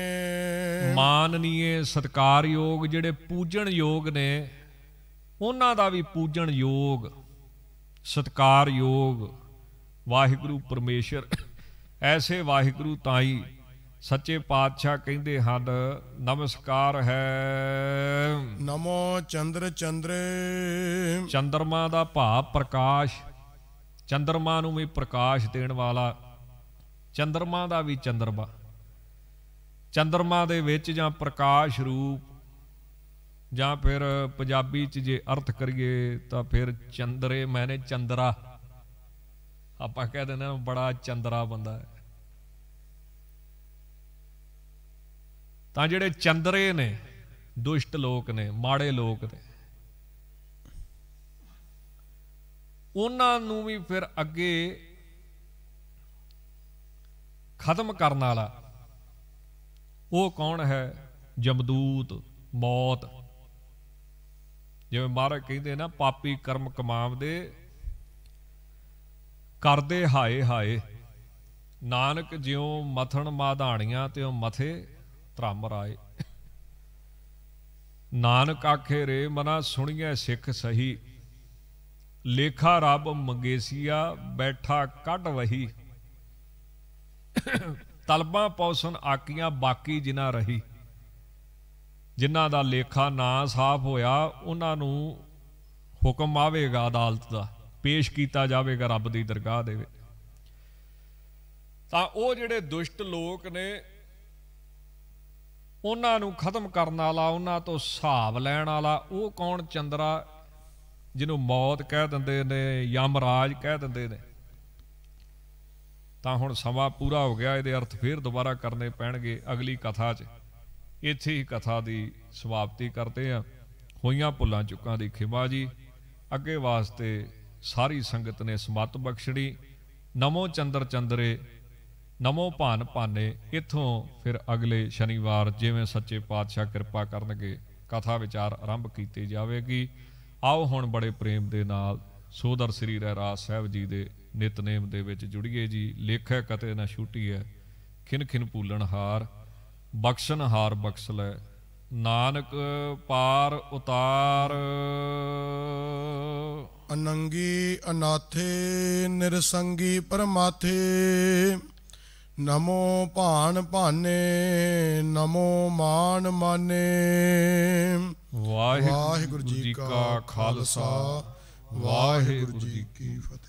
ਮਾਨਨੀਏ ਸਤਕਾਰ ਯੋਗ ਜਿਹੜੇ ਪੂਜਣ ਯੋਗ ਨੇ ਉਹਨਾਂ ਦਾ ਵੀ ਪੂਜਣ ਯੋਗ ਸਤਕਾਰ ਯੋਗ ਵਾਹਿਗੁਰੂ ਪਰਮੇਸ਼ਰ ਐਸੇ ਵਾਹਿਗੁਰੂ ਤਾਂ ਹੀ ਸੱਚੇ ਪਾਤਸ਼ਾਹ ਕਹਿੰਦੇ ਹਨ ਨਮਸਕਾਰ ਹੈ ਨਮੋ ਚੰਦਰ ਚੰਦਰੇ ਚੰਦਰਮਾ ਦਾ ਭਾਵ ਪ੍ਰਕਾਸ਼ ਚੰਦਰਮਾ ਨੂੰ ਵੀ ਪ੍ਰਕਾਸ਼ ਦੇਣ ਵਾਲਾ ਚੰਦਰਮਾ ਦਾ ਵੀ ਚੰਦਰਮਾ ਚੰਦਰਮਾ ਦੇ ਵਿੱਚ ਜਾਂ ਪ੍ਰਕਾਸ਼ ਰੂਪ ਜਾਂ ਫਿਰ ਪੰਜਾਬੀ ਚ ਜੇ ਅਰਥ ਕਰੀਏ ਤਾਂ ਫਿਰ ਚੰਦਰੇ ਮੈਨੇ ਚੰਦਰਾ ਆਪਾਂ ਕਹਿ ਦਿੰਦੇ ਆ ਬੜਾ ਚੰਦਰਾ ਬੰਦਾ ਹੈ ਤਾਂ ਜਿਹੜੇ ਚੰਦਰੇ ਨੇ ਦੁਸ਼ਟ ਲੋਕ ਨੇ ਮਾੜੇ ਲੋਕ ਨੇ ਉਹਨਾਂ ਨੂੰ ਵੀ ਫਿਰ ਅੱਗੇ ਖਤਮ ਕਰਨ ਵਾਲਾ ਉਹ ਕੌਣ ਹੈ ਜਮਦੂਤ ਮੌਤ ਜਿਵੇਂ ਮਹਾਰਾਜ ਕਹਿੰਦੇ ਨਾ ਪਾਪੀ ਕਰਮ ਕਮਾਵਦੇ ਕਰਦੇ ਹਾਏ ਹਾਏ ਨਾਨਕ ਜਿਉ ਮਥਣ ਮਾਧਾਣੀਆਂ ਤੇ ਉਹ ਮਥੇ ਧਰਮ ਰਾਏ ਨਾਨਕ ਆਖੇ ਰੇ ਮਨਾ ਸੁਣੀਐ ਸਿੱਖ ਸਹੀ ਲੇਖਾ ਰੱਬ ਮੰਗੇਸੀਆ ਬੈਠਾ ਕੱਢ ਵਹੀ ਤਲਬਾਂ ਪੌਸਨ ਆਕੀਆਂ ਬਾਕੀ ਜਿਨ੍ਹਾਂ ਰਹੀ ਜਿਨ੍ਹਾਂ ਦਾ ਲੇਖਾ ਨਾ ਸਾਫ਼ ਹੋਇਆ ਉਹਨਾਂ ਨੂੰ ਹੁਕਮ ਆਵੇਗਾ ਅਦਾਲਤ ਦਾ ਪੇਸ਼ ਕੀਤਾ ਜਾਵੇਗਾ ਰੱਬ ਦੀ ਦਰਗਾਹ ਦੇ ਵਿੱਚ ਤਾਂ ਉਹ ਜਿਹੜੇ ਦੁਸ਼ਟ ਲੋਕ ਨੇ ਉਹਨਾਂ ਨੂੰ ਖਤਮ ਕਰਨ ਵਾਲਾ ਉਹਨਾਂ ਤੋਂ ਹਿਸਾਬ ਲੈਣ ਵਾਲਾ ਉਹ ਕੌਣ ਚੰਦਰਾ ਜਿਹਨੂੰ ਮੌਤ ਕਹਿ ਦਿੰਦੇ ਨੇ ਯਮਰਾਜ ਕਹਿ ਦਿੰਦੇ ਨੇ ਤਾਂ ਹੁਣ ਸਮਾਂ ਪੂਰਾ ਹੋ ਗਿਆ ਇਹਦੇ ਅਰਥ ਫੇਰ ਦੁਬਾਰਾ ਕਰਨੇ ਪੈਣਗੇ ਅਗਲੀ ਕਥਾ 'ਚ ਇੱਥੇ ਹੀ ਕਥਾ ਦੀ ਸਮਾਪਤੀ ਕਰਦੇ ਆ ਹੋਈਆਂ ਭੁੱਲਾਂ ਚੁੱਕਾਂ ਦੀ ਖਿਮਾ ਜੀ ਅੱਗੇ ਵਾਸਤੇ ਸਾਰੀ ਸੰਗਤ ਨੇ ਸਮਤ ਬਖਸ਼ਣੀ ਨਮੋ ਚੰਦਰ ਚੰਦਰੇ ਨਮੋ ਭਾਨ ਭਾਨੇ ਇਥੋਂ ਫਿਰ ਅਗਲੇ ਸ਼ਨੀਵਾਰ ਜਿਵੇਂ ਸੱਚੇ ਪਾਤਸ਼ਾਹ ਕਿਰਪਾ ਕਰਨਗੇ ਕਥਾ ਵਿਚਾਰ ਆਰੰਭ ਕੀਤੀ ਜਾਵੇਗੀ ਆਓ ਹੁਣ ਬੜੇ ਪ੍ਰੇਮ ਦੇ ਨਾਲ ਸੋਦਰ ਸ੍ਰੀ ਰਹਿਰਾਜ ਸਾਹਿਬ ਜੀ ਦੇ ਨਿਤਨੇਮ ਦੇ ਵਿੱਚ ਜੁੜੀਏ ਜੀ ਲੇਖੈ ਕਤੇ ਨਾ ਛੁੱਟੀਐ ਖਿਨ ਖਿਨ ਪੂਲਣ ਹਾਰ ਬਖਸ਼ਣ ਹਾਰ ਬਖਸ਼ ਲੈ ਨਾਨਕ ਪਾਰ ਉਤਾਰ ਅਨੰਗੀ ਅਨਾਥੇ ਨਿਰਸੰਗੀ ਪਰਮਾਥੇ ਨਮੋ ਭਾਨ ਭਾਨੇ ਨਮੋ ਮਾਨ ਮਾਨੇ ਵਾਹਿਗੁਰੂ ਜੀ ਕਾ ਖਾਲਸਾ ਵਾਹਿਗੁਰੂ ਜੀ ਕੀ ਫਤਿਹ